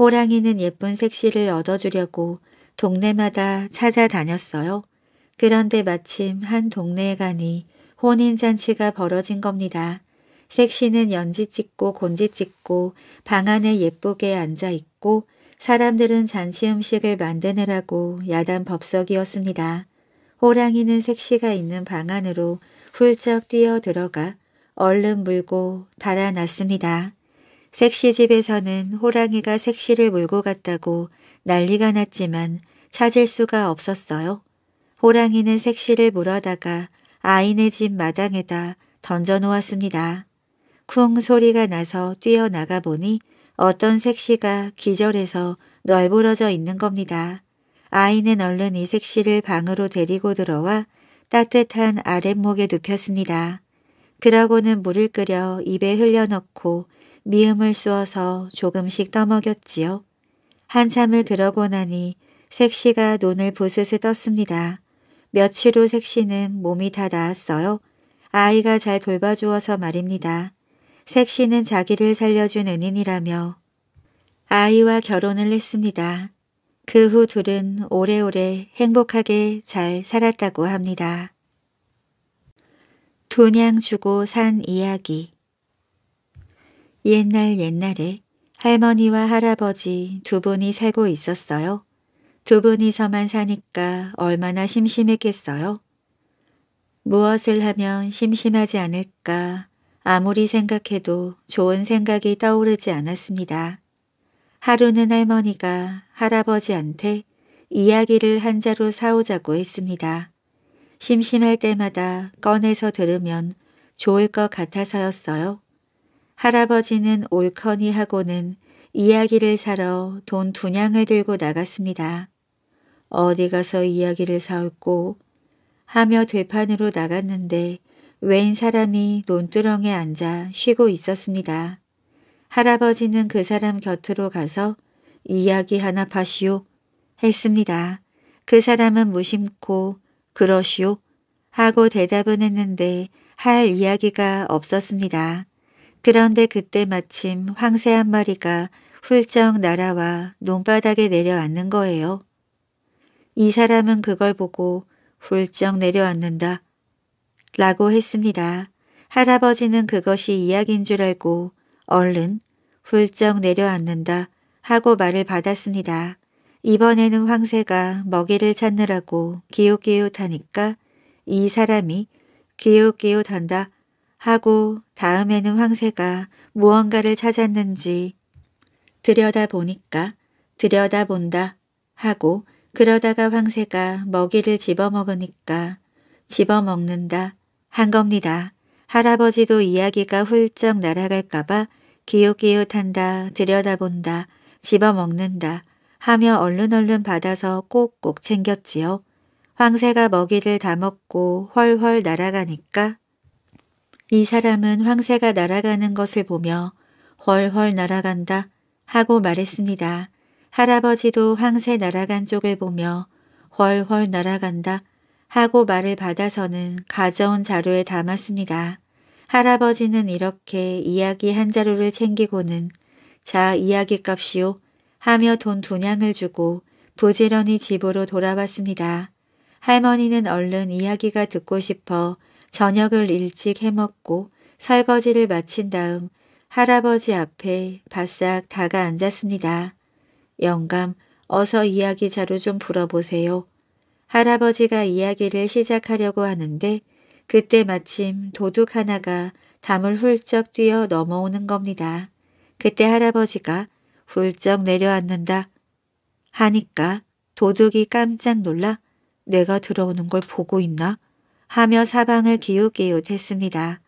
호랑이는 예쁜 색시를 얻어주려고 동네마다 찾아다녔어요. 그런데 마침 한 동네에 가니 혼인잔치가 벌어진 겁니다. 색시는 연지 찍고 곤지 찍고 방 안에 예쁘게 앉아 있고 사람들은 잔치 음식을 만드느라고 야단 법석이었습니다. 호랑이는 색시가 있는 방 안으로 훌쩍 뛰어 들어가 얼른 물고 달아났습니다. 색시 집에서는 호랑이가 색시를 물고 갔다고 난리가 났지만 찾을 수가 없었어요. 호랑이는 색시를 물어다가 아이네 집 마당에다 던져놓았습니다. 쿵 소리가 나서 뛰어나가 보니 어떤 색시가 기절해서 널브러져 있는 겁니다. 아이는 얼른 이 색시를 방으로 데리고 들어와 따뜻한 아랫목에 눕혔습니다. 그러고는 물을 끓여 입에 흘려넣고 미음을 쑤어서 조금씩 떠먹였지요. 한참을 그러고 나니 색시가 눈을 부스스 떴습니다. 며칠 후 색시는 몸이 다 나았어요. 아이가 잘 돌봐주어서 말입니다. 색시는 자기를 살려준 은인이라며 아이와 결혼을 했습니다. 그 후 둘은 오래오래 행복하게 잘 살았다고 합니다. 돈양 주고 산 이야기 옛날 옛날에 할머니와 할아버지 두 분이 살고 있었어요. 두 분이서만 사니까 얼마나 심심했겠어요. 무엇을 하면 심심하지 않을까 아무리 생각해도 좋은 생각이 떠오르지 않았습니다. 하루는 할머니가 할아버지한테 이야기를 한자로 사오자고 했습니다. 심심할 때마다 꺼내서 들으면 좋을 것 같아서였어요. 할아버지는 올커니 하고는 이야기를 사러 돈 두냥을 들고 나갔습니다. 어디 가서 이야기를 사올꼬 하며 들판으로 나갔는데 웬 사람이 논두렁에 앉아 쉬고 있었습니다. 할아버지는 그 사람 곁으로 가서 이야기 하나 파시오 했습니다. 그 사람은 무심코 그러시오 하고 대답은 했는데 할 이야기가 없었습니다. 그런데 그때 마침 황새 한 마리가 훌쩍 날아와 논바닥에 내려앉는 거예요. 이 사람은 그걸 보고 훌쩍 내려앉는다 라고 했습니다. 할아버지는 그것이 이야기인 줄 알고 얼른 훌쩍 내려앉는다 하고 말을 받았습니다. 이번에는 황새가 먹이를 찾느라고 기웃기웃하니까 이 사람이 기웃기웃한다 하고 다음에는 황새가 무언가를 찾았는지 들여다보니까 들여다본다 하고 그러다가 황새가 먹이를 집어먹으니까 집어먹는다 한 겁니다. 할아버지도 이야기가 훌쩍 날아갈까봐 기웃기웃한다, 들여다본다, 집어먹는다 하며 얼른 얼른 받아서 꼭꼭 챙겼지요. 황새가 먹이를 다 먹고 훨훨 날아가니까 이 사람은 황새가 날아가는 것을 보며 훨훨 날아간다 하고 말했습니다. 할아버지도 황새 날아간 쪽을 보며 훨훨 날아간다 하고 말을 받아서는 가져온 자루에 담았습니다. 할아버지는 이렇게 이야기 한 자루를 챙기고는 자 이야기 값이요 하며 돈 두냥을 주고 부지런히 집으로 돌아왔습니다. 할머니는 얼른 이야기가 듣고 싶어 저녁을 일찍 해먹고 설거지를 마친 다음 할아버지 앞에 바싹 다가 앉았습니다. 영감, 어서 이야기 자루 좀 불어보세요. 할아버지가 이야기를 시작하려고 하는데 그때 마침 도둑 하나가 담을 훌쩍 뛰어 넘어오는 겁니다. 그때 할아버지가 훌쩍 내려앉는다 하니까 도둑이 깜짝 놀라 내가 들어오는 걸 보고 있나 하며 사방을 기웃기웃 했습니다.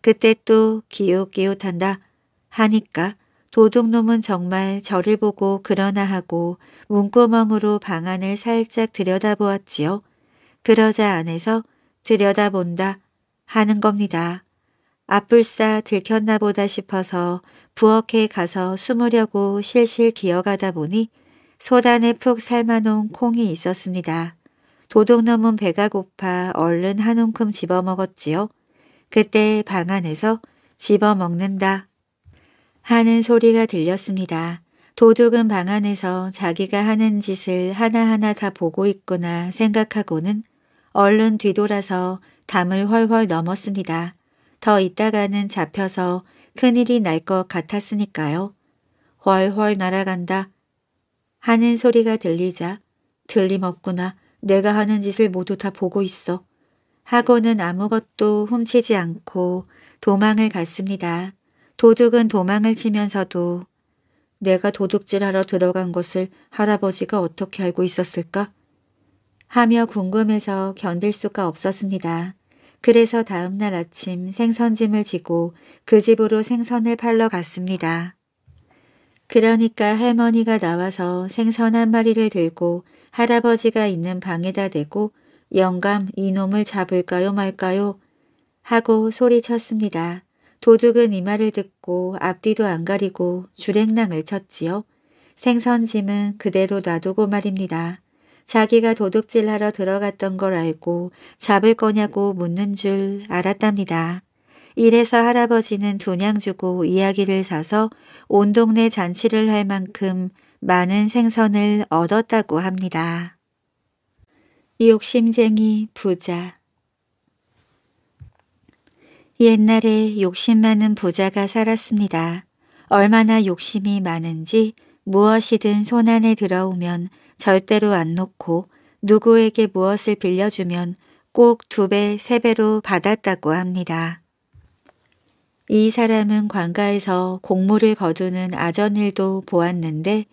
그때 또 기웃기웃한다 하니까 도둑놈은 정말 저를 보고 그러나 하고 문구멍으로 방 안을 살짝 들여다보았지요. 그러자 안에서 들여다본다 하는 겁니다. 앞불싸 들켰나 보다 싶어서 부엌에 가서 숨으려고 실실 기어가다 보니 소단에 푹 삶아놓은 콩이 있었습니다. 도둑놈은 배가 고파 얼른 한 움큼 집어먹었지요. 그때 방 안에서 집어먹는다 하는 소리가 들렸습니다. 도둑은 방 안에서 자기가 하는 짓을 하나하나 다 보고 있구나 생각하고는 얼른 뒤돌아서 담을 훨훨 넘었습니다. 더 있다가는 잡혀서 큰일이 날 것 같았으니까요. 훨훨 날아간다 하는 소리가 들리자 들림없구나 내가 하는 짓을 모두 다 보고 있어 하고는 아무것도 훔치지 않고 도망을 갔습니다. 도둑은 도망을 치면서도 내가 도둑질하러 들어간 것을 할아버지가 어떻게 알고 있었을까? 하며 궁금해서 견딜 수가 없었습니다. 그래서 다음날 아침 생선짐을 지고 그 집으로 생선을 팔러 갔습니다. 그러니까 할머니가 나와서 생선 한 마리를 들고 할아버지가 있는 방에다 대고 영감 이놈을 잡을까요 말까요 하고 소리쳤습니다. 도둑은 이 말을 듣고 앞뒤도 안 가리고 주랭랑을 쳤지요. 생선짐은 그대로 놔두고 말입니다. 자기가 도둑질하러 들어갔던 걸 알고 잡을 거냐고 묻는 줄 알았답니다. 이래서 할아버지는 두냥 주고 이야기를 사서 온 동네 잔치를 할 만큼 많은 생선을 얻었다고 합니다. 욕심쟁이 부자 옛날에 욕심 많은 부자가 살았습니다. 얼마나 욕심이 많은지 무엇이든 손안에 들어오면 절대로 안 놓고 누구에게 무엇을 빌려주면 꼭 두 배, 세 배로 받았다고 합니다. 이 사람은 관가에서 곡물을 거두는 아전일도 보았는데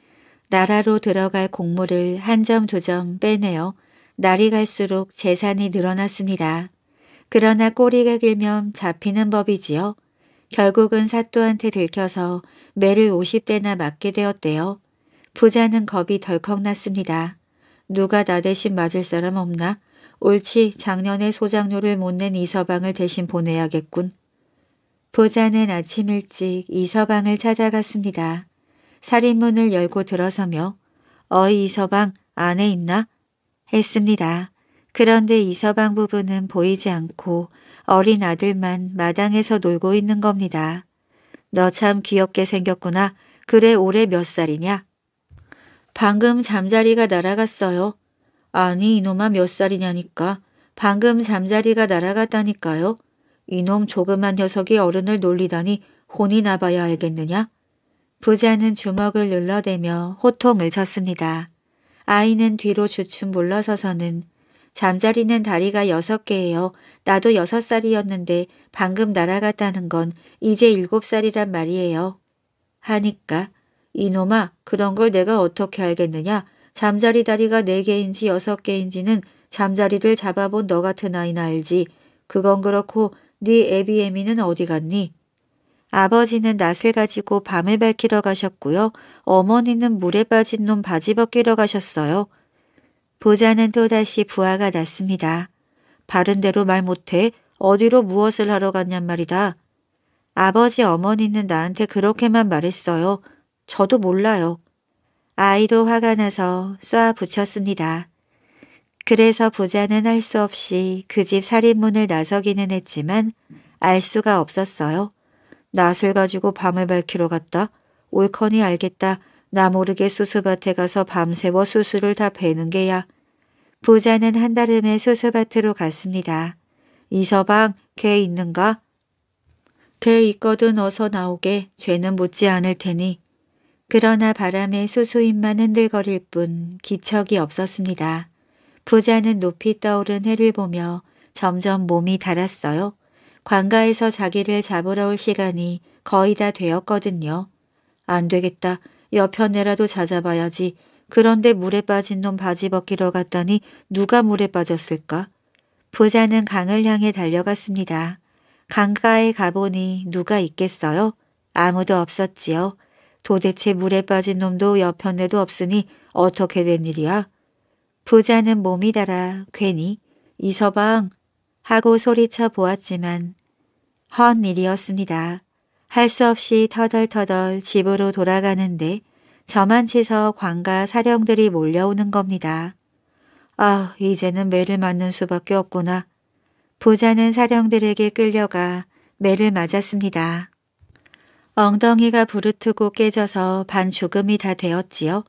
나라로 들어갈 곡물을 한 점 두 점 빼내어 날이 갈수록 재산이 늘어났습니다. 그러나 꼬리가 길면 잡히는 법이지요. 결국은 사또한테 들켜서 매를 50대나 맞게 되었대요. 부자는 겁이 덜컥 났습니다. 누가 나 대신 맞을 사람 없나? 옳지 작년에 소장료를 못 낸 이서방을 대신 보내야겠군. 부자는 아침 일찍 이서방을 찾아갔습니다. 살인문을 열고 들어서며 어이 이서방 안에 있나? 했습니다. 그런데 이서방 부부는 보이지 않고 어린 아들만 마당에서 놀고 있는 겁니다. 너 참 귀엽게 생겼구나. 그래 올해 몇 살이냐? 방금 잠자리가 날아갔어요. 아니 이놈아 몇 살이냐니까. 방금 잠자리가 날아갔다니까요. 이놈 조그만 녀석이 어른을 놀리다니 혼이 나봐야 알겠느냐? 부자는 주먹을 눌러대며 호통을 쳤습니다. 아이는 뒤로 주춤 물러서서는 잠자리는 다리가 여섯 개예요. 나도 여섯 살이었는데 방금 날아갔다는 건 이제 일곱 살이란 말이에요. 하니까 이놈아 그런 걸 내가 어떻게 알겠느냐. 잠자리 다리가 네 개인지 여섯 개인지는 잠자리를 잡아본 너 같은 아이나 알지. 그건 그렇고 네 애비 애미는 어디 갔니? 아버지는 낯을 가지고 밤을 밝히러 가셨고요. 어머니는 물에 빠진 놈 바지 벗기러 가셨어요. 부자는 또다시 부하가 났습니다. 바른대로 말 못해 어디로 무엇을 하러 갔냔 말이다. 아버지 어머니는 나한테 그렇게만 말했어요. 저도 몰라요. 아이도 화가 나서 쏴 붙였습니다. 그래서 부자는 할 수 없이 그 집 살인문을 나서기는 했지만 알 수가 없었어요. 낯을 가지고 밤을 밝히러 갔다. 올컨니 알겠다. 나 모르게 수수밭에 가서 밤새워 수수를 다 베는 게야. 부자는 한달음에 수수밭으로 갔습니다. 이서방, 걔 있는가? 걔 있거든 어서 나오게 죄는 묻지 않을 테니. 그러나 바람에 수수잎만 흔들거릴 뿐 기척이 없었습니다. 부자는 높이 떠오른 해를 보며 점점 몸이 달았어요. 관가에서 자기를 잡으러 올 시간이 거의 다 되었거든요. 안 되겠다. 여편네라도 찾아봐야지. 그런데 물에 빠진 놈 바지 벗기러 갔다니 누가 물에 빠졌을까? 부자는 강을 향해 달려갔습니다. 강가에 가보니 누가 있겠어요? 아무도 없었지요. 도대체 물에 빠진 놈도 여편네도 없으니 어떻게 된 일이야? 부자는 몸이 달아 괜히 이서방 하고 소리쳐 보았지만 헛 일이었습니다. 할수 없이 터덜터덜 집으로 돌아가는데 저만치서 광가 사령들이 몰려오는 겁니다. 아, 이제는 매를 맞는 수밖에 없구나. 부자는 사령들에게 끌려가 매를 맞았습니다. 엉덩이가 부르트고 깨져서 반 죽음이 다 되었지요.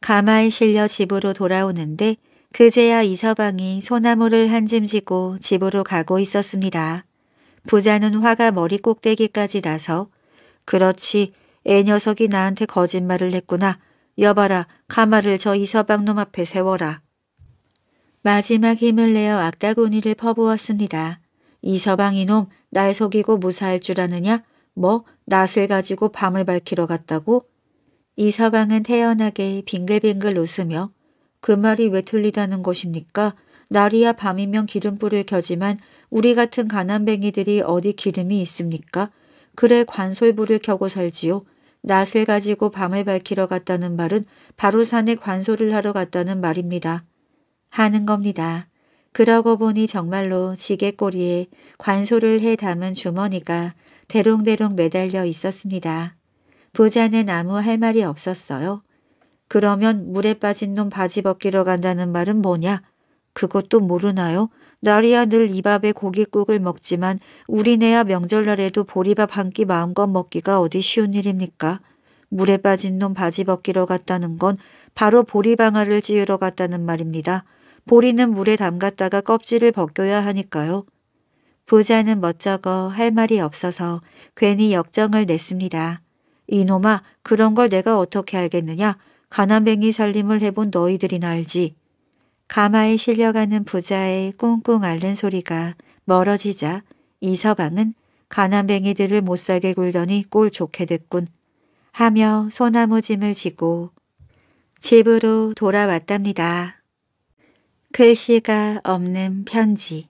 가마에 실려 집으로 돌아오는데 그제야 이서방이 소나무를 한짐 지고 집으로 가고 있었습니다. 부자는 화가 머리 꼭대기까지 나서 그렇지 애 녀석이 나한테 거짓말을 했구나. 여봐라 가마를 저 이서방놈 앞에 세워라. 마지막 힘을 내어 악다구니를 퍼부었습니다. 이서방 이놈 날 속이고 무사할 줄 아느냐? 뭐 낫을 가지고 밤을 밝히러 갔다고? 이서방은 태연하게 빙글빙글 웃으며 그 말이 왜 틀리다는 것입니까? 날이야 밤이면 기름불을 켜지만 우리 같은 가난뱅이들이 어디 기름이 있습니까? 그래 관솔불을 켜고 살지요. 낫을 가지고 밤을 밝히러 갔다는 말은 바로 산에 관솔을 하러 갔다는 말입니다. 하는 겁니다. 그러고 보니 정말로 지게꼬리에 관솔을해 담은 주머니가 대롱대롱 매달려 있었습니다. 부자는 아무 할 말이 없었어요. 그러면 물에 빠진 놈 바지 벗기러 간다는 말은 뭐냐? 그것도 모르나요? 나리야 늘 이밥에 고깃국을 먹지만 우리네야 명절날에도 보리밥 한 끼 마음껏 먹기가 어디 쉬운 일입니까? 물에 빠진 놈 바지 벗기러 갔다는 건 바로 보리방아를 찌우러 갔다는 말입니다. 보리는 물에 담갔다가 껍질을 벗겨야 하니까요. 부자는 멋쩍어 할 말이 없어서 괜히 역정을 냈습니다. 이놈아 그런 걸 내가 어떻게 알겠느냐. 가난뱅이 살림을 해본 너희들이나 알지. 가마에 실려가는 부자의 꽁꽁 앓는 소리가 멀어지자 이서방은 가난뱅이들을 못살게 굴더니 꼴 좋게 됐군 하며 소나무 짐을 지고 집으로 돌아왔답니다. 글씨가 없는 편지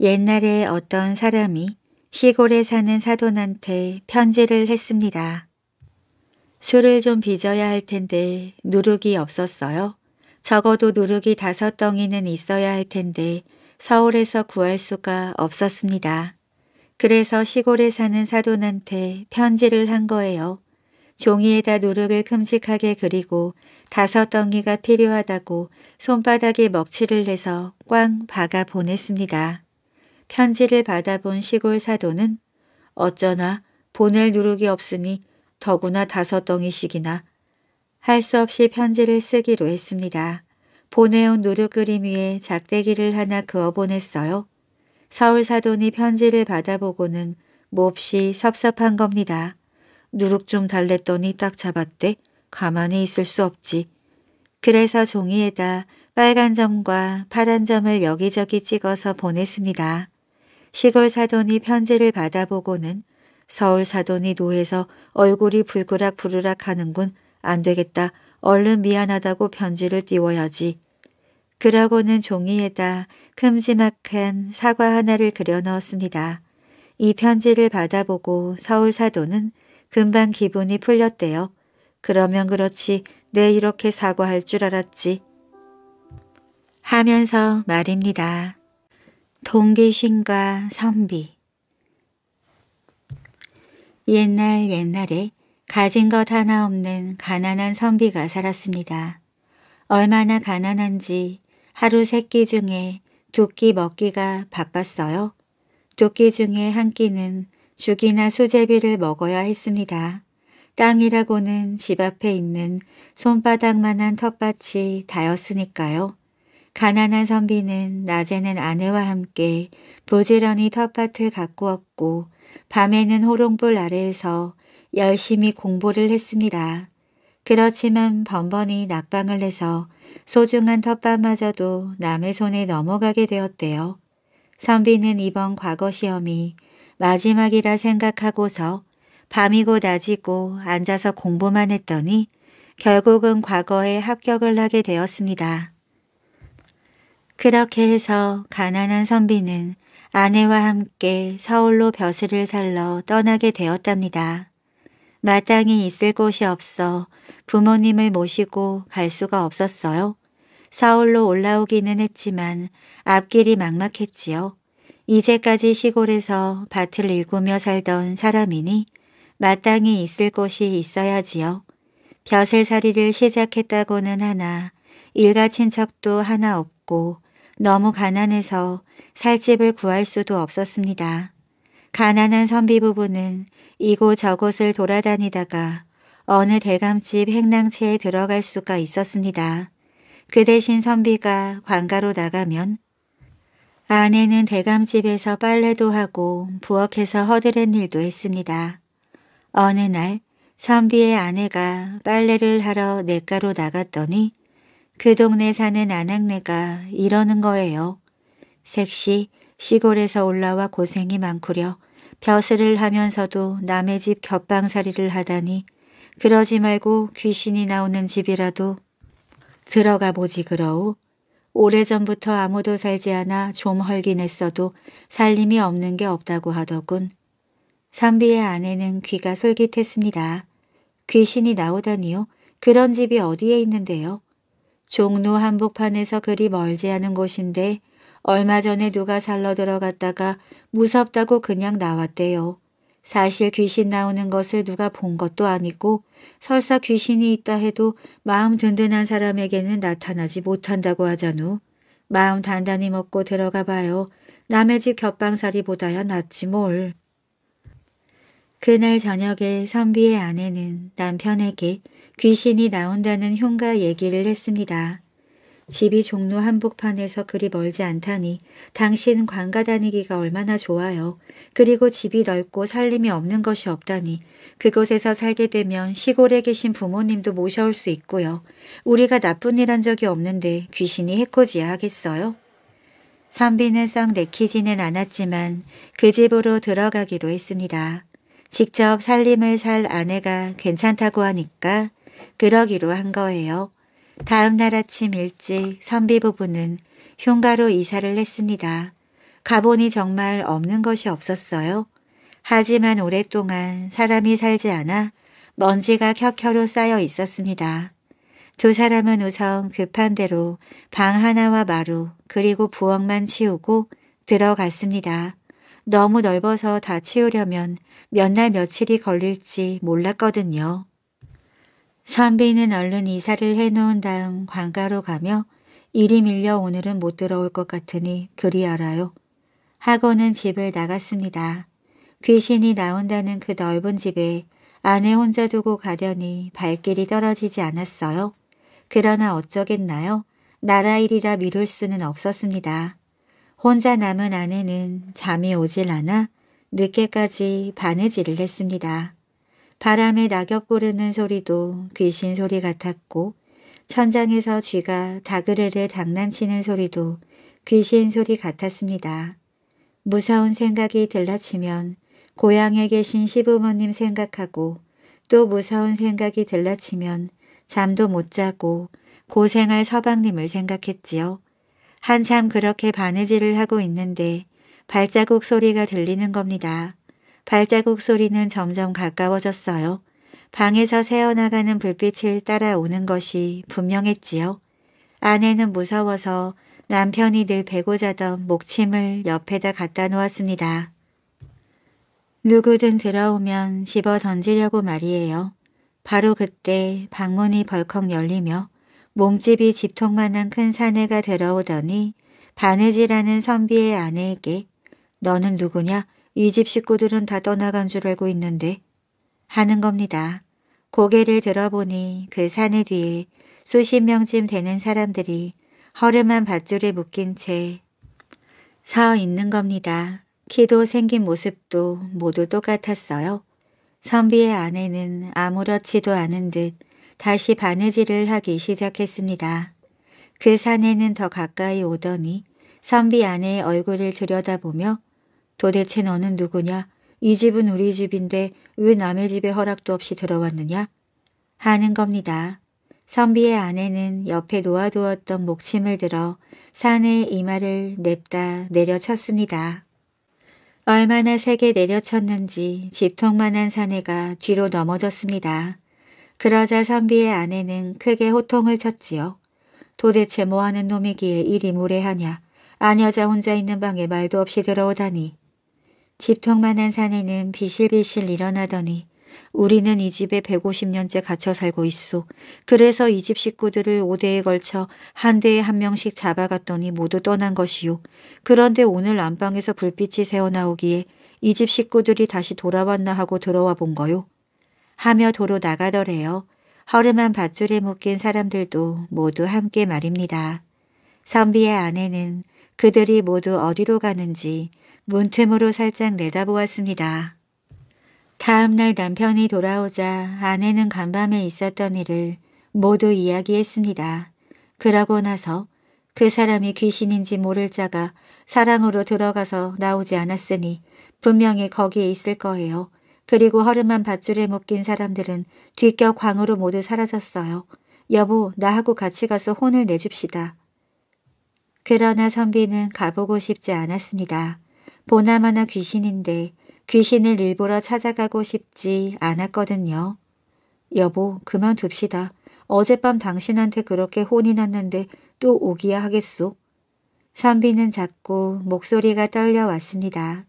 옛날에 어떤 사람이 시골에 사는 사돈한테 편지를 했습니다. 술을 좀 빚어야 할 텐데 누룩이 없었어요. 적어도 누룩이 다섯 덩이는 있어야 할 텐데 서울에서 구할 수가 없었습니다. 그래서 시골에 사는 사돈한테 편지를 한 거예요. 종이에다 누룩을 큼직하게 그리고 다섯 덩이가 필요하다고 손바닥에 먹칠을 해서꽝 박아 보냈습니다. 편지를 받아본 시골 사돈은 어쩌나 보낼 누룩이 없으니 더구나 다섯 덩이씩이나 할수 없이 편지를 쓰기로 했습니다. 보내온 누룩 그림 위에 작대기를 하나 그어보냈어요. 서울 사돈이 편지를 받아보고는 몹시 섭섭한 겁니다. 누룩 좀 달랬더니 딱 잡았대. 가만히 있을 수 없지. 그래서 종이에다 빨간 점과 파란 점을 여기저기 찍어서 보냈습니다. 시골 사돈이 편지를 받아보고는 서울 사돈이 노해서 얼굴이 불그락 부르락 하는군 안 되겠다. 얼른 미안하다고 편지를 띄워야지. 그러고는 종이에다 큼지막한 사과 하나를 그려 넣었습니다. 이 편지를 받아보고 서울 사도는 금방 기분이 풀렸대요. 그러면 그렇지 내 이렇게 사과할 줄 알았지. 하면서 말입니다. 동기신과 선비 옛날 옛날에 가진 것 하나 없는 가난한 선비가 살았습니다. 얼마나 가난한지 하루 세 끼 중에 두 끼 먹기가 바빴어요. 두 끼 중에 한 끼는 죽이나 수제비를 먹어야 했습니다. 땅이라고는 집 앞에 있는 손바닥만한 텃밭이 다였으니까요. 가난한 선비는 낮에는 아내와 함께 부지런히 텃밭을 가꾸었고 밤에는 호롱불 아래에서 열심히 공부를 했습니다. 그렇지만 번번이 낙방을 해서 소중한 텃밭마저도 남의 손에 넘어가게 되었대요. 선비는 이번 과거 시험이 마지막이라 생각하고서 밤이고 낮이고 앉아서 공부만 했더니 결국은 과거에 합격을 하게 되었습니다. 그렇게 해서 가난한 선비는 아내와 함께 서울로 벼슬을 살러 떠나게 되었답니다. 마땅히 있을 곳이 없어 부모님을 모시고 갈 수가 없었어요. 서울로 올라오기는 했지만 앞길이 막막했지요. 이제까지 시골에서 밭을 일구며 살던 사람이니 마땅히 있을 곳이 있어야지요. 벼슬살이를 시작했다고는 하나 일가 친척도 하나 없고 너무 가난해서 살집을 구할 수도 없었습니다. 가난한 선비 부부는 이곳저곳을 돌아다니다가 어느 대감집 행랑채에 들어갈 수가 있었습니다. 그 대신 선비가 관가로 나가면 아내는 대감집에서 빨래도 하고 부엌에서 허드렛 일도 했습니다. 어느 날 선비의 아내가 빨래를 하러 내가로 나갔더니 그 동네 사는 아낙네가 이러는 거예요. 색시 시골에서 올라와 고생이 많구려 벼슬을 하면서도 남의 집 겹방살이를 하다니 그러지 말고 귀신이 나오는 집이라도 들어가 보지 그러오 오래전부터 아무도 살지 않아 좀 헐긴 했어도 살림이 없는 게 없다고 하더군. 선비의 아내는 귀가 솔깃했습니다. 귀신이 나오다니요? 그런 집이 어디에 있는데요? 종로 한복판에서 그리 멀지 않은 곳인데 얼마 전에 누가 살러 들어갔다가 무섭다고 그냥 나왔대요. 사실 귀신 나오는 것을 누가 본 것도 아니고 설사 귀신이 있다 해도 마음 든든한 사람에게는 나타나지 못한다고 하잖우. 마음 단단히 먹고 들어가 봐요. 남의 집곁방살이보다야 낫지 뭘. 그날 저녁에 선비의 아내는 남편에게 귀신이 나온다는 흉가 얘기를 했습니다. 집이 종로 한복판에서 그리 멀지 않다니 당신 관가 다니기가 얼마나 좋아요. 그리고 집이 넓고 살림이 없는 것이 없다니 그곳에서 살게 되면 시골에 계신 부모님도 모셔올 수 있고요. 우리가 나쁜 일 한 적이 없는데 귀신이 해코지야 하겠어요? 선비는 썩 내키지는 않았지만 그 집으로 들어가기로 했습니다. 직접 살림을 살 아내가 괜찮다고 하니까 그러기로 한 거예요. 다음 날 아침 일찍 선비 부부는 흉가로 이사를 했습니다. 가보니 정말 없는 것이 없었어요. 하지만 오랫동안 사람이 살지 않아 먼지가 켜켜로 쌓여 있었습니다. 두 사람은 우선 급한 대로 방 하나와 마루 그리고 부엌만 치우고 들어갔습니다. 너무 넓어서 다 치우려면 몇 날 며칠이 걸릴지 몰랐거든요. 선비는 얼른 이사를 해놓은 다음 관가로 가며 일이 밀려 오늘은 못 들어올 것 같으니 그리 알아요. 하고는 집을 나갔습니다. 귀신이 나온다는 그 넓은 집에 아내 혼자 두고 가려니 발길이 떨어지지 않았어요. 그러나 어쩌겠나요? 나라 일이라 미룰 수는 없었습니다. 혼자 남은 아내는 잠이 오질 않아 늦게까지 바느질을 했습니다. 바람에 낙엽 고르는 소리도 귀신 소리 같았고 천장에서 쥐가 다그르르 장난치는 소리도 귀신 소리 같았습니다. 무서운 생각이 들라치면 고향에 계신 시부모님 생각하고 또 무서운 생각이 들라치면 잠도 못 자고 고생할 서방님을 생각했지요. 한참 그렇게 바느질을 하고 있는데 발자국 소리가 들리는 겁니다. 발자국 소리는 점점 가까워졌어요. 방에서 새어나가는 불빛을 따라오는 것이 분명했지요. 아내는 무서워서 남편이 늘 베고 자던 목침을 옆에다 갖다 놓았습니다. 누구든 들어오면 집어 던지려고 말이에요. 바로 그때 방문이 벌컥 열리며 몸집이 집통만한 큰 사내가 들어오더니 바느질하는 선비의 아내에게 너는 누구냐? 이집 식구들은 다 떠나간 줄 알고 있는데 하는 겁니다. 고개를 들어보니 그 산에 뒤에 수십 명쯤 되는 사람들이 허름한 밧줄에 묶인 채 서 있는 겁니다. 키도 생긴 모습도 모두 똑같았어요. 선비의 아내는 아무렇지도 않은 듯 다시 바느질을 하기 시작했습니다. 그 산에는 더 가까이 오더니 선비 아내의 얼굴을 들여다보며 도대체 너는 누구냐? 이 집은 우리 집인데 왜 남의 집에 허락도 없이 들어왔느냐? 하는 겁니다. 선비의 아내는 옆에 놓아두었던 목침을 들어 산의 이마를 냅다 내려쳤습니다. 얼마나 세게 내려쳤는지 집통만한 사내가 뒤로 넘어졌습니다. 그러자 선비의 아내는 크게 호통을 쳤지요. 도대체 뭐하는 놈이기에 이리 무례하냐. 아녀자 혼자 있는 방에 말도 없이 들어오다니. 집통만한 사내는 비실비실 일어나더니 우리는 이 집에 150년째 갇혀 살고 있소. 그래서 이 집 식구들을 5대에 걸쳐 한 대에 한 명씩 잡아갔더니 모두 떠난 것이요. 그런데 오늘 안방에서 불빛이 새어나오기에 이 집 식구들이 다시 돌아왔나 하고 들어와 본 거요. 하며 도로 나가더래요. 허름한 밧줄에 묶인 사람들도 모두 함께 말입니다. 선비의 아내는 그들이 모두 어디로 가는지 문채모로 살짝 내다보았습니다. 다음날 남편이 돌아오자 아내는 간밤에 있었던 일을 모두 이야기했습니다. 그러고 나서 그 사람이 귀신인지 모를 자가 사랑으로 들어가서 나오지 않았으니 분명히 거기에 있을 거예요. 그리고 허름한 밧줄에 묶인 사람들은 뒤껴 광으로 모두 사라졌어요. 여보 나하고 같이 가서 혼을 내줍시다. 그러나 선비는 가보고 싶지 않았습니다. 보나마나 귀신인데 귀신을 일부러 찾아가고 싶지 않았거든요. 여보, 그만둡시다. 어젯밤 당신한테 그렇게 혼이 났는데 또 오기야 하겠소. 선비는 자꾸 목소리가 떨려왔습니다.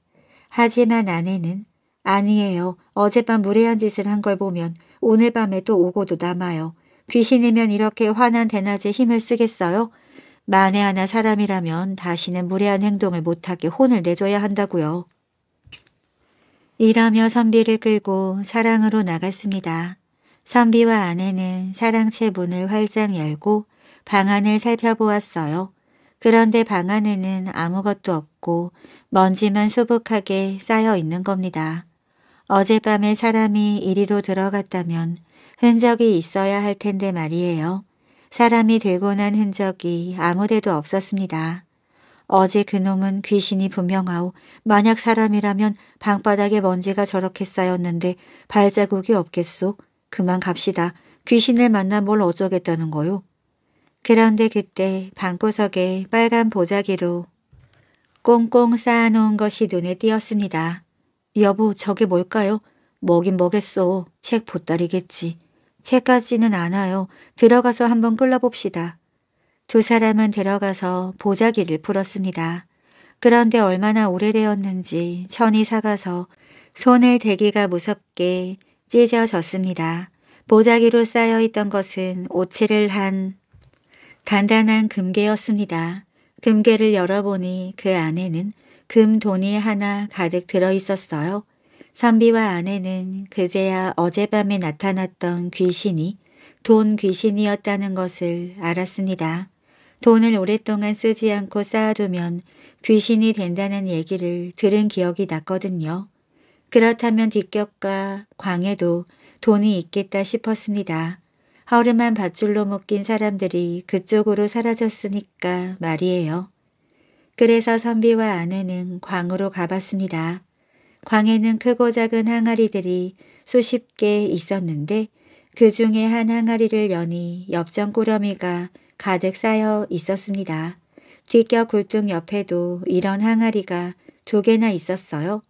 하지만 아내는 아니에요. 어젯밤 무례한 짓을 한 걸 보면 오늘 밤에 도 오고도 남아요. 귀신이면 이렇게 환한 대낮에 힘을 쓰겠어요? 만에 하나 사람이라면 다시는 무례한 행동을 못하게 혼을 내줘야 한다고요. 이러며 선비를 끌고 사랑으로 나갔습니다. 선비와 아내는 사랑채 문을 활짝 열고 방 안을 살펴보았어요. 그런데 방 안에는 아무것도 없고 먼지만 수북하게 쌓여 있는 겁니다. 어젯밤에 사람이 이리로 들어갔다면 흔적이 있어야 할 텐데 말이에요. 사람이 되고 난 흔적이 아무데도 없었습니다. 어제 그놈은 귀신이 분명하오 만약 사람이라면 방바닥에 먼지가 저렇게 쌓였는데 발자국이 없겠소? 그만 갑시다. 귀신을 만나 뭘 어쩌겠다는 거요? 그런데 그때 방구석에 빨간 보자기로 꽁꽁 쌓아놓은 것이 눈에 띄었습니다. 여보 저게 뭘까요? 먹인 먹겠소책 보따리겠지. 채까지는 않아요. 들어가서 한번 끌러봅시다. 두 사람은 들어가서 보자기를 풀었습니다. 그런데 얼마나 오래되었는지 천이 사가서 손을 대기가 무섭게 찢어졌습니다. 보자기로 쌓여있던 것은 오치를 한 단단한 금괴였습니다. 금괴를 열어보니 그 안에는 금돈이 하나 가득 들어있었어요. 선비와 아내는 그제야 어젯밤에 나타났던 귀신이 돈 귀신이었다는 것을 알았습니다. 돈을 오랫동안 쓰지 않고 쌓아두면 귀신이 된다는 얘기를 들은 기억이 났거든요. 그렇다면 뒷격과 광에도 돈이 있겠다 싶었습니다. 허름한 밧줄로 묶인 사람들이 그쪽으로 사라졌으니까 말이에요. 그래서 선비와 아내는 광으로 가봤습니다. 광에는 크고 작은 항아리들이 수십 개 있었는데 그 중에 한 항아리를 여니 엽전 꾸러미가 가득 쌓여 있었습니다. 뒤겨 굴뚝 옆에도 이런 항아리가 두 개나 있었어요.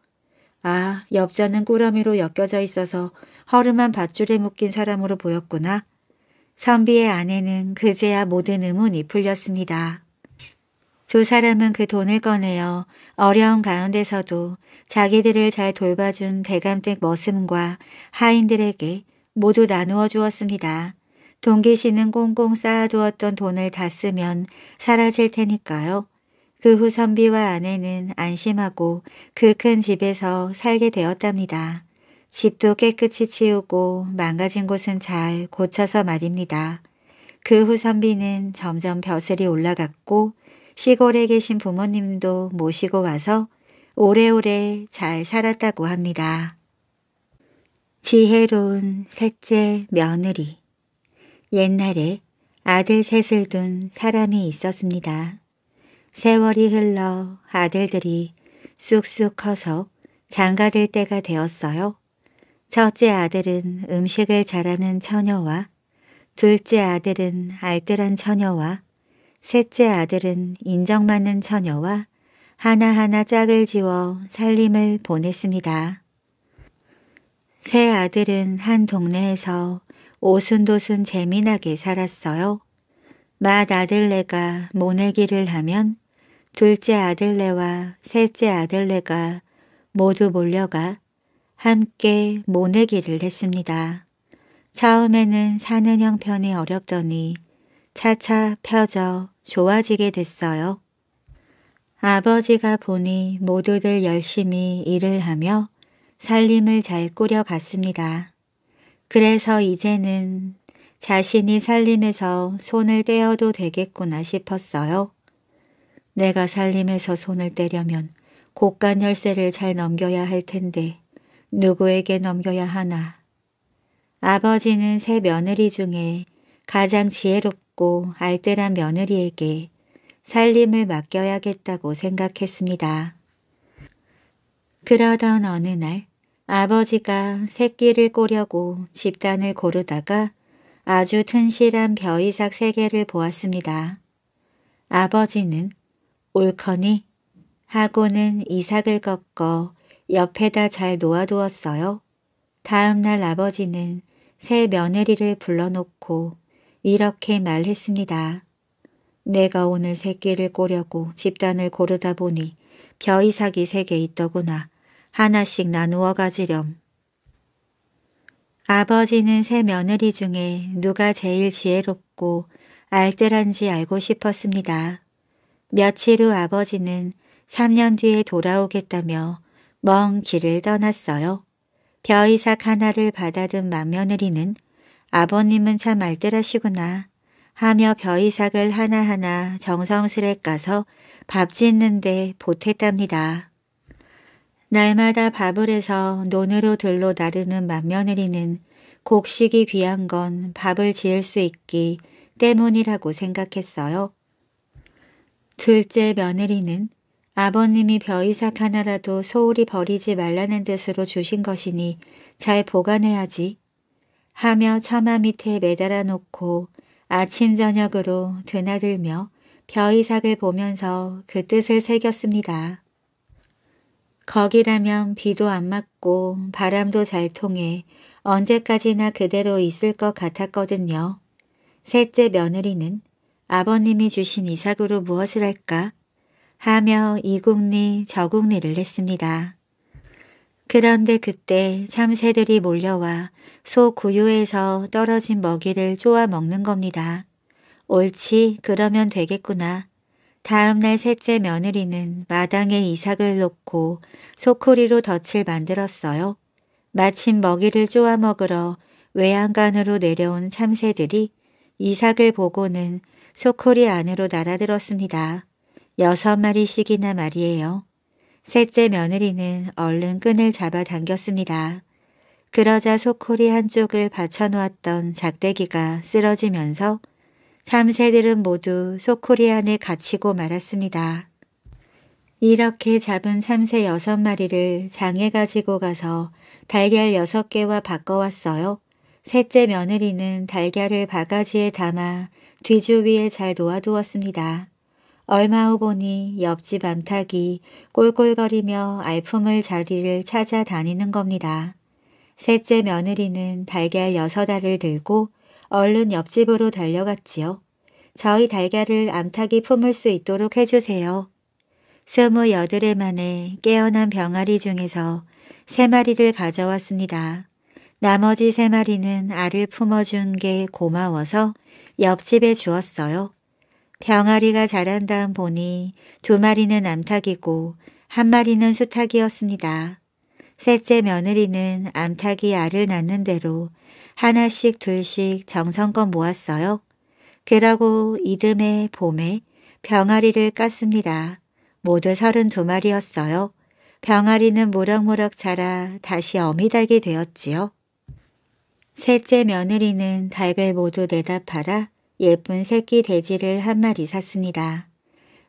아, 엽전은 꾸러미로 엮여져 있어서 허름한 밧줄에 묶인 사람으로 보였구나. 선비의 아내는 그제야 모든 의문이 풀렸습니다. 두 사람은 그 돈을 꺼내어 어려운 가운데서도 자기들을 잘 돌봐준 대감댁 머슴과 하인들에게 모두 나누어 주었습니다. 동기 씨는 꽁꽁 쌓아두었던 돈을 다 쓰면 사라질 테니까요. 그 후 선비와 아내는 안심하고 그 큰 집에서 살게 되었답니다. 집도 깨끗이 치우고 망가진 곳은 잘 고쳐서 말입니다. 그 후 선비는 점점 벼슬이 올라갔고 시골에 계신 부모님도 모시고 와서 오래오래 잘 살았다고 합니다. 지혜로운 셋째 며느리 옛날에 아들 셋을 둔 사람이 있었습니다. 세월이 흘러 아들들이 쑥쑥 커서 장가들 때가 되었어요. 첫째 아들은 음식을 잘하는 처녀와 둘째 아들은 알뜰한 처녀와 셋째 아들은 인정받는 처녀와 하나하나 짝을 지워 살림을 보냈습니다. 세 아들은 한 동네에서 오순도순 재미나게 살았어요. 맏 아들내가 모내기를 하면 둘째 아들내와 셋째 아들내가 모두 몰려가 함께 모내기를 했습니다. 처음에는 사는 형편이 어렵더니 차차 펴져 좋아지게 됐어요. 아버지가 보니 모두들 열심히 일을 하며 살림을 잘 꾸려갔습니다. 그래서 이제는 자신이 살림에서 손을 떼어도 되겠구나 싶었어요. 내가 살림에서 손을 떼려면 고간 열쇠를 잘 넘겨야 할 텐데 누구에게 넘겨야 하나. 아버지는 새 며느리 중에 가장 지혜롭게 없고 알뜰한 며느리에게 살림을 맡겨야겠다고 생각했습니다. 그러던 어느 날 아버지가 새끼를 꼬려고 집단을 고르다가 아주 튼실한 벼이삭 세 개를 보았습니다. 아버지는 옳거니 하고는 이삭을 꺾어 옆에다 잘 놓아두었어요. 다음날 아버지는 새 며느리를 불러놓고 이렇게 말했습니다. 내가 오늘 새끼를 꼬려고 집단을 고르다 보니 벼이삭이 세 개 있더구나. 하나씩 나누어 가지렴. 아버지는 새 며느리 중에 누가 제일 지혜롭고 알뜰한지 알고 싶었습니다. 며칠 후 아버지는 3년 뒤에 돌아오겠다며 먼 길을 떠났어요. 벼이삭 하나를 받아든 맏며느리는 아버님은 참 알뜰하시구나 하며 벼이삭을 하나하나 정성스레 까서 밥 짓는데 보탰답니다. 날마다 밥을 해서 논으로 들로 나르는 맏며느리는 곡식이 귀한 건 밥을 지을 수 있기 때문이라고 생각했어요. 둘째 며느리는 아버님이 벼이삭 하나라도 소홀히 버리지 말라는 뜻으로 주신 것이니 잘 보관해야지 하며 처마 밑에 매달아 놓고 아침 저녁으로 드나들며 벼이삭을 보면서 그 뜻을 새겼습니다. 거기라면 비도 안 맞고 바람도 잘 통해 언제까지나 그대로 있을 것 같았거든요. 셋째 며느리는 아버님이 주신 이삭으로 무엇을 할까 하며 이국리 저국리를 했습니다. 그런데 그때 참새들이 몰려와 소 구유에서 떨어진 먹이를 쪼아 먹는 겁니다. 옳지, 그러면 되겠구나. 다음날 셋째 며느리는 마당에 이삭을 놓고 소쿠리로 덫을 만들었어요. 마침 먹이를 쪼아 먹으러 외양간으로 내려온 참새들이 이삭을 보고는 소쿠리 안으로 날아들었습니다. 여섯 마리씩이나 말이에요. 셋째 며느리는 얼른 끈을 잡아당겼습니다. 그러자 소코리 한쪽을 받쳐놓았던 작대기가 쓰러지면서 참새들은 모두 소코리 안에 갇히고 말았습니다. 이렇게 잡은 참새 여섯 마리를 장에 가지고 가서 달걀 여섯 개와 바꿔왔어요. 셋째 며느리는 달걀을 바가지에 담아 뒤주 위에 잘 놓아두었습니다. 얼마 후 보니 옆집 암탉이 꼴꼴거리며 알품을 자리를 찾아다니는 겁니다. 셋째 며느리는 달걀 여섯 알을 들고 얼른 옆집으로 달려갔지요. 저희 달걀을 암탉이 품을 수 있도록 해주세요. 스무 여드레 만에 깨어난 병아리 중에서 세 마리를 가져왔습니다. 나머지 세 마리는 알을 품어준 게 고마워서 옆집에 주었어요. 병아리가 자란 다음 보니 두 마리는 암탉이고 한 마리는 수탉이었습니다. 셋째 며느리는 암탉이 알을 낳는 대로 하나씩 둘씩 정성껏 모았어요. 그러고 이듬해 봄에 병아리를 깠습니다. 모두 서른 두마리였어요 병아리는 무럭무럭 자라 다시 어미닭이 되었지요. 셋째 며느리는 닭을 모두 내다 팔아 예쁜 새끼 돼지를 한 마리 샀습니다.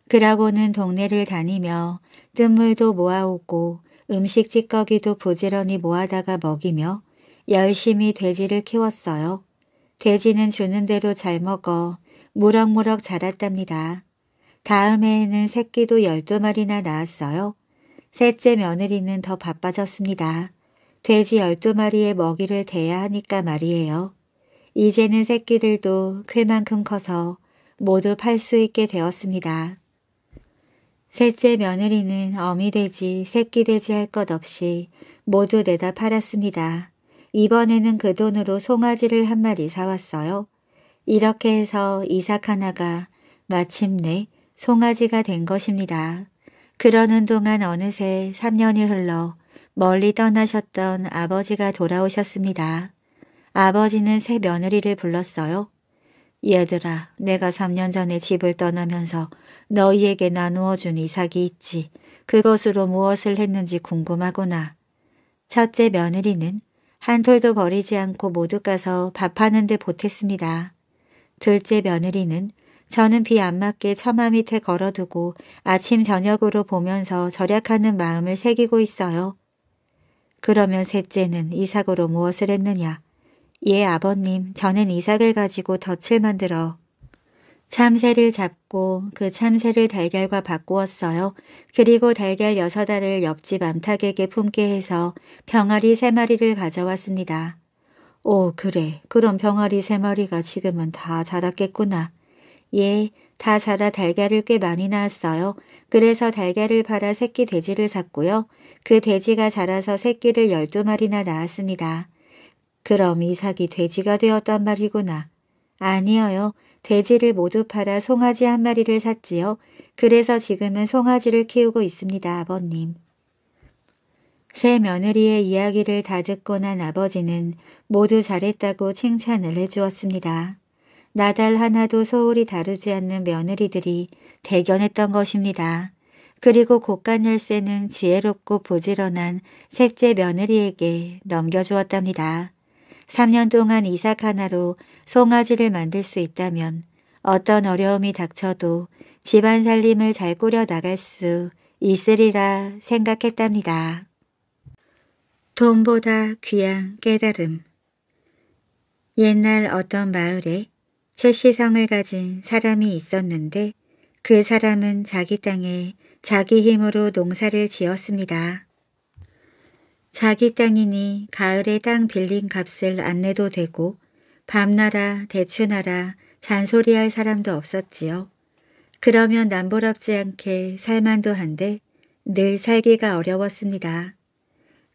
그러고는 동네를 다니며 뜬물도 모아오고 음식 찌꺼기도 부지런히 모아다가 먹이며 열심히 돼지를 키웠어요. 돼지는 주는 대로 잘 먹어 무럭무럭 자랐답니다. 다음해에는 새끼도 12마리나 낳았어요. 셋째 며느리는 더 바빠졌습니다. 돼지 12마리의 먹이를 대야 하니까 말이에요. 이제는 새끼들도 클만큼 커서 모두 팔 수 있게 되었습니다. 셋째 며느리는 어미돼지, 새끼돼지 할 것 없이 모두 내다 팔았습니다. 이번에는 그 돈으로 송아지를 한 마리 사왔어요. 이렇게 해서 이삭 하나가 마침내 송아지가 된 것입니다. 그러는 동안 어느새 3년이 흘러 멀리 떠나셨던 아버지가 돌아오셨습니다. 아버지는 새 며느리를 불렀어요. 얘들아, 내가 3년 전에 집을 떠나면서 너희에게 나누어 준 이삭이 있지. 그것으로 무엇을 했는지 궁금하구나. 첫째 며느리는 한 톨도 버리지 않고 모두 까서 밥하는 데 보탰습니다. 둘째 며느리는 저는 비 안 맞게 처마 밑에 걸어두고 아침 저녁으로 보면서 절약하는 마음을 새기고 있어요. 그러면 셋째는 이삭으로 무엇을 했느냐? 예 아버님 저는 이삭을 가지고 덫을 만들어 참새를 잡고 그 참새를 달걀과 바꾸었어요. 그리고 달걀 여섯 알을 옆집 암탉에게 품게 해서 병아리 세 마리를 가져왔습니다. 오 그래 그럼 병아리 세 마리가 지금은 다 자랐겠구나. 예, 다 자라 달걀을 꽤 많이 낳았어요. 그래서 달걀을 팔아 새끼 돼지를 샀고요. 그 돼지가 자라서 새끼를 열두 마리나 낳았습니다. 그럼 이삭이 돼지가 되었단 말이구나. 아니어요. 돼지를 모두 팔아 송아지 한 마리를 샀지요. 그래서 지금은 송아지를 키우고 있습니다, 아버님. 새 며느리의 이야기를 다 듣고 난 아버지는 모두 잘했다고 칭찬을 해주었습니다. 나달 하나도 소홀히 다루지 않는 며느리들이 대견했던 것입니다. 그리고 곡간 열쇠는 지혜롭고 부지런한 셋째 며느리에게 넘겨주었답니다. 3년 동안 이삭 하나로 송아지를 만들 수 있다면 어떤 어려움이 닥쳐도 집안 살림을 잘 꾸려 나갈 수 있으리라 생각했답니다. 돈보다 귀한 깨달음 옛날 어떤 마을에 최시성을 가진 사람이 있었는데 그 사람은 자기 땅에 자기 힘으로 농사를 지었습니다. 자기 땅이니 가을에 땅 빌린 값을 안 내도 되고 밤나라 대추나라 잔소리할 사람도 없었지요. 그러면 남부럽지 않게 살만도 한데 늘 살기가 어려웠습니다.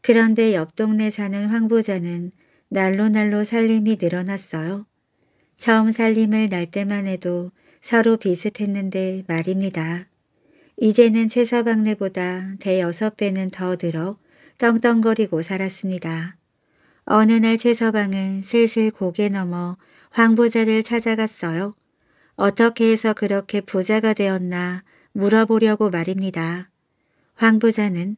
그런데 옆 동네 사는 황 부자는 날로 날로 살림이 늘어났어요. 처음 살림을 날 때만 해도 서로 비슷했는데 말입니다. 이제는 최서방네보다 대여섯 배는 더 늘어 떵떵거리고 살았습니다. 어느 날 최서방은 슬슬 고개 넘어 황부자를 찾아갔어요. 어떻게 해서 그렇게 부자가 되었나 물어보려고 말입니다. 황부자는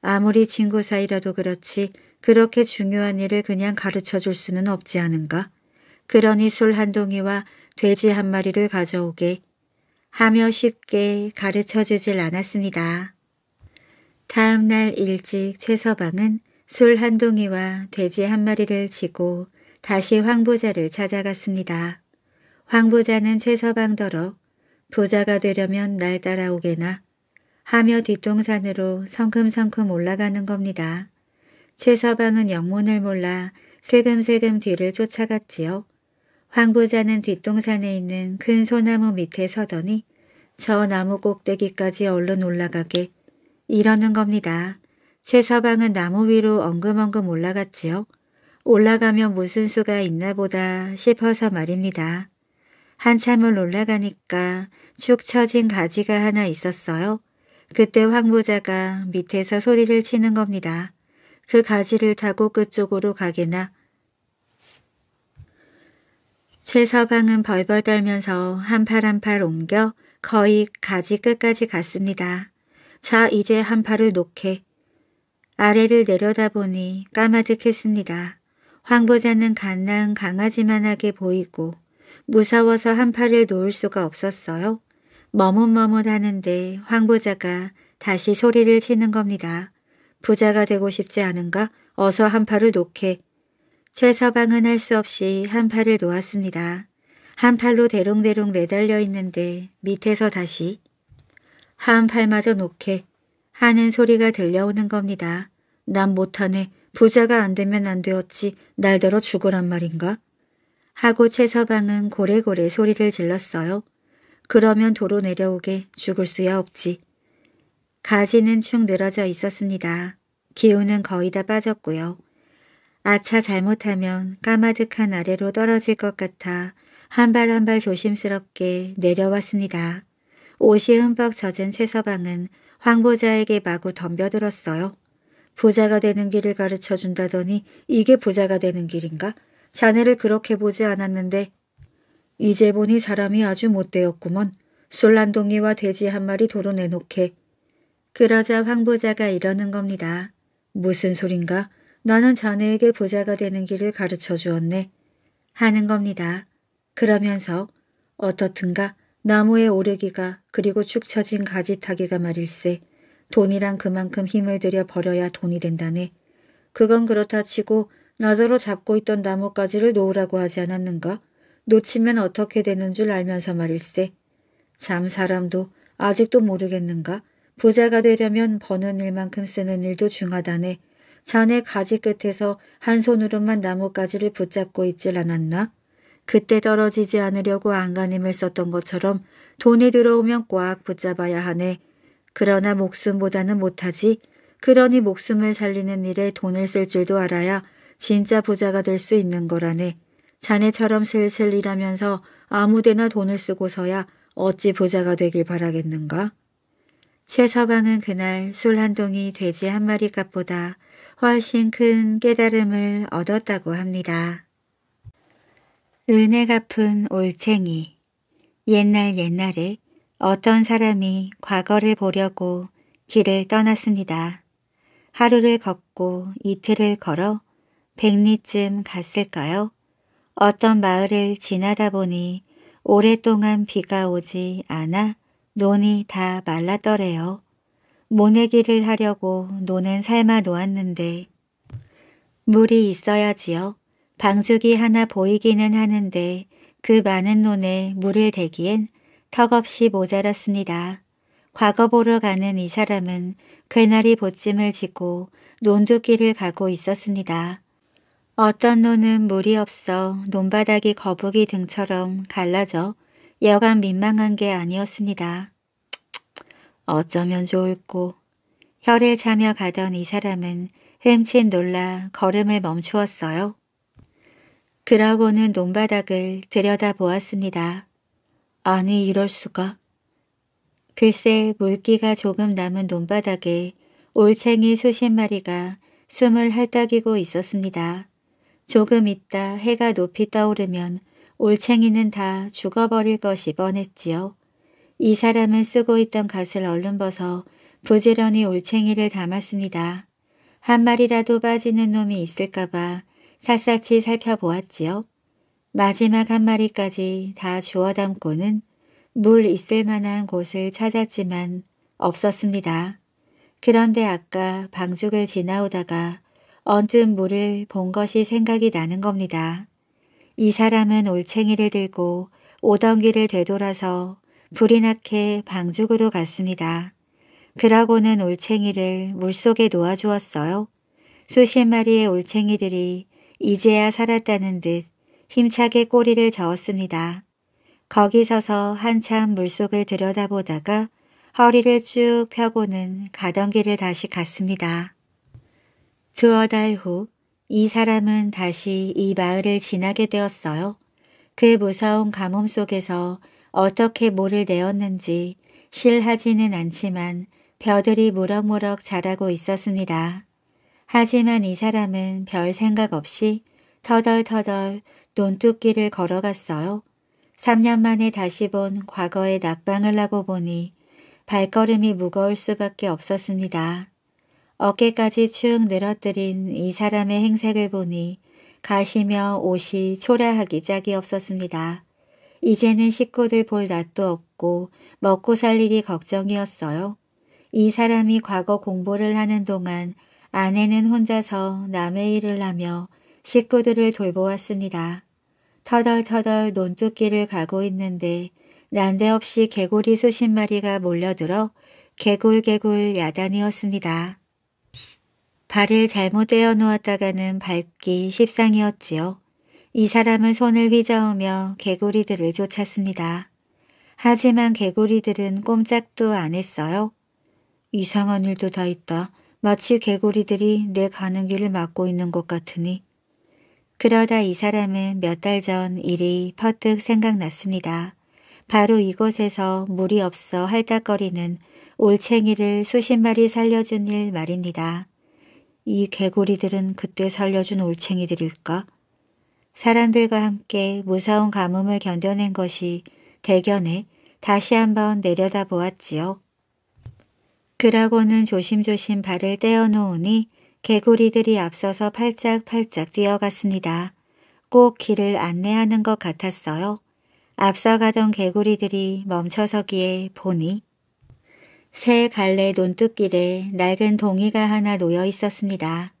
아무리 친구 사이라도 그렇지 그렇게 중요한 일을 그냥 가르쳐 줄 수는 없지 않은가. 그러니 술 한 동이와 돼지 한 마리를 가져오게 하며 쉽게 가르쳐 주질 않았습니다. 다음 날 일찍 최서방은 술 한 동이와 돼지 한 마리를 지고 다시 황보자를 찾아갔습니다. 황보자는 최서방더러 부자가 되려면 날 따라오게나 하며 뒷동산으로 성큼성큼 올라가는 겁니다. 최서방은 영문을 몰라 세금세금 뒤를 쫓아갔지요. 황부자는 뒷동산에 있는 큰 소나무 밑에 서더니 저 나무 꼭대기까지 얼른 올라가게 이러는 겁니다. 최서방은 나무 위로 엉금엉금 올라갔지요. 올라가면 무슨 수가 있나 보다 싶어서 말입니다. 한참을 올라가니까 축 처진 가지가 하나 있었어요. 그때 황부자가 밑에서 소리를 치는 겁니다. 그 가지를 타고 그쪽으로 가게나. 최서방은 벌벌 떨면서 한 팔 한 팔 옮겨 거의 가지 끝까지 갔습니다. 자 이제 한 팔을 놓게. 아래를 내려다보니 까마득했습니다. 황보자는 갓난 강아지만하게 보이고 무서워서 한 팔을 놓을 수가 없었어요. 머뭇머뭇하는데 황보자가 다시 소리를 치는 겁니다. 부자가 되고 싶지 않은가? 어서 한 팔을 놓게. 최서방은 할 수 없이 한 팔을 놓았습니다. 한 팔로 대롱대롱 매달려 있는데 밑에서 다시 한 팔마저 놓게 하는 소리가 들려오는 겁니다. 난 못하네. 부자가 안 되면 안 되었지. 날더러 죽으란 말인가? 하고 채서방은 고래고래 소리를 질렀어요. 그러면 도로 내려오게 죽을 수야 없지. 가지는 축 늘어져 있었습니다. 기운은 거의 다 빠졌고요. 아차 잘못하면 까마득한 아래로 떨어질 것 같아 한 발 한 발 조심스럽게 내려왔습니다. 옷이 흠뻑 젖은 최서방은 황보자에게 마구 덤벼들었어요. 부자가 되는 길을 가르쳐 준다더니 이게 부자가 되는 길인가? 자네를 그렇게 보지 않았는데 이제 보니 사람이 아주 못되었구먼. 술란동이와 돼지 한 마리 도로 내놓게. 그러자 황보자가 이러는 겁니다. 무슨 소린가? 나는 자네에게 부자가 되는 길을 가르쳐 주었네. 하는 겁니다. 그러면서 어떻든가 나무의 오르기가 그리고 축 처진 가지타기가 말일세 돈이란 그만큼 힘을 들여 버려야 돈이 된다네. 그건 그렇다 치고 나더러 잡고 있던 나뭇가지를 놓으라고 하지 않았는가? 놓치면 어떻게 되는 줄 알면서 말일세. 참 사람도 아직도 모르겠는가? 부자가 되려면 버는 일만큼 쓰는 일도 중하다네. 자네 가지 끝에서 한 손으로만 나뭇가지를 붙잡고 있질 않았나? 그때 떨어지지 않으려고 안간힘을 썼던 것처럼 돈이 들어오면 꽉 붙잡아야 하네. 그러나 목숨보다는 못하지. 그러니 목숨을 살리는 일에 돈을 쓸 줄도 알아야 진짜 부자가 될 수 있는 거라네. 자네처럼 슬슬 일하면서 아무데나 돈을 쓰고서야 어찌 부자가 되길 바라겠는가? 최 서방은 그날 술 한 동이 돼지 한 마리 값보다 훨씬 큰 깨달음을 얻었다고 합니다. 은혜 갚은 올챙이 옛날 옛날에 어떤 사람이 과거를 보려고 길을 떠났습니다. 하루를 걷고 이틀을 걸어 백리쯤 갔을까요? 어떤 마을을 지나다 보니 오랫동안 비가 오지 않아 논이 다 말랐더래요. 모내기를 하려고 논은 삶아 놓았는데 물이 있어야지요. 방죽이 하나 보이기는 하는데 그 많은 논에 물을 대기엔 턱없이 모자랐습니다. 과거 보러 가는 이 사람은 괴나리 보찜을 짓고 논두길을 가고 있었습니다. 어떤 논은 물이 없어 논바닥이 거북이 등처럼 갈라져 여간 민망한 게 아니었습니다. 어쩌면 좋을꼬. 혀를 차며 가던 이 사람은 흠칫 놀라 걸음을 멈추었어요. 그러고는 논바닥을 들여다보았습니다. 아니 이럴 수가. 글쎄 물기가 조금 남은 논바닥에 올챙이 수십 마리가 숨을 헐떡이고 있었습니다. 조금 있다 해가 높이 떠오르면 올챙이는 다 죽어버릴 것이 뻔했지요. 이 사람은 쓰고 있던 갓을 얼른 벗어 부지런히 올챙이를 담았습니다. 한 마리라도 빠지는 놈이 있을까봐 샅샅이 살펴보았지요. 마지막 한 마리까지 다 주워 담고는 물 있을 만한 곳을 찾았지만 없었습니다. 그런데 아까 방죽을 지나오다가 언뜻 물을 본 것이 생각이 나는 겁니다. 이 사람은 올챙이를 들고 오던 길을 되돌아서 불이 나게 방죽으로 갔습니다. 그러고는 올챙이를 물속에 놓아주었어요. 수십 마리의 올챙이들이 이제야 살았다는 듯 힘차게 꼬리를 저었습니다. 거기 서서 한참 물속을 들여다보다가 허리를 쭉 펴고는 가던 길을 다시 갔습니다. 두어 달 후 이 사람은 다시 이 마을을 지나게 되었어요. 그 무서운 가뭄 속에서 어떻게 모를 내었는지 실하지는 않지만 벼들이 무럭무럭 자라고 있었습니다. 하지만 이 사람은 별 생각 없이 터덜터덜 논두끼를 걸어갔어요. 3년 만에 다시 본 과거의 낙방을 하고 보니 발걸음이 무거울 수밖에 없었습니다. 어깨까지 축 늘어뜨린 이 사람의 행색을 보니 가시며 옷이 초라하기 짝이 없었습니다. 이제는 식구들 볼 낯도 없고 먹고 살 일이 걱정이었어요. 이 사람이 과거 공부를 하는 동안 아내는 혼자서 남의 일을 하며 식구들을 돌보았습니다. 터덜터덜 논두끼를 가고 있는데 난데없이 개구리 수십 마리가 몰려들어 개굴개굴 야단이었습니다. 발을 잘못 떼어 놓았다가는 밟기 십상이었지요. 이 사람은 손을 휘저으며 개구리들을 쫓았습니다. 하지만 개구리들은 꼼짝도 안 했어요. 이상한 일도 다 있다. 마치 개구리들이 내 가는 길을 막고 있는 것 같으니 그러다 이 사람은 몇 달 전 일이 퍼뜩 생각났습니다. 바로 이곳에서 물이 없어 할딱거리는 올챙이를 수십 마리 살려준 일 말입니다. 이 개구리들은 그때 살려준 올챙이들일까? 사람들과 함께 무서운 가뭄을 견뎌낸 것이 대견해 다시 한번 내려다보았지요. 그러고는 조심조심 발을 떼어놓으니 개구리들이 앞서서 팔짝팔짝 뛰어갔습니다. 꼭 길을 안내하는 것 같았어요. 앞서가던 개구리들이 멈춰서기에 보니 새 갈래 논뚝길에 낡은 동이가 하나 놓여 있었습니다.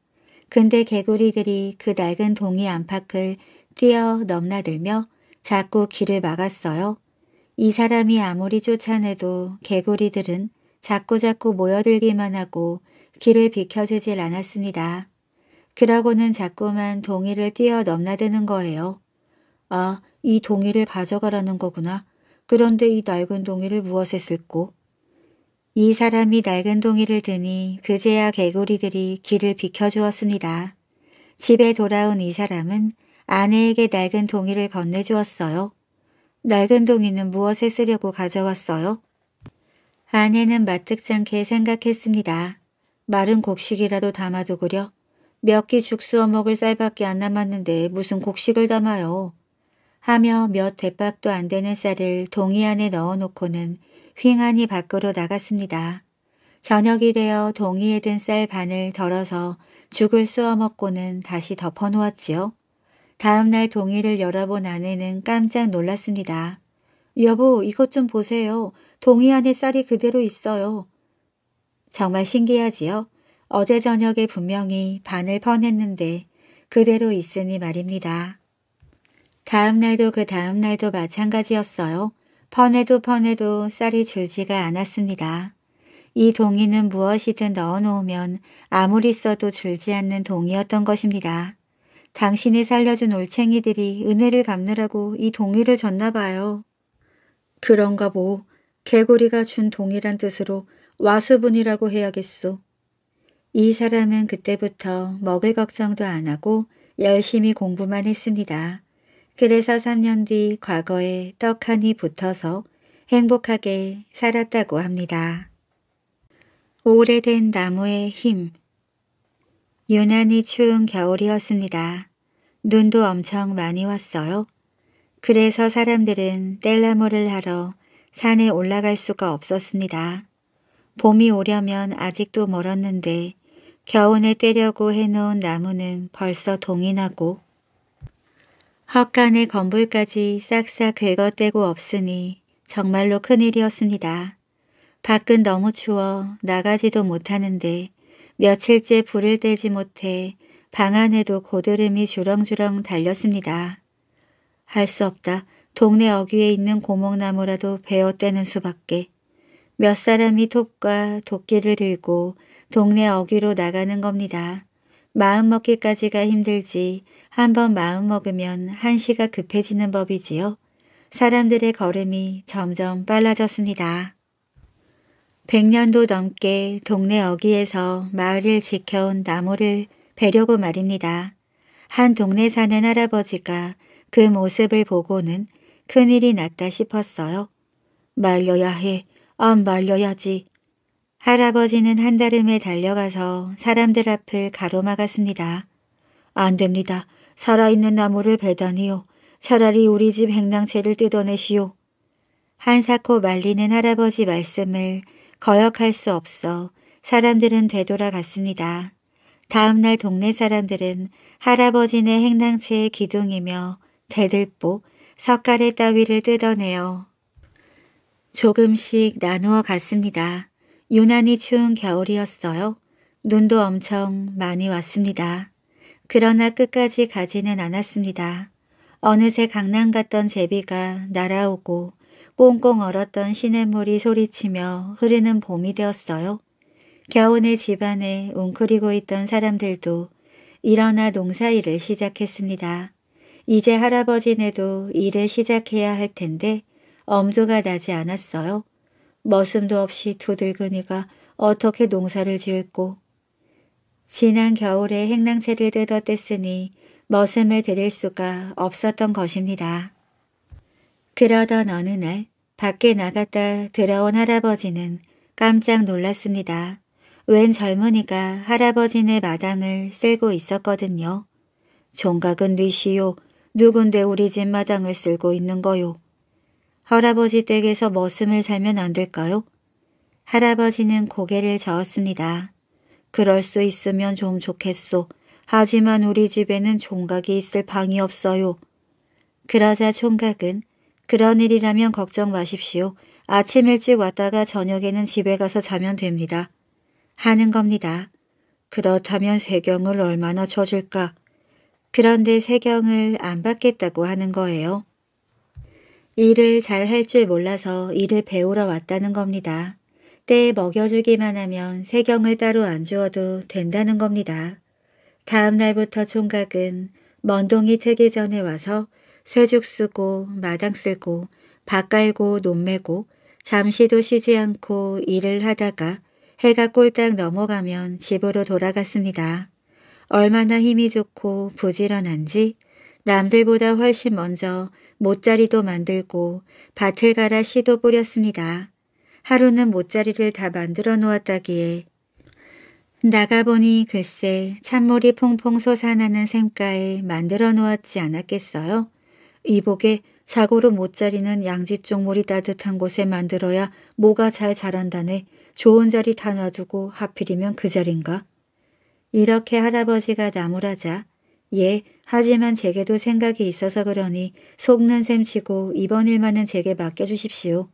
근데 개구리들이 그 낡은 동이 안팎을 뛰어 넘나들며 자꾸 길을 막았어요. 이 사람이 아무리 쫓아내도 개구리들은 자꾸자꾸 모여들기만 하고 길을 비켜주질 않았습니다. 그러고는 자꾸만 동이를 뛰어 넘나드는 거예요. 아, 이 동이를 가져가라는 거구나. 그런데 이 낡은 동이를 무엇에 쓸고? 이 사람이 낡은 동이를 드니 그제야 개구리들이 길을 비켜주었습니다. 집에 돌아온 이 사람은 아내에게 낡은 동이를 건네주었어요. 낡은 동이는 무엇에 쓰려고 가져왔어요? 아내는 마뜩장게 생각했습니다. 마른 곡식이라도 담아두고려. 몇 끼 죽수어 먹을 쌀밖에 안 남았는데 무슨 곡식을 담아요. 하며 몇 대박도 안 되는 쌀을 동이 안에 넣어놓고는 휑하니 밖으로 나갔습니다. 저녁이 되어 동이에 든 쌀 반을 덜어서 죽을 쏘아 먹고는 다시 덮어놓았지요. 다음날 동이를 열어본 아내는 깜짝 놀랐습니다. 여보, 이것 좀 보세요. 동이 안에 쌀이 그대로 있어요. 정말 신기하지요? 어제 저녁에 분명히 반을 퍼냈는데 그대로 있으니 말입니다. 다음 날도 그 다음 날도 마찬가지였어요. 퍼내도 퍼내도 쌀이 줄지가 않았습니다. 이 동이는 무엇이든 넣어놓으면 아무리 써도 줄지 않는 동이였던 것입니다. 당신이 살려준 올챙이들이 은혜를 갚느라고 이동의를 줬나 봐요. 그런가 보. 개구리가 준 동일한 뜻으로 와수분이라고 해야겠소. 이 사람은 그때부터 먹을 걱정도 안 하고 열심히 공부만 했습니다. 그래서 3년 뒤 과거에 떡하니 붙어서 행복하게 살았다고 합니다. 오래된 나무의 힘 유난히 추운 겨울이었습니다. 눈도 엄청 많이 왔어요. 그래서 사람들은 뗄나무를 하러 산에 올라갈 수가 없었습니다. 봄이 오려면 아직도 멀었는데 겨우내 떼려고 해놓은 나무는 벌써 동이 나고 헛간의 건물까지 싹싹 긁어떼고 없으니 정말로 큰일이었습니다. 밖은 너무 추워 나가지도 못하는데 며칠째 불을 떼지 못해 방 안에도 고드름이 주렁주렁 달렸습니다. 할수 없다. 동네 어귀에 있는 고목나무라도 베어 떼는 수밖에. 몇 사람이 톱과 도끼를 들고 동네 어귀로 나가는 겁니다. 마음먹기까지가 힘들지 한번 마음먹으면 한시가 급해지는 법이지요. 사람들의 걸음이 점점 빨라졌습니다. 백년도 넘게 동네 어귀에서 마을을 지켜온 나무를 베려고 말입니다. 한 동네 사는 할아버지가 그 모습을 보고는 큰일이 났다 싶었어요. 말려야 해. 안 말려야지. 할아버지는 한달음에 달려가서 사람들 앞을 가로막았습니다. 안 됩니다. 살아있는 나무를 베다니요 차라리 우리 집 행랑채를 뜯어내시오. 한사코 말리는 할아버지 말씀을 거역할 수 없어 사람들은 되돌아갔습니다. 다음날 동네 사람들은 할아버지네 행랑채의 기둥이며 대들보, 석가래 따위를 뜯어내어 조금씩 나누어 갔습니다. 유난히 추운 겨울이었어요. 눈도 엄청 많이 왔습니다. 그러나 끝까지 가지는 않았습니다. 어느새 강남 갔던 제비가 날아오고 꽁꽁 얼었던 시냇물이 소리치며 흐르는 봄이 되었어요. 겨우내 집안에 웅크리고 있던 사람들도 일어나 농사일을 시작했습니다. 이제 할아버지네도 일을 시작해야 할 텐데 엄두가 나지 않았어요. 머슴도 없이 두들근이가 어떻게 농사를 지을고 지난 겨울에 행랑채를 뜯어댔으니 머슴을 들일 수가 없었던 것입니다. 그러던 어느 날 밖에 나갔다 들어온 할아버지는 깜짝 놀랐습니다. 웬 젊은이가 할아버지네 마당을 쓸고 있었거든요. 종각은 뉘시오 누군데 우리 집 마당을 쓸고 있는 거요. 할아버지 댁에서 머슴을 살면 안 될까요? 할아버지는 고개를 저었습니다. 그럴 수 있으면 좀 좋겠소. 하지만 우리 집에는 총각이 있을 방이 없어요. 그러자 총각은 그런 일이라면 걱정 마십시오. 아침 일찍 왔다가 저녁에는 집에 가서 자면 됩니다. 하는 겁니다. 그렇다면 세경을 얼마나 쳐줄까? 그런데 세경을 안 받겠다고 하는 거예요. 일을 잘 할 줄 몰라서 일을 배우러 왔다는 겁니다. 때에 먹여주기만 하면 세경을 따로 안 주어도 된다는 겁니다. 다음 날부터 총각은 먼동이 트기 전에 와서 쇠죽 쓰고 마당 쓸고 밭 깔고 논매고 잠시도 쉬지 않고 일을 하다가 해가 꼴딱 넘어가면 집으로 돌아갔습니다. 얼마나 힘이 좋고 부지런한지 남들보다 훨씬 먼저 못자리도 만들고 밭을 갈아 씨도 뿌렸습니다. 하루는 못자리를 다 만들어 놓았다기에 나가보니 글쎄 찬물이 퐁퐁 솟아나는 샘가에 만들어 놓았지 않았겠어요? 이복에 자고로 못자리는 양지 쪽 물이 따뜻한 곳에 만들어야 뭐가잘 자란다네. 좋은 자리 다 놔두고 하필이면 그 자리인가? 이렇게 할아버지가 나무라자. 예, 하지만 제게도 생각이 있어서 그러니 속는 셈치고 이번 일만은 제게 맡겨주십시오.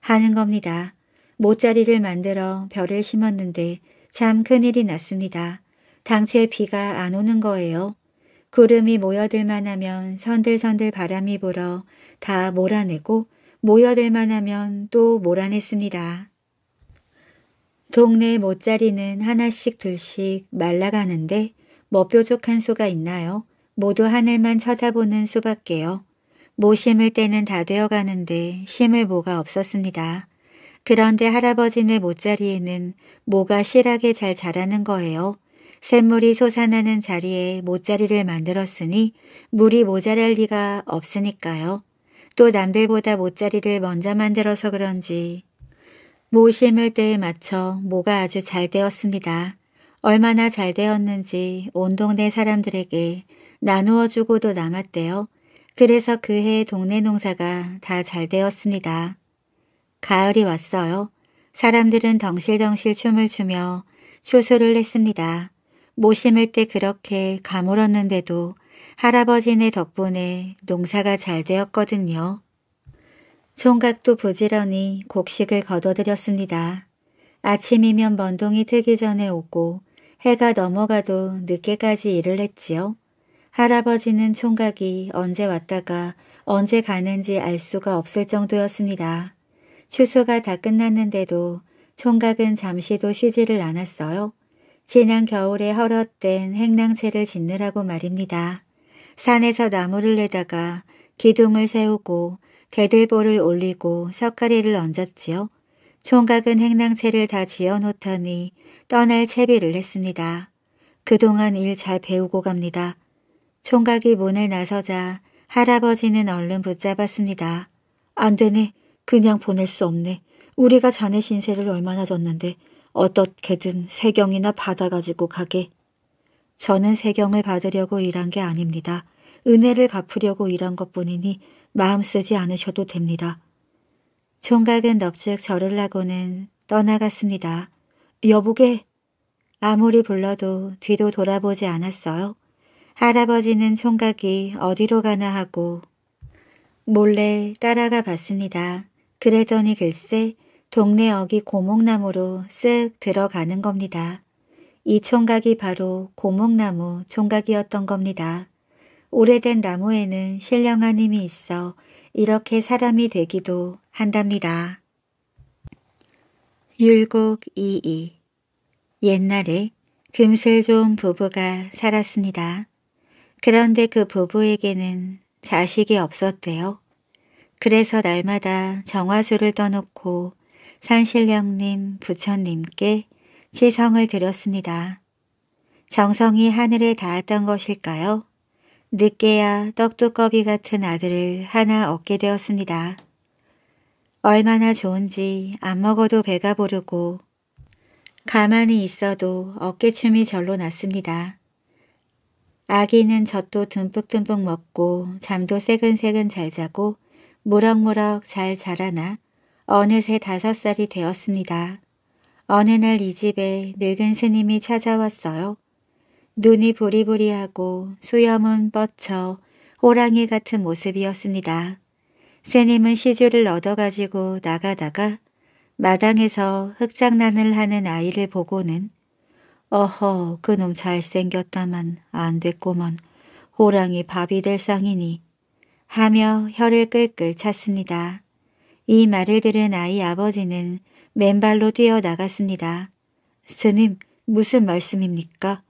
하는 겁니다. 모짜리를 만들어 별을 심었는데 참 큰일이 났습니다. 당최 비가 안 오는 거예요. 구름이 모여들만 하면 선들선들 바람이 불어 다 몰아내고 모여들만 하면 또 몰아냈습니다. 동네 모짜리는 하나씩 둘씩 말라가는데 뭐뾰족한 수가 있나요? 모두 하늘만 쳐다보는 수밖에요. 모 심을 때는 다 되어가는데 심을 모가 없었습니다. 그런데 할아버지네 모짜리에는 모가 실하게 잘 자라는 거예요. 샘물이 솟아나는 자리에 모짜리를 만들었으니 물이 모자랄 리가 없으니까요. 또 남들보다 모짜리를 먼저 만들어서 그런지 모심을때에 맞춰 모가 아주 잘 되었습니다. 얼마나 잘 되었는지 온 동네 사람들에게 나누어 주고도 남았대요. 그래서 그 해 동네 농사가 다 잘 되었습니다. 가을이 왔어요. 사람들은 덩실덩실 춤을 추며 초소를 했습니다. 모 심을 때 그렇게 가물었는데도 할아버지네 덕분에 농사가 잘 되었거든요. 총각도 부지런히 곡식을 거둬들였습니다. 아침이면 먼동이 트기 전에 오고 해가 넘어가도 늦게까지 일을 했지요. 할아버지는 총각이 언제 왔다가 언제 가는지 알 수가 없을 정도였습니다. 추수가 다 끝났는데도 총각은 잠시도 쉬지를 않았어요. 지난 겨울에 헐었된 행랑채를 짓느라고 말입니다. 산에서 나무를 내다가 기둥을 세우고 개들보를 올리고 석가리를 얹었지요. 총각은 행랑채를 다 지어놓더니 떠날 채비를 했습니다. 그동안 일 잘 배우고 갑니다. 총각이 문을 나서자 할아버지는 얼른 붙잡았습니다. 안 되네. 그냥 보낼 수 없네. 우리가 자네 신세를 얼마나 졌는데 어떻게든 세경이나 받아가지고 가게. 저는 세경을 받으려고 일한 게 아닙니다. 은혜를 갚으려고 일한 것뿐이니 마음 쓰지 않으셔도 됩니다. 총각은 넙죽 절을 하고는 떠나갔습니다. 여보게! 아무리 불러도 뒤도 돌아보지 않았어요. 할아버지는 총각이 어디로 가나 하고 몰래 따라가 봤습니다. 그랬더니 글쎄 동네 어기 고목나무로 쓱 들어가는 겁니다. 이 총각이 바로 고목나무 총각이었던 겁니다. 오래된 나무에는 신령 한힘이 있어 이렇게 사람이 되기도 한답니다. 율곡 22 옛날에 금슬종 부부가 살았습니다. 그런데 그 부부에게는 자식이 없었대요. 그래서 날마다 정화수를 떠놓고 산신령님, 부처님께 지성을 드렸습니다. 정성이 하늘에 닿았던 것일까요? 늦게야 떡두꺼비 같은 아들을 하나 얻게 되었습니다. 얼마나 좋은지 안 먹어도 배가 부르고 가만히 있어도 어깨춤이 절로 났습니다. 아기는 젖도 듬뿍듬뿍 먹고 잠도 새근새근 잘 자고 무럭무럭 잘 자라나 어느새 다섯 살이 되었습니다. 어느 날 이 집에 늙은 스님이 찾아왔어요. 눈이 보리보리하고 수염은 뻗쳐 호랑이 같은 모습이었습니다. 새님은 시주를 얻어가지고 나가다가 마당에서 흙장난을 하는 아이를 보고는 어허 그놈 잘생겼다만 안 됐고먼 호랑이 밥이 될 상이니 하며 혀를 끌끌 찼습니다. 이 말을 들은 아이 아버지는 맨발로 뛰어나갔습니다. 스님 무슨 말씀입니까?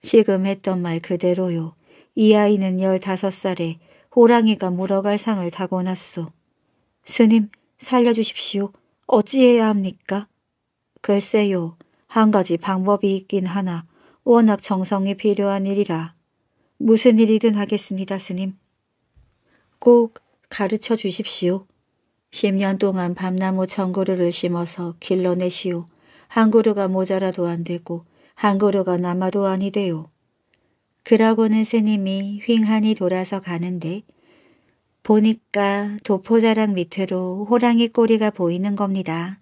지금 했던 말 그대로요. 이 아이는 열다섯 살에 호랑이가 물어갈 상을 타고났소. 스님, 살려주십시오. 어찌해야 합니까? 글쎄요. 한 가지 방법이 있긴 하나 워낙 정성이 필요한 일이라. 무슨 일이든 하겠습니다, 스님. 꼭 가르쳐 주십시오. 10년 동안 밤나무 전구루를 심어서 길러내시오. 한 그루가 모자라도 안 되고 한 그루가 남아도 아니돼요. 그러고는 스님이 휑하니 돌아서 가는데 보니까 도포자락 밑으로 호랑이 꼬리가 보이는 겁니다.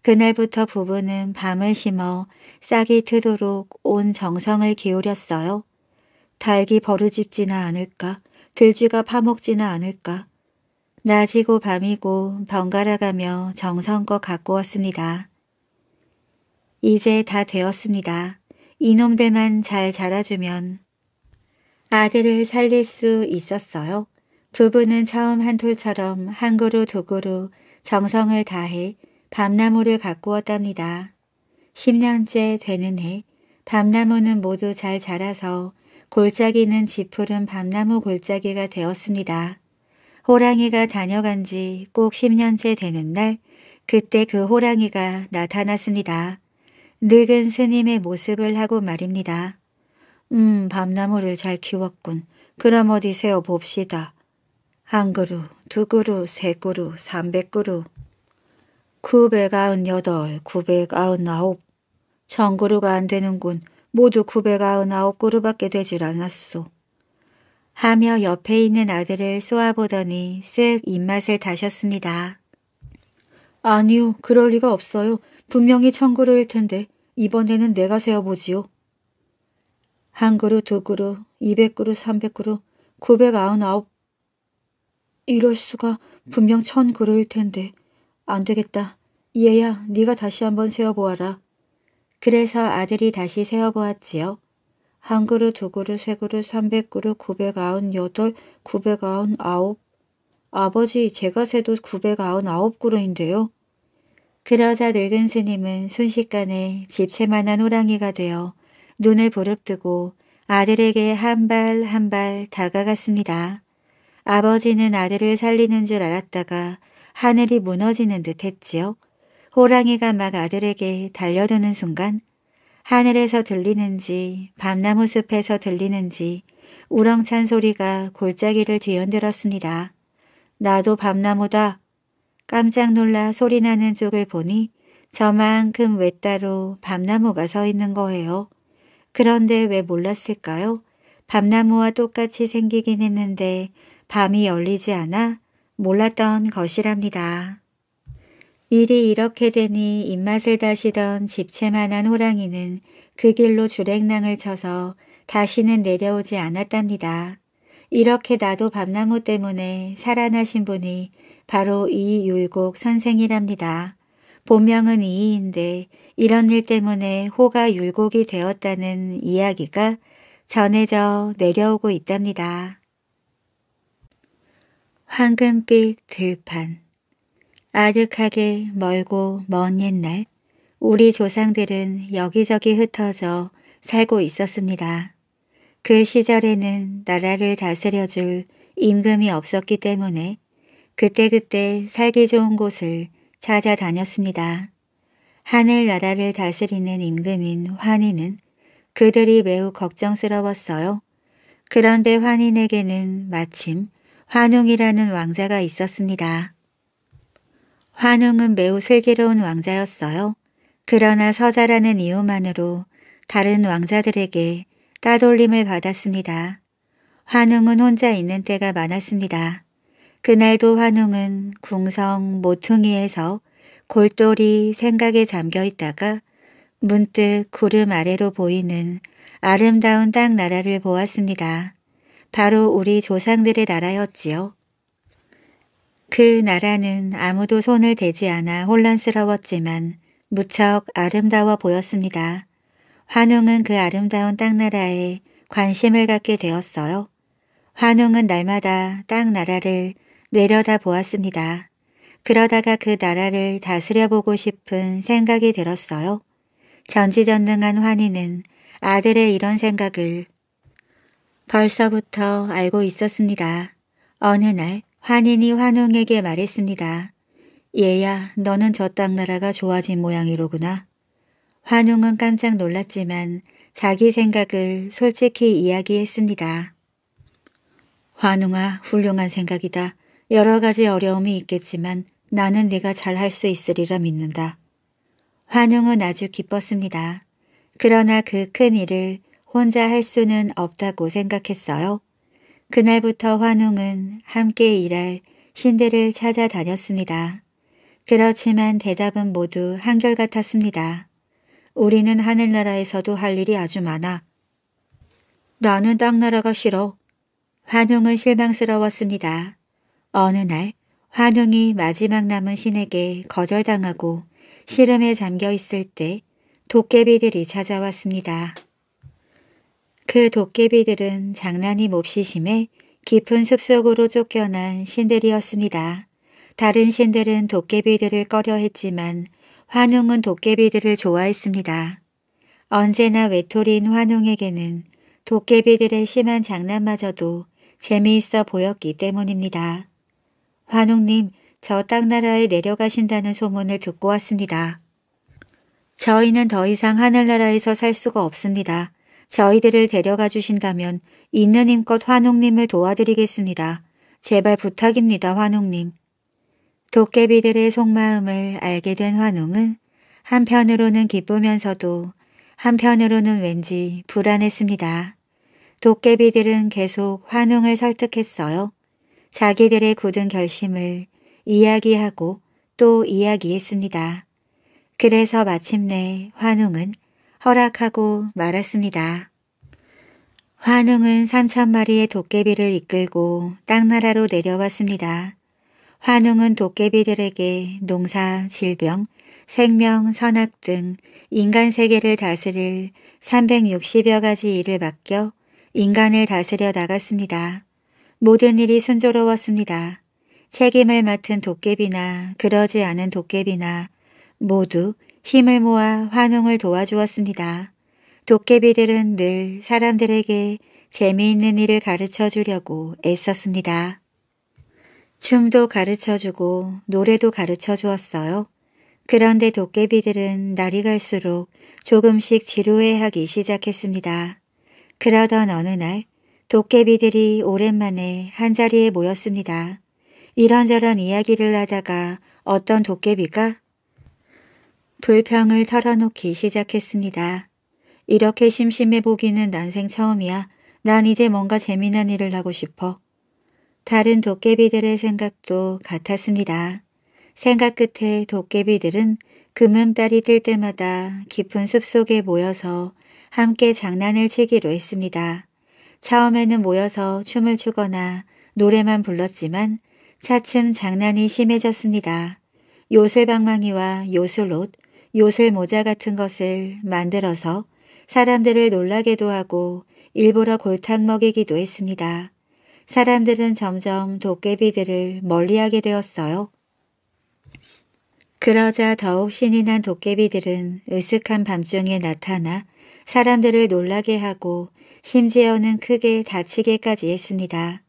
그날부터 부부는 밤을 심어 싹이 트도록 온 정성을 기울였어요. 닭이 버르집지나 않을까, 들쥐가 파먹지나 않을까. 낮이고 밤이고 번갈아가며 정성껏 가꾸었습니다. 이제 다 되었습니다. 이놈들만 잘 자라주면 아들을 살릴 수 있었어요. 부부는 처음 한톨처럼 한 그루 두 그루 정성을 다해 밤나무를 가꾸었답니다. 10년째 되는 해 밤나무는 모두 잘 자라서 골짜기는 지푸른 밤나무 골짜기가 되었습니다. 호랑이가 다녀간 지 꼭 10년째 되는 날 그때 그 호랑이가 나타났습니다. 늙은 스님의 모습을 하고 말입니다. 음, 밤나무를 잘 키웠군. 그럼 어디 세어 봅시다. 한 그루, 두 그루, 세 그루, 삼백 그루, 9백아9여9구백아흔아천 그루가 안 되는군. 모두 9백아흔아 그루밖에 되질 않았소. 하며 옆에 있는 아들을 쏘아보더니 쓱 입맛을 다셨습니다. 아니요, 그럴 리가 없어요. 분명히 청구로일 텐데 이번에는 내가 세어보지요. 한 그루, 두 그루, 이백 그루, 삼백 그루, 구백아흔아홉. 이럴 수가 분명 천 그루일 텐데 안 되겠다. 얘야, 네가 다시 한번 세어보아라. 그래서 아들이 다시 세어보았지요. 한 그루, 두 그루, 세 그루, 삼백 그루, 구백아흔여덟, 구백아흔아홉. 아버지, 제가 세도 구백아흔아홉 그루인데요. 그러자 늙은 스님은 순식간에 집채만한 호랑이가 되어 눈을 보릅뜨고 아들에게 한 발 한 발 다가갔습니다. 아버지는 아들을 살리는 줄 알았다가 하늘이 무너지는 듯 했지요. 호랑이가 막 아들에게 달려드는 순간 하늘에서 들리는지 밤나무 숲에서 들리는지 우렁찬 소리가 골짜기를 뒤흔들었습니다. 나도 밤나무다. 깜짝 놀라 소리나는 쪽을 보니 저만큼 외따로 밤나무가 서 있는 거예요. 그런데 왜 몰랐을까요? 밤나무와 똑같이 생기긴 했는데 밤이 열리지 않아 몰랐던 것이랍니다. 일이 이렇게 되니 입맛을 다시던 집채만한 호랑이는 그 길로 주랭낭을 쳐서 다시는 내려오지 않았답니다. 이렇게 나도 밤나무 때문에 살아나신 분이 바로 이율곡 선생이랍니다. 본명은 이인데 이런 일 때문에 호가 율곡이 되었다는 이야기가 전해져 내려오고 있답니다. 황금빛 들판 아득하게 멀고 먼 옛날 우리 조상들은 여기저기 흩어져 살고 있었습니다. 그 시절에는 나라를 다스려줄 임금이 없었기 때문에 그때그때 살기 좋은 곳을 찾아다녔습니다. 하늘나라를 다스리는 임금인 환인은 그들이 매우 걱정스러웠어요. 그런데 환인에게는 마침 환웅이라는 왕자가 있었습니다. 환웅은 매우 슬기로운 왕자였어요. 그러나 서자라는 이유만으로 다른 왕자들에게 따돌림을 받았습니다. 환웅은 혼자 있는 때가 많았습니다. 그날도 환웅은 궁성 모퉁이에서 골똘히 생각에 잠겨 있다가 문득 구름 아래로 보이는 아름다운 땅 나라를 보았습니다. 바로 우리 조상들의 나라였지요. 그 나라는 아무도 손을 대지 않아 혼란스러웠지만 무척 아름다워 보였습니다. 환웅은 그 아름다운 땅나라에 관심을 갖게 되었어요. 환웅은 날마다 땅나라를 내려다 보았습니다. 그러다가 그 나라를 다스려보고 싶은 생각이 들었어요. 전지전능한 환희는 아들의 이런 생각을 벌써부터 알고 있었습니다. 어느 날 환인이 환웅에게 말했습니다. 얘야, 너는 저 땅나라가 좋아진 모양이로구나. 환웅은 깜짝 놀랐지만 자기 생각을 솔직히 이야기했습니다. 환웅아 훌륭한 생각이다. 여러 가지 어려움이 있겠지만 나는 네가 잘 할 수 있으리라 믿는다. 환웅은 아주 기뻤습니다. 그러나 그 큰 일을 혼자 할 수는 없다고 생각했어요. 그날부터 환웅은 함께 일할 신들을 찾아다녔습니다. 그렇지만 대답은 모두 한결같았습니다. 우리는 하늘나라에서도 할 일이 아주 많아. 나는 땅나라가 싫어. 환웅은 실망스러웠습니다. 어느 날 환웅이 마지막 남은 신에게 거절당하고 시름에 잠겨 있을 때 도깨비들이 찾아왔습니다. 그 도깨비들은 장난이 몹시 심해 깊은 숲속으로 쫓겨난 신들이었습니다. 다른 신들은 도깨비들을 꺼려 했지만 환웅은 도깨비들을 좋아했습니다. 언제나 외톨인 환웅에게는 도깨비들의 심한 장난마저도 재미있어 보였기 때문입니다. 환웅님, 저 땅나라에 내려가신다는 소문을 듣고 왔습니다. 저희는 더 이상 하늘나라에서 살 수가 없습니다. 저희들을 데려가 주신다면 있는 힘껏 환웅님을 도와드리겠습니다. 제발 부탁입니다, 환웅님. 도깨비들의 속마음을 알게 된 환웅은 한편으로는 기쁘면서도 한편으로는 왠지 불안했습니다. 도깨비들은 계속 환웅을 설득했어요. 자기들의 굳은 결심을 이야기하고 또 이야기했습니다. 그래서 마침내 환웅은 허락하고 말았습니다. 환웅은 3천마리의 도깨비를 이끌고 땅나라로 내려왔습니다. 환웅은 도깨비들에게 농사, 질병, 생명, 선악 등 인간 세계를 다스릴 360여 가지 일을 맡겨 인간을 다스려 나갔습니다. 모든 일이 순조로웠습니다. 책임을 맡은 도깨비나 그러지 않은 도깨비나 모두 힘을 모아 환웅을 도와주었습니다. 도깨비들은 늘 사람들에게 재미있는 일을 가르쳐 주려고 애썼습니다. 춤도 가르쳐주고 노래도 가르쳐 주었어요. 그런데 도깨비들은 날이 갈수록 조금씩 지루해하기 시작했습니다. 그러던 어느 날 도깨비들이 오랜만에 한자리에 모였습니다. 이런저런 이야기를 하다가 어떤 도깨비가 불평을 털어놓기 시작했습니다. 이렇게 심심해 보기는 난생 처음이야. 난 이제 뭔가 재미난 일을 하고 싶어. 다른 도깨비들의 생각도 같았습니다. 생각 끝에 도깨비들은 금음달이 뜰 때마다 깊은 숲속에 모여서 함께 장난을 치기로 했습니다. 처음에는 모여서 춤을 추거나 노래만 불렀지만 차츰 장난이 심해졌습니다. 요술방망이와 요술옷, 요술모자 같은 것을 만들어서 사람들을 놀라게도 하고 일부러 골탕 먹이기도 했습니다. 사람들은 점점 도깨비들을 멀리하게 되었어요. 그러자 더욱 신이 난 도깨비들은 으슥한 밤중에 나타나 사람들을 놀라게 하고 심지어는 크게 다치게까지 했습니다.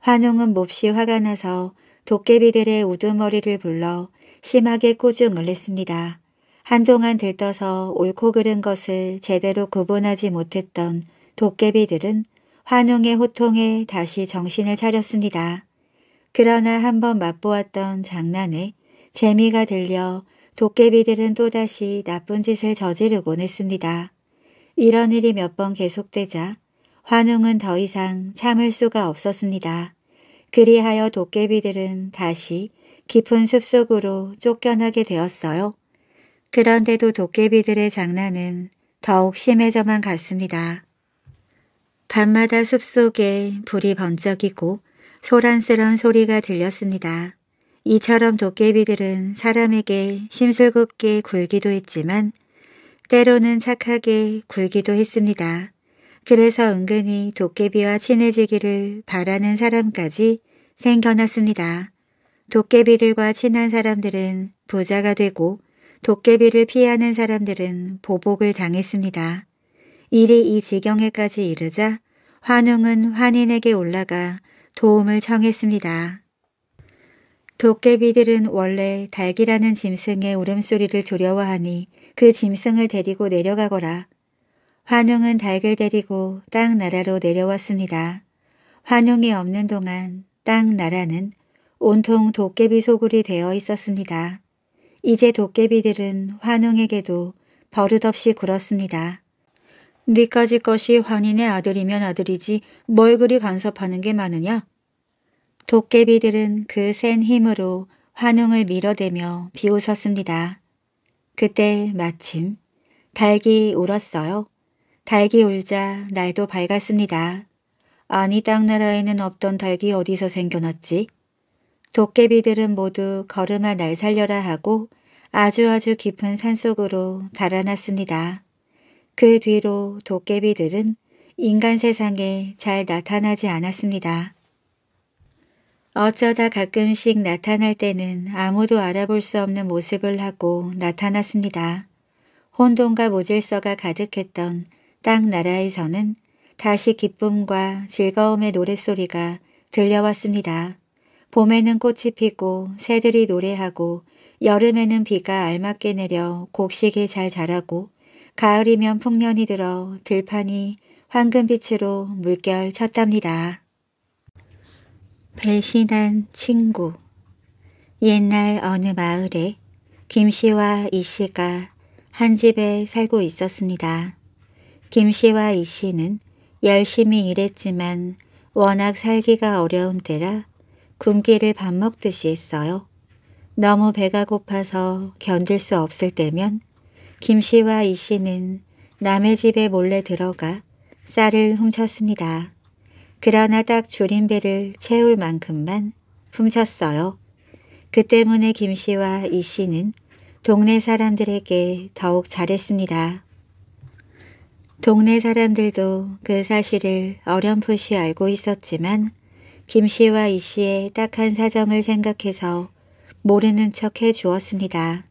환웅은 몹시 화가 나서 도깨비들의 우두머리를 불러 심하게 꾸중을 했습니다. 한동안 들떠서 옳고 그른 것을 제대로 구분하지 못했던 도깨비들은 환웅의 호통에 다시 정신을 차렸습니다. 그러나 한번 맛보았던 장난에 재미가 들려 도깨비들은 또다시 나쁜 짓을 저지르곤 했습니다. 이런 일이 몇 번 계속되자 환웅은 더 이상 참을 수가 없었습니다. 그리하여 도깨비들은 다시 깊은 숲속으로 쫓겨나게 되었어요. 그런데도 도깨비들의 장난은 더욱 심해져만 갔습니다. 밤마다 숲속에 불이 번쩍이고 소란스러운 소리가 들렸습니다. 이처럼 도깨비들은 사람에게 심술궂게 굴기도 했지만 때로는 착하게 굴기도 했습니다. 그래서 은근히 도깨비와 친해지기를 바라는 사람까지 생겨났습니다. 도깨비들과 친한 사람들은 부자가 되고 도깨비를 피하는 사람들은 보복을 당했습니다. 일이 이 지경에까지 이르자 환웅은 환인에게 올라가 도움을 청했습니다. 도깨비들은 원래 달기라는 짐승의 울음소리를 두려워하니 그 짐승을 데리고 내려가거라. 환웅은 닭을 데리고 땅 나라로 내려왔습니다. 환웅이 없는 동안 땅 나라는 온통 도깨비 소굴이 되어 있었습니다. 이제 도깨비들은 환웅에게도 버릇없이 굴었습니다. 네까지 것이 환인의 아들이면 아들이지 뭘 그리 간섭하는 게 많으냐? 도깨비들은 그 센 힘으로 환웅을 밀어대며 비웃었습니다. 그때 마침 닭이 울었어요. 닭이 울자 날도 밝았습니다. 아니 땅나라에는 없던 닭이 어디서 생겨났지? 도깨비들은 모두 걸음아 날 살려라 하고 아주아주 아주 깊은 산속으로 달아났습니다. 그 뒤로 도깨비들은 인간 세상에 잘 나타나지 않았습니다. 어쩌다 가끔씩 나타날 때는 아무도 알아볼 수 없는 모습을 하고 나타났습니다. 혼돈과 모질서가 가득했던 땅 나라에서는 다시 기쁨과 즐거움의 노랫소리가 들려왔습니다. 봄에는 꽃이 피고 새들이 노래하고 여름에는 비가 알맞게 내려 곡식이 잘 자라고 가을이면 풍년이 들어 들판이 황금빛으로 물결 쳤답니다. 배신한 친구 옛날 어느 마을에 김씨와 이씨가 한 집에 살고 있었습니다. 김씨와 이씨는 열심히 일했지만 워낙 살기가 어려운 때라 굶기를 밥 먹듯이 했어요. 너무 배가 고파서 견딜 수 없을 때면 김 씨와 이 씨는 남의 집에 몰래 들어가 쌀을 훔쳤습니다. 그러나 딱 줄임배를 채울 만큼만 훔쳤어요. 그 때문에 김 씨와 이 씨는 동네 사람들에게 더욱 잘했습니다. 동네 사람들도 그 사실을 어렴풋이 알고 있었지만 김 씨와 이 씨의 딱한 사정을 생각해서 모르는 척 해주었습니다.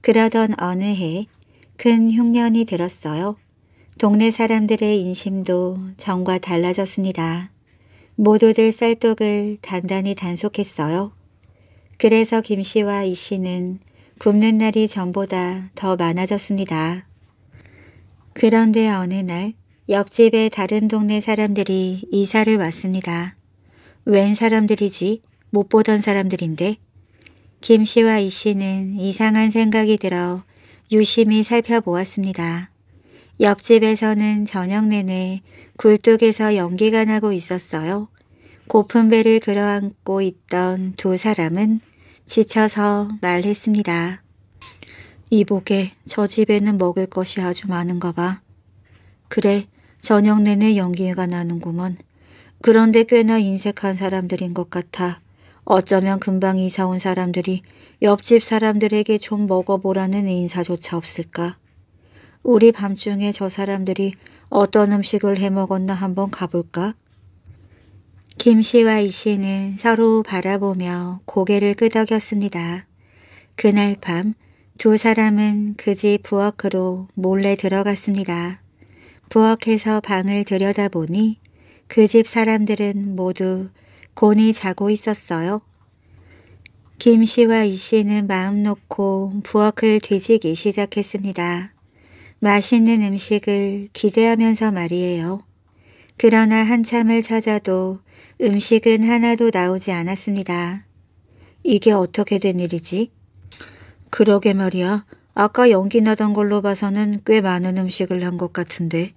그러던 어느 해 큰 흉년이 들었어요. 동네 사람들의 인심도 전과 달라졌습니다. 모두들 쌀떡을 단단히 단속했어요. 그래서 김 씨와 이 씨는 굶는 날이 전보다 더 많아졌습니다. 그런데 어느 날 옆집의 다른 동네 사람들이 이사를 왔습니다. 웬 사람들이지? 못 보던 사람들인데 김 씨와 이 씨는 이상한 생각이 들어 유심히 살펴보았습니다. 옆집에서는 저녁 내내 굴뚝에서 연기가 나고 있었어요. 고픈 배를 그려안고 있던 두 사람은 지쳐서 말했습니다. 이보게저 집에는 먹을 것이 아주 많은가 봐. 그래, 저녁 내내 연기가 나는구먼. 그런데 꽤나 인색한 사람들인 것 같아. 어쩌면 금방 이사 온 사람들이 옆집 사람들에게 좀 먹어보라는 인사조차 없을까. 우리 밤중에 저 사람들이 어떤 음식을 해먹었나 한번 가볼까? 김 씨와 이 씨는 서로 바라보며 고개를 끄덕였습니다. 그날 밤 두 사람은 그 집 부엌으로 몰래 들어갔습니다. 부엌에서 방을 들여다보니 그 집 사람들은 모두 곤이 자고 있었어요. 김 씨와 이 씨는 마음 놓고 부엌을 뒤지기 시작했습니다. 맛있는 음식을 기대하면서 말이에요. 그러나 한참을 찾아도 음식은 하나도 나오지 않았습니다. 이게 어떻게 된 일이지? 그러게 말이야. 아까 연기 나던 걸로 봐서는 꽤 많은 음식을 한 것 같은데.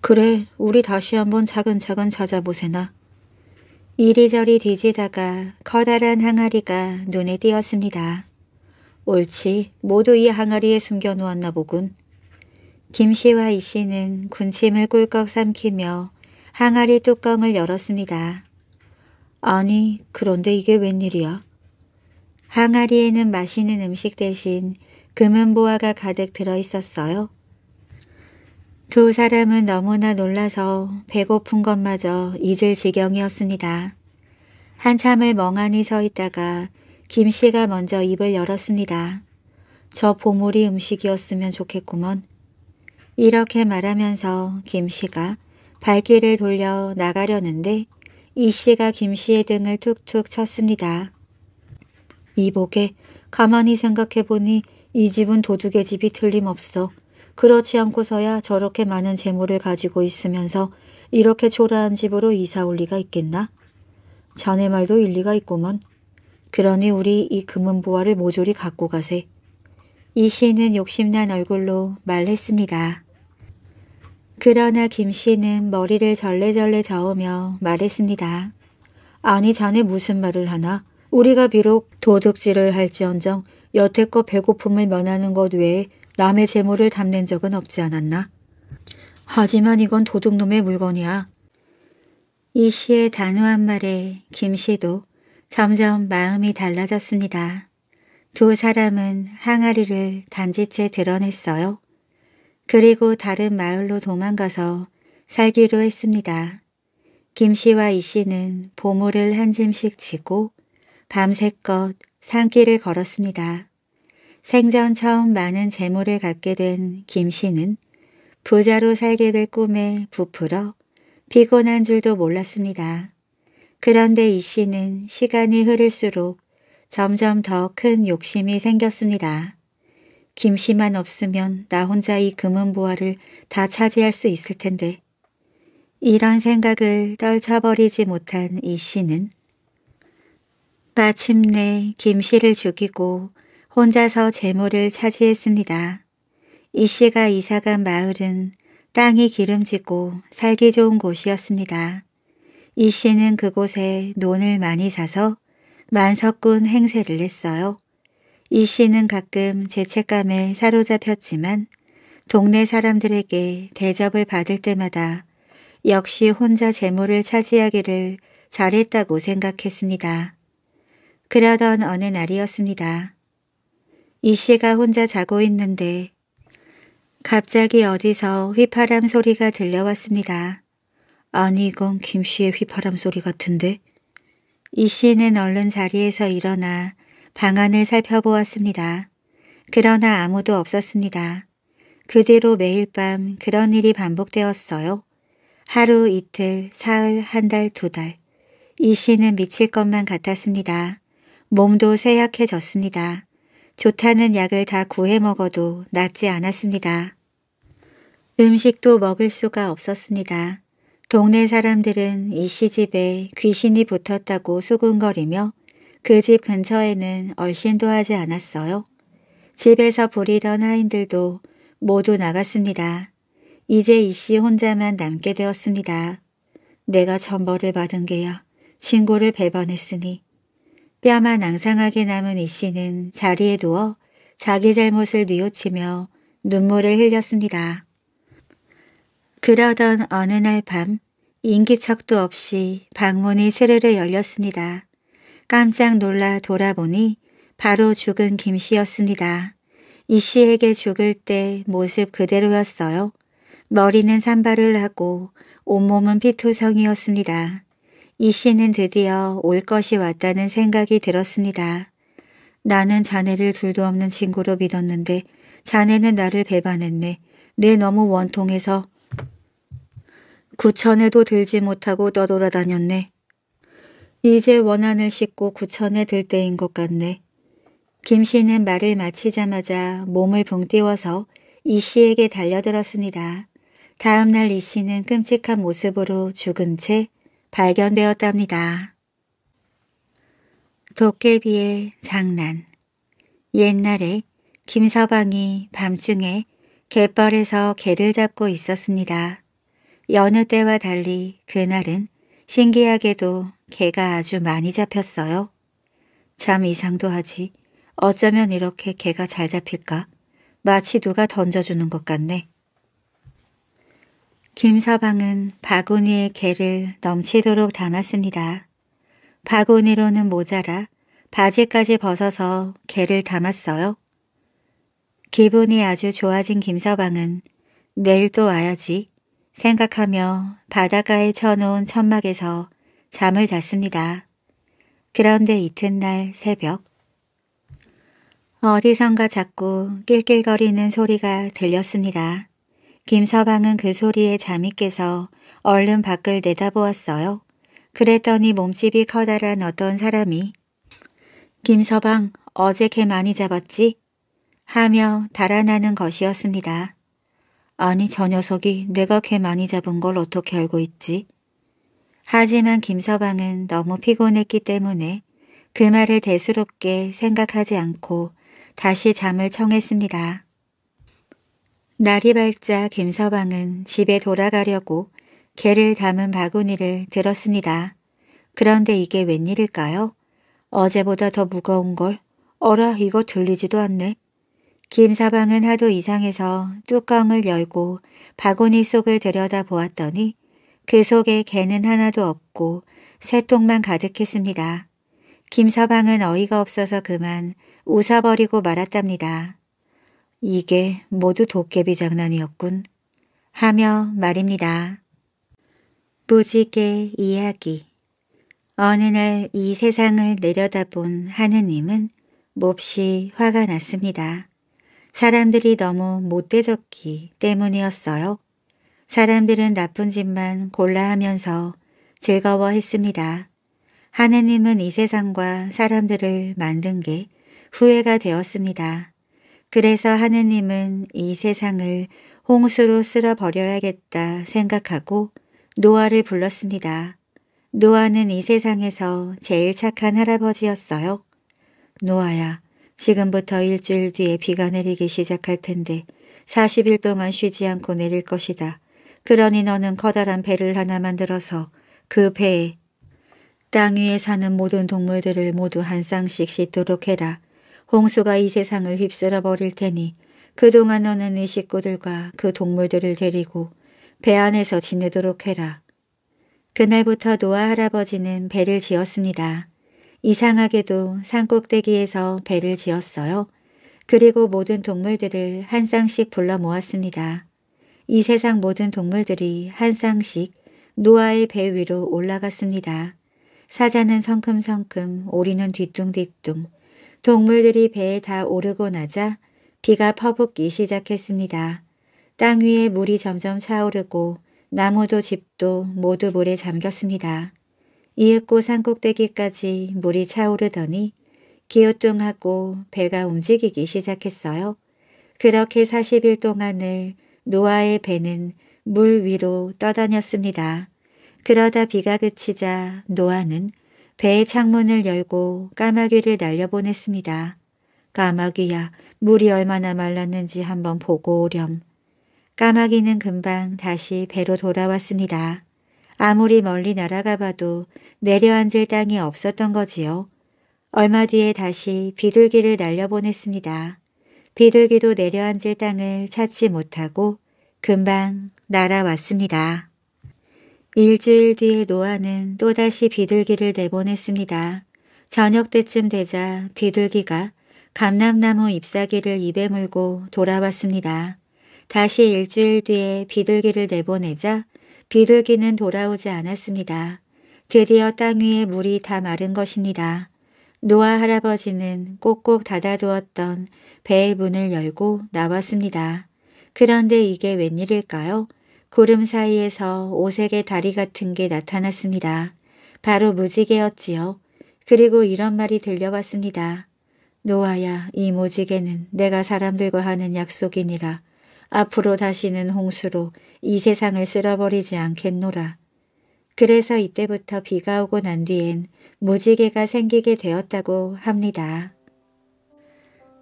그래, 우리 다시 한번 차근차근 찾아보세나. 이리저리 뒤지다가 커다란 항아리가 눈에 띄었습니다. 옳지, 모두 이 항아리에 숨겨놓았나 보군. 김씨와 이씨는 군침을 꿀꺽 삼키며 항아리 뚜껑을 열었습니다. 아니, 그런데 이게 웬일이야? 항아리에는 맛있는 음식 대신 금은보화가 가득 들어있었어요. 두 사람은 너무나 놀라서 배고픈 것마저 잊을 지경이었습니다. 한참을 멍하니 서 있다가 김 씨가 먼저 입을 열었습니다. 저 보물이 음식이었으면 좋겠구먼. 이렇게 말하면서 김 씨가 발길을 돌려 나가려는데 이 씨가 김 씨의 등을 툭툭 쳤습니다. 이보게 가만히 생각해보니 이 집은 도둑의 집이 틀림없어. 그렇지 않고서야 저렇게 많은 재물을 가지고 있으면서 이렇게 초라한 집으로 이사 올 리가 있겠나? 자네 말도 일리가 있구먼. 그러니 우리 이 금은보화를 모조리 갖고 가세. 이 씨는 욕심난 얼굴로 말했습니다. 그러나 김 씨는 머리를 절레절레 저으며 말했습니다. 아니 자네 무슨 말을 하나? 우리가 비록 도둑질을 할지언정 여태껏 배고픔을 면하는 것 외에 남의 재물을 담는 적은 없지 않았나? 하지만 이건 도둑놈의 물건이야. 이 씨의 단호한 말에 김 씨도 점점 마음이 달라졌습니다. 두 사람은 항아리를 단지째 드러냈어요. 그리고 다른 마을로 도망가서 살기로 했습니다. 김 씨와 이 씨는 보물을 한 짐씩 지고 밤새껏 산길을 걸었습니다. 생전 처음 많은 재물을 갖게 된김 씨는 부자로 살게 될 꿈에 부풀어 피곤한 줄도 몰랐습니다. 그런데 이 씨는 시간이 흐를수록 점점 더 큰 욕심이 생겼습니다. 김 씨만 없으면 나 혼자 이 금은보화를 다 차지할 수 있을 텐데. 이런 생각을 떨쳐버리지 못한 이 씨는 마침내 김 씨를 죽이고 혼자서 재물을 차지했습니다. 이 씨가 이사간 마을은 땅이 기름지고 살기 좋은 곳이었습니다. 이 씨는 그곳에 논을 많이 사서 만석군 행세를 했어요. 이 씨는 가끔 죄책감에 사로잡혔지만 동네 사람들에게 대접을 받을 때마다 역시 혼자 재물을 차지하기를 잘했다고 생각했습니다. 그러던 어느 날이었습니다. 이 씨가 혼자 자고 있는데 갑자기 어디서 휘파람 소리가 들려왔습니다. 아니 이건 김씨의 휘파람 소리 같은데? 이 씨는 얼른 자리에서 일어나 방 안을 살펴보았습니다. 그러나 아무도 없었습니다. 그 뒤로 매일 밤 그런 일이 반복되었어요. 하루, 이틀, 사흘, 한 달, 두 달. 이 씨는 미칠 것만 같았습니다. 몸도 쇠약해졌습니다. 좋다는 약을 다 구해 먹어도 낫지 않았습니다. 음식도 먹을 수가 없었습니다. 동네 사람들은 이 씨집에 귀신이 붙었다고 수군거리며 그 집 근처에는 얼씬도 하지 않았어요. 집에서 부리던 하인들도 모두 나갔습니다. 이제 이 씨 혼자만 남게 되었습니다. 내가 전벌을 받은 게야. 신고를 배반했으니 뼈만 앙상하게 남은 이 씨는 자리에 누워 자기 잘못을 뉘우치며 눈물을 흘렸습니다. 그러던 어느 날 밤 인기척도 없이 방문이 스르르 열렸습니다. 깜짝 놀라 돌아보니 바로 죽은 김 씨였습니다. 이 씨에게 죽을 때 모습 그대로였어요. 머리는 산발을 하고 온몸은 피투성이었습니다. 이 씨는 드디어 올 것이 왔다는 생각이 들었습니다. 나는 자네를 둘도 없는 친구로 믿었는데 자네는 나를 배반했네. 내 너무 원통해서 구천에도 들지 못하고 떠돌아다녔네. 이제 원한을 씻고 구천에 들 때인 것 같네. 김 씨는 말을 마치자마자 몸을 붕 띄워서 이 씨에게 달려들었습니다. 다음날 이 씨는 끔찍한 모습으로 죽은 채 발견되었답니다. 도깨비의 장난 옛날에 김서방이 밤중에 갯벌에서 개를 잡고 있었습니다. 여느 때와 달리 그날은 신기하게도 개가 아주 많이 잡혔어요. 참 이상도 하지 어쩌면 이렇게 개가 잘 잡힐까 마치 누가 던져주는 것 같네. 김서방은 바구니에 개를 넘치도록 담았습니다. 바구니로는 모자라 바지까지 벗어서 개를 담았어요. 기분이 아주 좋아진 김서방은 내일 또 와야지 생각하며 바닷가에 쳐놓은 천막에서 잠을 잤습니다. 그런데 이튿날 새벽 어디선가 자꾸 낄낄거리는 소리가 들렸습니다. 김서방은 그 소리에 잠이 깨서 얼른 밖을 내다보았어요. 그랬더니 몸집이 커다란 어떤 사람이 김서방 어제 개 많이 잡았지? 하며 달아나는 것이었습니다. 아니 저 녀석이 내가 개 많이 잡은 걸 어떻게 알고 있지? 하지만 김서방은 너무 피곤했기 때문에 그 말을 대수롭게 생각하지 않고 다시 잠을 청했습니다. 날이 밝자 김서방은 집에 돌아가려고 개를 담은 바구니를 들었습니다. 그런데 이게 웬일일까요? 어제보다 더 무거운 걸. 어라 이거 들리지도 않네. 김서방은 하도 이상해서 뚜껑을 열고 바구니 속을 들여다보았더니 그 속에 개는 하나도 없고 새똥만 가득했습니다. 김서방은 어이가 없어서 그만 웃어버리고 말았답니다. 이게 모두 도깨비 장난이었군 하며 말입니다. 무지개 이야기 어느 날 이 세상을 내려다본 하느님은 몹시 화가 났습니다. 사람들이 너무 못되졌기 때문이었어요. 사람들은 나쁜 짓만 골라하면서 즐거워했습니다. 하느님은 이 세상과 사람들을 만든 게 후회가 되었습니다. 그래서 하느님은 이 세상을 홍수로 쓸어버려야겠다 생각하고 노아를 불렀습니다. 노아는 이 세상에서 제일 착한 할아버지였어요. 노아야, 지금부터 일주일 뒤에 비가 내리기 시작할 텐데 40일 동안 쉬지 않고 내릴 것이다. 그러니 너는 커다란 배를 하나 만들어서 그 배에 땅 위에 사는 모든 동물들을 모두 한 쌍씩 씻도록 해라. 홍수가 이 세상을 휩쓸어 버릴 테니 그동안 너는 네 식구들과 그 동물들을 데리고 배 안에서 지내도록 해라. 그날부터 노아 할아버지는 배를 지었습니다. 이상하게도 산 꼭대기에서 배를 지었어요. 그리고 모든 동물들을 한 쌍씩 불러 모았습니다. 이 세상 모든 동물들이 한 쌍씩 노아의 배 위로 올라갔습니다. 사자는 성큼성큼, 오리는 뒤뚱뒤뚱, 동물들이 배에 다 오르고 나자 비가 퍼붓기 시작했습니다. 땅 위에 물이 점점 차오르고 나무도 집도 모두 물에 잠겼습니다. 이윽고 산꼭대기까지 물이 차오르더니 기어뚱하고 배가 움직이기 시작했어요. 그렇게 40일 동안을 노아의 배는 물 위로 떠다녔습니다. 그러다 비가 그치자 노아는 배의 창문을 열고 까마귀를 날려보냈습니다. 까마귀야 물이 얼마나 말랐는지 한번 보고 오렴. 까마귀는 금방 다시 배로 돌아왔습니다. 아무리 멀리 날아가 봐도 내려앉을 땅이 없었던 거지요. 얼마 뒤에 다시 비둘기를 날려보냈습니다. 비둘기도 내려앉을 땅을 찾지 못하고 금방 날아왔습니다. 일주일 뒤에 노아는 또다시 비둘기를 내보냈습니다. 저녁 때쯤 되자 비둘기가 감람나무 잎사귀를 입에 물고 돌아왔습니다. 다시 일주일 뒤에 비둘기를 내보내자 비둘기는 돌아오지 않았습니다. 드디어 땅 위에 물이 다 마른 것입니다. 노아 할아버지는 꼭꼭 닫아두었던 배의 문을 열고 나왔습니다. 그런데 이게 웬일일까요? 구름 사이에서 오색의 다리 같은 게 나타났습니다. 바로 무지개였지요. 그리고 이런 말이 들려왔습니다. 노아야, 이 무지개는 내가 사람들과 하는 약속이니라. 앞으로 다시는 홍수로 이 세상을 쓸어버리지 않겠노라. 그래서 이때부터 비가 오고 난 뒤엔 무지개가 생기게 되었다고 합니다.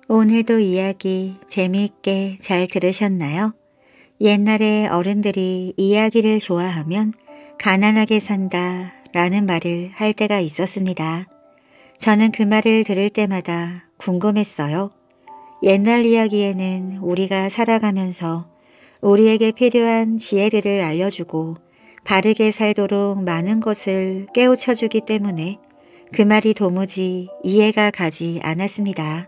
오늘도 이야기 재미있게 잘 들으셨나요? 옛날에 어른들이 이야기를 좋아하면 가난하게 산다 라는 말을 할 때가 있었습니다. 저는 그 말을 들을 때마다 궁금했어요. 옛날 이야기에는 우리가 살아가면서 우리에게 필요한 지혜들을 알려주고 바르게 살도록 많은 것을 깨우쳐주기 때문에 그 말이 도무지 이해가 가지 않았습니다.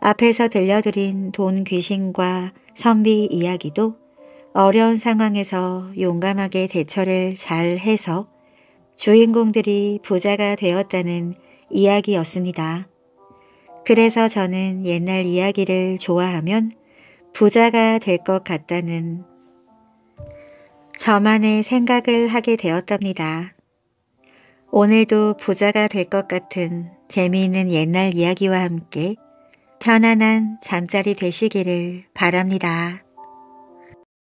앞에서 들려드린 돈 귀신과 선비 이야기도 어려운 상황에서 용감하게 대처를 잘 해서 주인공들이 부자가 되었다는 이야기였습니다. 그래서 저는 옛날 이야기를 좋아하면 부자가 될 것 같다는 저만의 생각을 하게 되었답니다. 오늘도 부자가 될 것 같은 재미있는 옛날 이야기와 함께 편안한 잠자리 되시기를 바랍니다.